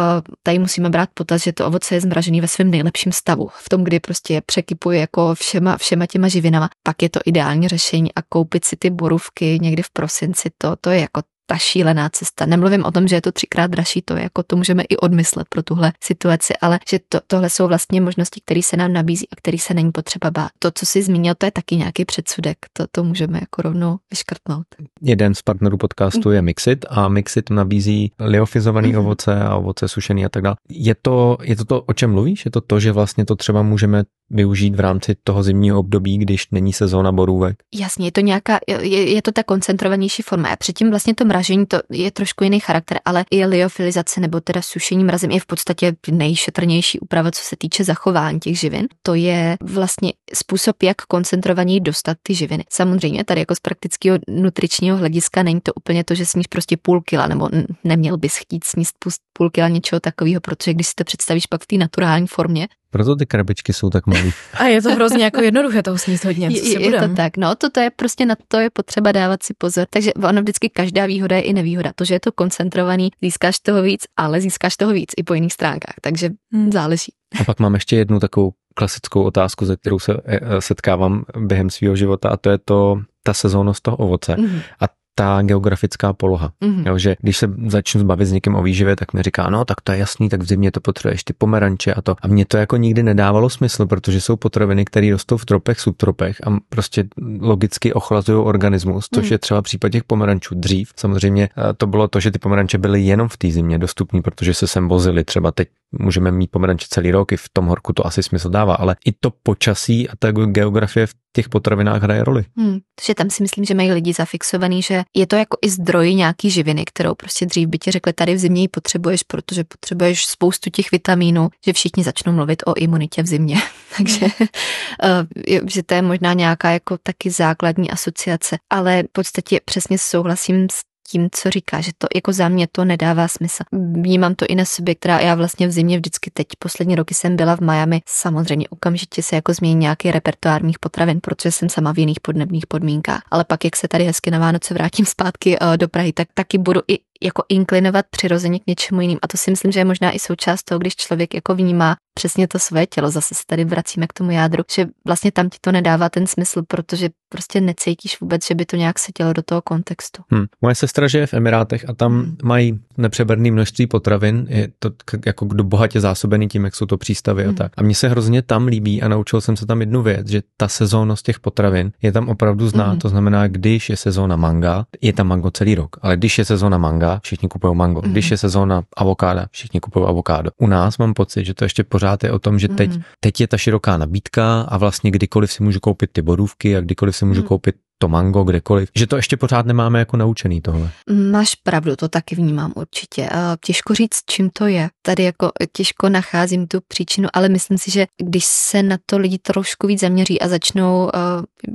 tady musíme brát potaz, že to ovoce je zmražený ve svém nejlepším stavu. V tom, kdy prostě překypuje jako všema, všema těma živinama, pak je to ideální řešení a koupit si ty borůvky někdy v prosinci, to, to je jako ta šílená cesta. Nemluvím o tom, že je to třikrát dražší, to jako to můžeme i odmyslet pro tuhle situaci, ale že to, tohle jsou vlastně možnosti, které se nám nabízí a které se není potřeba bát. To, co si zmínil, to je taky nějaký předsudek, to, to můžeme jako rovnou vyškrtnout. Jeden z partnerů podcastu je mhm. Mixit a Mixit nabízí liofizované mhm. ovoce a ovoce sušené a tak dále. Je to, je to to, o čem mluvíš? Je to to, že vlastně to třeba můžeme využít v rámci toho zimního období, když není sezóna borůvek. Jasně, je to nějaká, je, je to ta koncentrovanější forma. A předtím vlastně to mražení to je trošku jiný charakter, ale i liofilizace nebo teda sušení mrazem je v podstatě nejšetrnější úprava, co se týče zachování těch živin. To je vlastně způsob, jak koncentrovaně dostat ty živiny. Samozřejmě tady jako z praktického nutričního hlediska není to úplně to, že sníš prostě půl kila, nebo neměl bys chtít sníst půl kila něčeho takového, protože když si to představíš pak v té naturální formě, proto ty krabičky jsou tak malé. A je to hrozně jako jednoduché toho sníst hodně. Co je, je to tak, no to, to je prostě na to je potřeba dávat si pozor. Takže ono vždycky každá výhoda je i nevýhoda. To, že je to koncentrovaný, získáš toho víc, ale získáš toho víc i po jiných stránkách, takže hmm. záleží. A pak mám ještě jednu takovou klasickou otázku, ze kterou se eh, setkávám během svého života a to je to ta sezónnost toho ovoce. Mm-hmm. A ta geografická poloha. Mm-hmm. Jo, že když se začnu bavit s někým o výživě, tak mi říká, no tak to je jasný, tak v zimě to potřebuješ ty pomeranče a to. A mě to jako nikdy nedávalo smysl, protože jsou potraviny, které rostou v tropech, subtropech a prostě logicky ochlazují organismus, což mm. je třeba případ těch pomerančů dřív. Samozřejmě eh, to bylo to, že ty pomeranče byly jenom v té zimě dostupné, protože se sem vozily. Třeba teď můžeme mít pomeranče celý rok, i v tom horku to asi smysl dává, ale i to počasí a ta geografie v těch potravinách hraje roli. Hmm, že tam si myslím, že mají lidi zafixovaný, že je to jako i zdroj nějaký živiny, kterou prostě dřív by ti řekli, tady v zimě ji potřebuješ, protože potřebuješ spoustu těch vitamínů, že všichni začnou mluvit o imunitě v zimě. Takže hmm. eh, že to je možná nějaká jako taky základní asociace, ale v podstatě přesně souhlasím s tím, co říká, že to jako za mě to nedává smysl. Vnímám to i na sobě, která já vlastně v zimě vždycky teď, poslední roky jsem byla v Miami. Samozřejmě okamžitě se jako změní nějaký repertoár mých potravin, protože jsem sama v jiných podnebných podmínkách. Ale pak, jak se tady hezky na Vánoce vrátím zpátky eh, do Prahy, tak taky budu i jako inklinovat přirozeně k něčemu jiným. A to si myslím, že je možná i součást toho, když člověk jako vnímá přesně to své tělo, zase se tady vracíme k tomu jádru, že vlastně tam ti to nedává ten smysl, protože prostě necítíš vůbec, že by to nějak sedělo do toho kontextu. Hmm. Moje sestra žije v Emirátech a tam hmm. mají nepřeberné množství potravin, je to jako kdo bohatě zásobený tím, jak jsou to přístavy hmm. a tak. A mně se hrozně tam líbí a naučil jsem se tam jednu věc, že ta sezónnost těch potravin je tam opravdu zná, hmm. to znamená, když je sezóna manga, je tam mango celý rok, ale když je sezóna manga, avokáda, všichni kupují mango. Mm-hmm. Když je sezóna avokáda, všichni kupují avokádo. U nás mám pocit, že to ještě pořád je o tom, že teď, mm-hmm. teď je ta široká nabídka a vlastně kdykoliv si můžu koupit ty borůvky a kdykoliv si můžu mm-hmm. koupit to mango, kdekoliv, že to ještě pořád nemáme jako naučený tohle. Máš pravdu, to taky vnímám určitě. Těžko říct, čím to je. Tady jako těžko nacházím tu příčinu, ale myslím si, že když se na to lidi trošku víc zaměří a začnou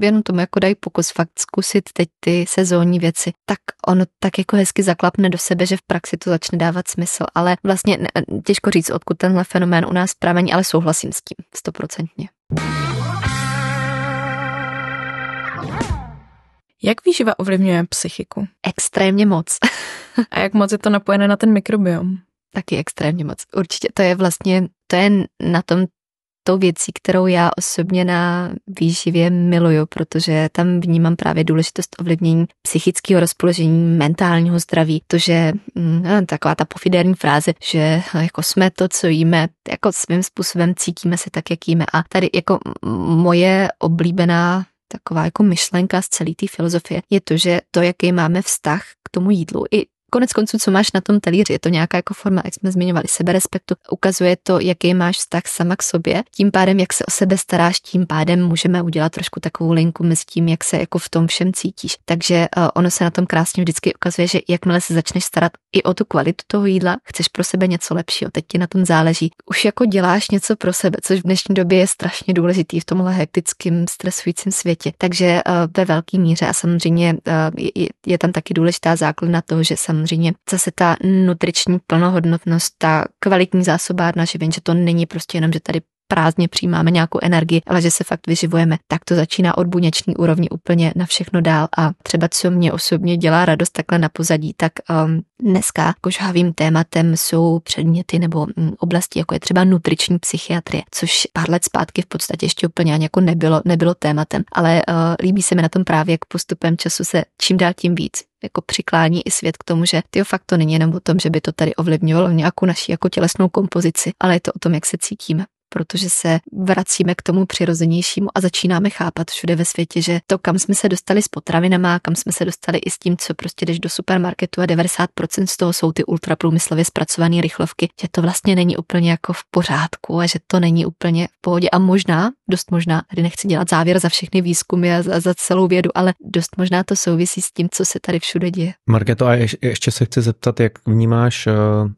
jenom eh, tomu jako dají pokus fakt zkusit teď ty sezónní věci, tak ono tak jako hezky zaklapne do sebe, že v praxi to začne dávat smysl. Ale vlastně těžko říct, odkud tenhle fenomén u nás pramení, ale souhlasím s tím stoprocentně. Jak výživa ovlivňuje psychiku? Extrémně moc. a jak moc je to napojené na ten mikrobiom? Taky extrémně moc. Určitě to je vlastně, to je na tom tou věcí, kterou já osobně na výživě miluju, protože tam vnímám právě důležitost ovlivnění psychického rozpoložení, mentálního zdraví, to, že mm, no, taková ta pofiderní fráze, že no, jako jsme to, co jíme, jako svým způsobem cítíme se tak, jak jíme. A tady jako moje oblíbená taková jako myšlenka z celé té filozofie, je to, že to, jaký máme vztah k tomu jídlu, i Konec konců, co máš na tom talíři, je to nějaká jako forma, jak jsme zmiňovali, seberespektu. Ukazuje to, jaký máš vztah sama k sobě. Tím pádem, jak se o sebe staráš, tím pádem můžeme udělat trošku takovou linku mezi tím, jak se jako v tom všem cítíš. Takže eh, ono se na tom krásně vždycky ukazuje, že jakmile se začneš starat i o tu kvalitu toho jídla, chceš pro sebe něco lepšího. Teď ti na tom záleží. Už jako děláš něco pro sebe, což v dnešní době je strašně důležitý v tomhle hektickém, stresujícím světě. Takže eh, ve velké míře a samozřejmě eh, je, je tam taky důležitá základna toho, že jsem samozřejmě zase ta nutriční plnohodnotnost, ta kvalitní zásobárna živin, že to není prostě jenom, že tady prázdně přijímáme nějakou energii, ale že se fakt vyživujeme, tak to začíná od buněční úrovni úplně na všechno dál a třeba co mě osobně dělá radost takhle na pozadí, tak um, dneska kožhavým tématem jsou předměty nebo um, oblasti, jako je třeba nutriční psychiatrie, což pár let zpátky v podstatě ještě úplně ani jako nebylo, nebylo tématem, ale uh, líbí se mi na tom právě, jak postupem času se čím dál tím víc jako přiklání i svět k tomu, že ty fakt to není jenom o tom, že by to tady ovlivňovalo nějakou naši jako tělesnou kompozici, ale je to o tom, jak se cítíme protože se vracíme k tomu přirozenějšímu a začínáme chápat všude ve světě, že to, kam jsme se dostali s potravinama, kam jsme se dostali i s tím, co prostě jdeš do supermarketu a 90% z toho jsou ty ultraprůmyslově zpracované rychlovky, že to vlastně není úplně jako v pořádku a že to není úplně v pohodě. A možná, dost možná, tady nechci dělat závěr za všechny výzkumy a za, za celou vědu, ale dost možná to souvisí s tím, co se tady všude děje. Marketo, a ješ, ještě se chci zeptat, jak vnímáš eh,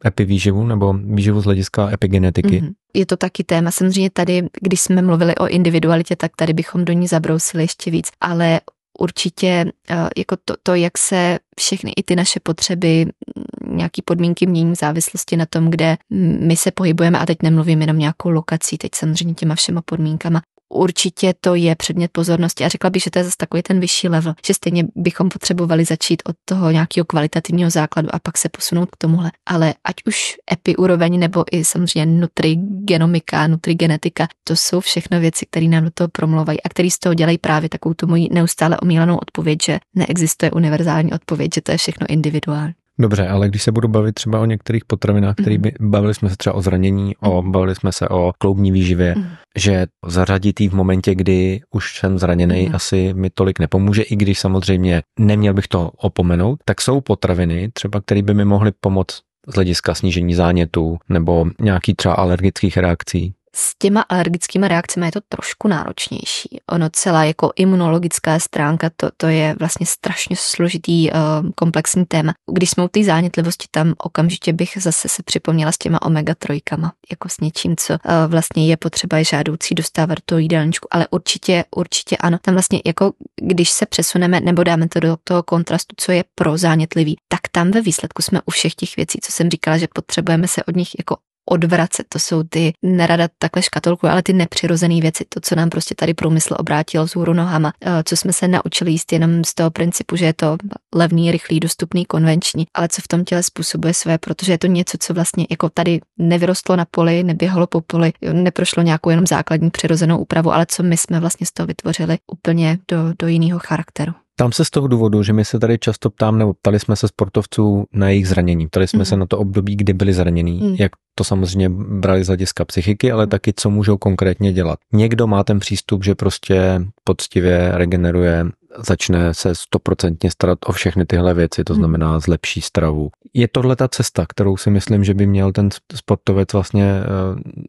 epivýživu nebo výživu z hlediska epigenetiky? Mm-hmm je to taky téma. Samozřejmě tady, když jsme mluvili o individualitě, tak tady bychom do ní zabrousili ještě víc, ale určitě eh, jako to, to, jak se všechny i ty naše potřeby, mm, nějaký podmínky mění v závislosti na tom, kde my se pohybujeme a teď nemluvím jenom nějakou lokací, teď samozřejmě těma všema podmínkama, určitě to je předmět pozornosti a řekla bych, že to je zase takový ten vyšší level, že stejně bychom potřebovali začít od toho nějakého kvalitativního základu a pak se posunout k tomuhle. Ale ať už epi úroveň nebo i samozřejmě nutrigenomika, nutrigenetika, to jsou všechno věci, které nám do toho promluvají a které z toho dělají právě takovou tu moji neustále omílanou odpověď, že neexistuje univerzální odpověď, že to je všechno individuální. Dobře, ale když se budu bavit třeba o některých potravinách, který mhm. by, bavili jsme se třeba o zranění, o, mhm. bavili jsme se o kloubní výživě, mm. že zařadit v momentě, kdy už jsem zraněný, mm. asi mi tolik nepomůže, i když samozřejmě neměl bych to opomenout, tak jsou potraviny třeba, které by mi mohly pomoct z hlediska snížení zánětu nebo nějaký třeba alergických reakcí s těma alergickými reakcemi je to trošku náročnější. Ono celá jako imunologická stránka, to, to je vlastně strašně složitý eh, komplexní téma. Když jsme u té zánětlivosti, tam okamžitě bych zase se připomněla s těma omega trojkama, jako s něčím, co eh, vlastně je potřeba žádoucí dostávat to jídelníčku, ale určitě, určitě ano. Tam vlastně jako když se přesuneme nebo dáme to do toho kontrastu, co je pro zánětlivý, tak tam ve výsledku jsme u všech těch věcí, co jsem říkala, že potřebujeme se od nich jako odvracet. To jsou ty, nerada takhle škatolku, ale ty nepřirozené věci, to, co nám prostě tady průmysl obrátil vzhůru nohama, eh, co jsme se naučili jíst jenom z toho principu, že je to levný, rychlý, dostupný, konvenční, ale co v tom těle způsobuje své, protože je to něco, co vlastně jako tady nevyrostlo na poli, neběhalo po poli, neprošlo nějakou jenom základní přirozenou úpravu, ale co my jsme vlastně z toho vytvořili úplně do, do jiného charakteru. Tam se z toho důvodu, že my se tady často ptám, nebo ptali jsme se sportovců na jejich zranění. Ptali jsme mm. se na to období, kdy byli zranění, mm. jak to samozřejmě brali z hlediska psychiky, ale mhm. taky co můžou konkrétně dělat. Někdo má ten přístup, že prostě poctivě regeneruje, začne se stoprocentně starat o všechny tyhle věci, to hmm. znamená zlepší stravu. Je tohle ta cesta, kterou si myslím, že by měl ten sportovec vlastně eh,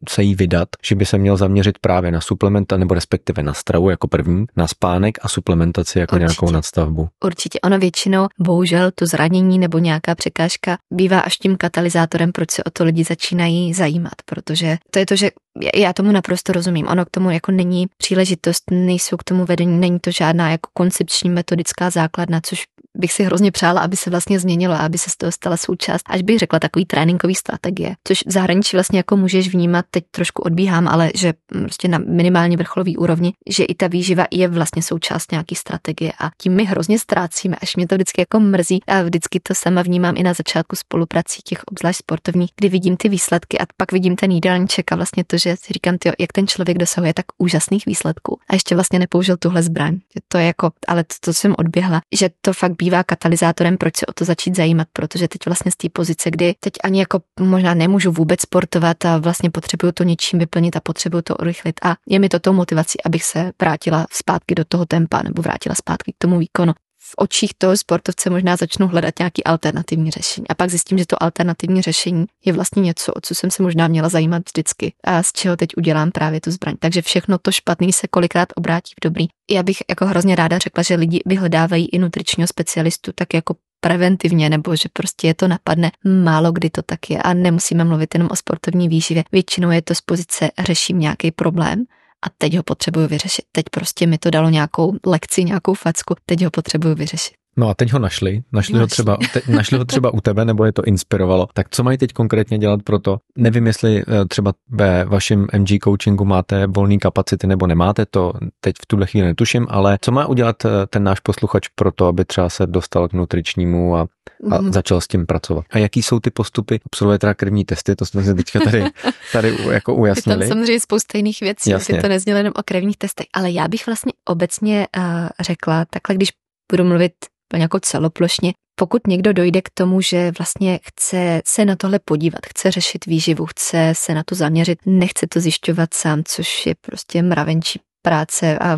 se jí vydat, že by se měl zaměřit právě na suplement, nebo respektive na stravu jako první, na spánek a suplementaci jako Určitě. nějakou nadstavbu. Určitě, ono většinou, bohužel, to zranění nebo nějaká překážka bývá až tím katalyzátorem, proč se o to lidi začínají zajímat, protože to je to, že já tomu naprosto rozumím. Ono k tomu jako není příležitost, nejsou k tomu vedení, není to žádná jako koncepční metodická základna, což bych si hrozně přála, aby se vlastně změnilo, aby se z toho stala součást, až bych řekla takový tréninkový strategie, což v zahraničí vlastně jako můžeš vnímat, teď trošku odbíhám, ale že mm, prostě na minimálně vrcholový úrovni, že i ta výživa je vlastně součást nějaký strategie a tím my hrozně ztrácíme, až mě to vždycky jako mrzí a vždycky to sama vnímám i na začátku spoluprací těch obzvlášť sportovních, kdy vidím ty výsledky a pak vidím ten jídelníček a vlastně to, že si říkám, tyjo, jak ten člověk dosahuje tak úžasných výsledků a ještě vlastně nepoužil tuhle zbraň. To je jako, ale to, to jsem odběhla, že to fakt bývá katalyzátorem, proč se o to začít zajímat, protože teď vlastně z té pozice, kdy teď ani jako možná nemůžu vůbec sportovat a vlastně potřebuju to něčím vyplnit a potřebuju to urychlit a je mi to tou motivací, abych se vrátila zpátky do toho tempa nebo vrátila zpátky k tomu výkonu v očích toho sportovce možná začnu hledat nějaký alternativní řešení. A pak zjistím, že to alternativní řešení je vlastně něco, o co jsem se možná měla zajímat vždycky a z čeho teď udělám právě tu zbraň. Takže všechno to špatný se kolikrát obrátí v dobrý. Já bych jako hrozně ráda řekla, že lidi vyhledávají i nutričního specialistu, tak jako preventivně, nebo že prostě je to napadne. Málo kdy to tak je a nemusíme mluvit jenom o sportovní výživě. Většinou je to z pozice řeším nějaký problém a teď ho potřebuju vyřešit. Teď prostě mi to dalo nějakou lekci, nějakou facku, teď ho potřebuju vyřešit. No a teď ho našli, našli, našli. Ho, třeba, te, našli ho třeba u tebe, nebo je to inspirovalo. Tak co mají teď konkrétně dělat pro to? Nevím, jestli eh, třeba ve vašem MG coachingu máte volné kapacity nebo nemáte, to teď v tuhle chvíli netuším, ale co má udělat eh, ten náš posluchač pro to, aby třeba se dostal k nutričnímu a, a mm. začal s tím pracovat? A jaký jsou ty postupy? Absolvuje teda krvní testy, to jsme si teďka tady, tady jako ujasnili. Je tam samozřejmě spousta jiných věcí, Jasně. to neznělo jenom o krevních testech, ale já bych vlastně obecně uh, řekla, takhle když budu mluvit úplně jako celoplošně. Pokud někdo dojde k tomu, že vlastně chce se na tohle podívat, chce řešit výživu, chce se na to zaměřit, nechce to zjišťovat sám, což je prostě mravenčí práce a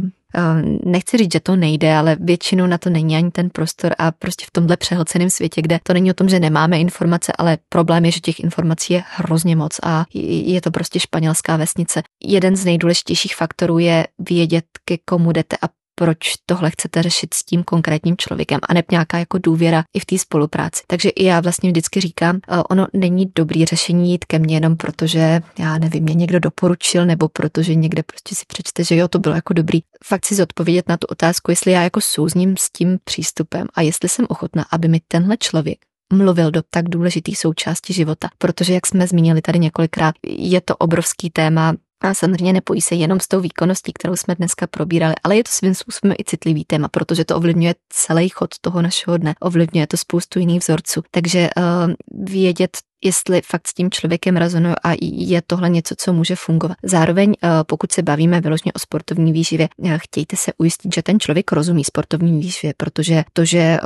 Nechci říct, že to nejde, ale většinou na to není ani ten prostor a prostě v tomhle přehlceném světě, kde to není o tom, že nemáme informace, ale problém je, že těch informací je hrozně moc a je to prostě španělská vesnice. Jeden z nejdůležitějších faktorů je vědět, ke komu jdete a proč tohle chcete řešit s tím konkrétním člověkem a ne nějaká jako důvěra i v té spolupráci. Takže i já vlastně vždycky říkám, e, ono není dobrý řešení jít ke mně jenom protože, já nevím, mě někdo doporučil nebo protože někde prostě si přečte, že jo, to bylo jako dobrý. Fakt si zodpovědět na tu otázku, jestli já jako souzním s tím přístupem a jestli jsem ochotná, aby mi tenhle člověk mluvil do tak důležitých součástí života, protože jak jsme zmínili tady několikrát, je to obrovský téma a samozřejmě nepojí se jenom s tou výkonností, kterou jsme dneska probírali, ale je to svým způsobem i citlivý téma, protože to ovlivňuje celý chod toho našeho dne, ovlivňuje to spoustu jiných vzorců. Takže uh, vědět jestli fakt s tím člověkem rezonuje a je tohle něco, co může fungovat. Zároveň, eh, pokud se bavíme vyložně o sportovní výživě, eh, chtějte se ujistit, že ten člověk rozumí sportovní výživě, protože to, že eh,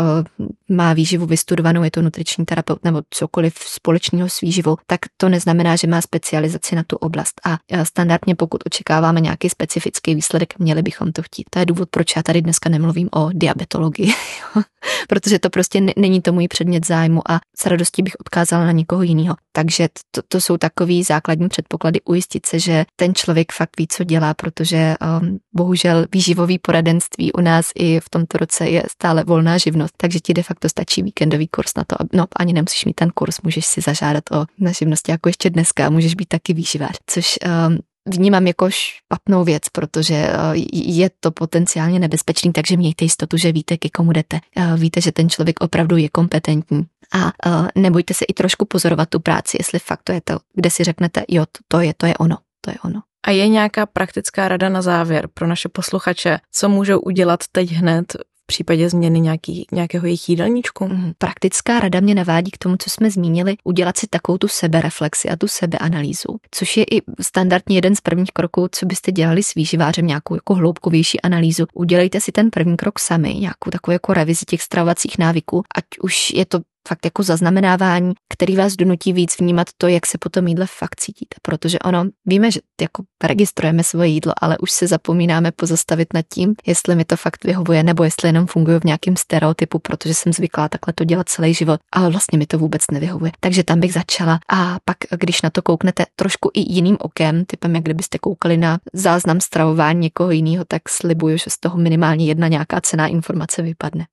má výživu vystudovanou, je to nutriční terapeut nebo cokoliv společného s výživou, tak to neznamená, že má specializaci na tu oblast. A standardně, pokud očekáváme nějaký specifický výsledek, měli bychom to chtít. To je důvod, proč já tady dneska nemluvím o diabetologii, protože to prostě není to můj předmět zájmu a s radostí bych odkázala na někoho někoho jiného. Takže to, to jsou takový základní předpoklady ujistit se, že ten člověk fakt ví, co dělá, protože um, bohužel výživový poradenství u nás i v tomto roce je stále volná živnost, takže ti de facto stačí víkendový kurz na to, no ani nemusíš mít ten kurz, můžeš si zažádat o na živnosti jako ještě dneska, můžeš být taky výživář, což um, vnímám jako špatnou věc, protože eh, je to potenciálně nebezpečný, takže mějte jistotu, že víte, ke komu jdete. Eh, víte, že ten člověk opravdu je kompetentní. A eh, nebojte se i trošku pozorovat tu práci, jestli fakt to je to, kde si řeknete, jo, to je, to je ono, to je ono. A je nějaká praktická rada na závěr pro naše posluchače, co můžou udělat teď hned v případě změny nějaký, nějakého jejich jídelníčku. Mhm. Praktická rada mě navádí k tomu, co jsme zmínili, udělat si takovou tu sebereflexi a tu sebeanalýzu, což je i standardně jeden z prvních kroků, co byste dělali s výživářem, nějakou jako hloubkovější analýzu. Udělejte si ten první krok sami, nějakou takovou jako revizi těch stravovacích návyků, ať už je to fakt jako zaznamenávání, který vás donutí víc vnímat to, jak se po tom jídle fakt cítíte. Protože ono, víme, že jako registrujeme svoje jídlo, ale už se zapomínáme pozastavit nad tím, jestli mi to fakt vyhovuje, nebo jestli jenom funguje v nějakém stereotypu, protože jsem zvyklá takhle to dělat celý život, ale vlastně mi to vůbec nevyhovuje. Takže tam bych začala. A pak, když na to kouknete trošku i jiným okem, typem, jak kdybyste koukali na záznam stravování někoho jiného, tak slibuju, že z toho minimálně jedna nějaká cená informace vypadne.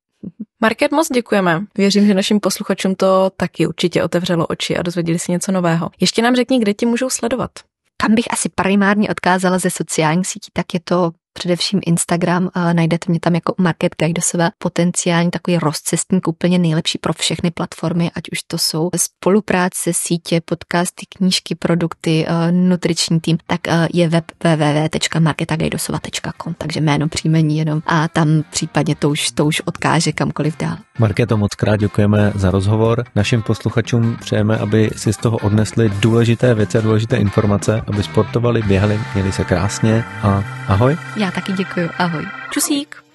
Market, moc děkujeme. Věřím, že našim posluchačům to taky určitě otevřelo oči a dozvěděli si něco nového. Ještě nám řekni, kde ti můžou sledovat. Kam bych asi primárně odkázala ze sociálních sítí, tak je to především Instagram, najdete mě tam jako market guidesová potenciální takový rozcestník úplně nejlepší pro všechny platformy, ať už to jsou spolupráce, sítě, podcasty, knížky, produkty, eh, nutriční tým, tak eh, je web www.marketaguidesova.com, takže jméno, příjmení jenom a tam případně to už, to už odkáže kamkoliv dál. Marketo moc krát děkujeme za rozhovor. Našim posluchačům přejeme, aby si z toho odnesli důležité věci a důležité informace, aby sportovali, běhali, měli se krásně a ahoj. Já taky děkuji. Ahoj. Čusík.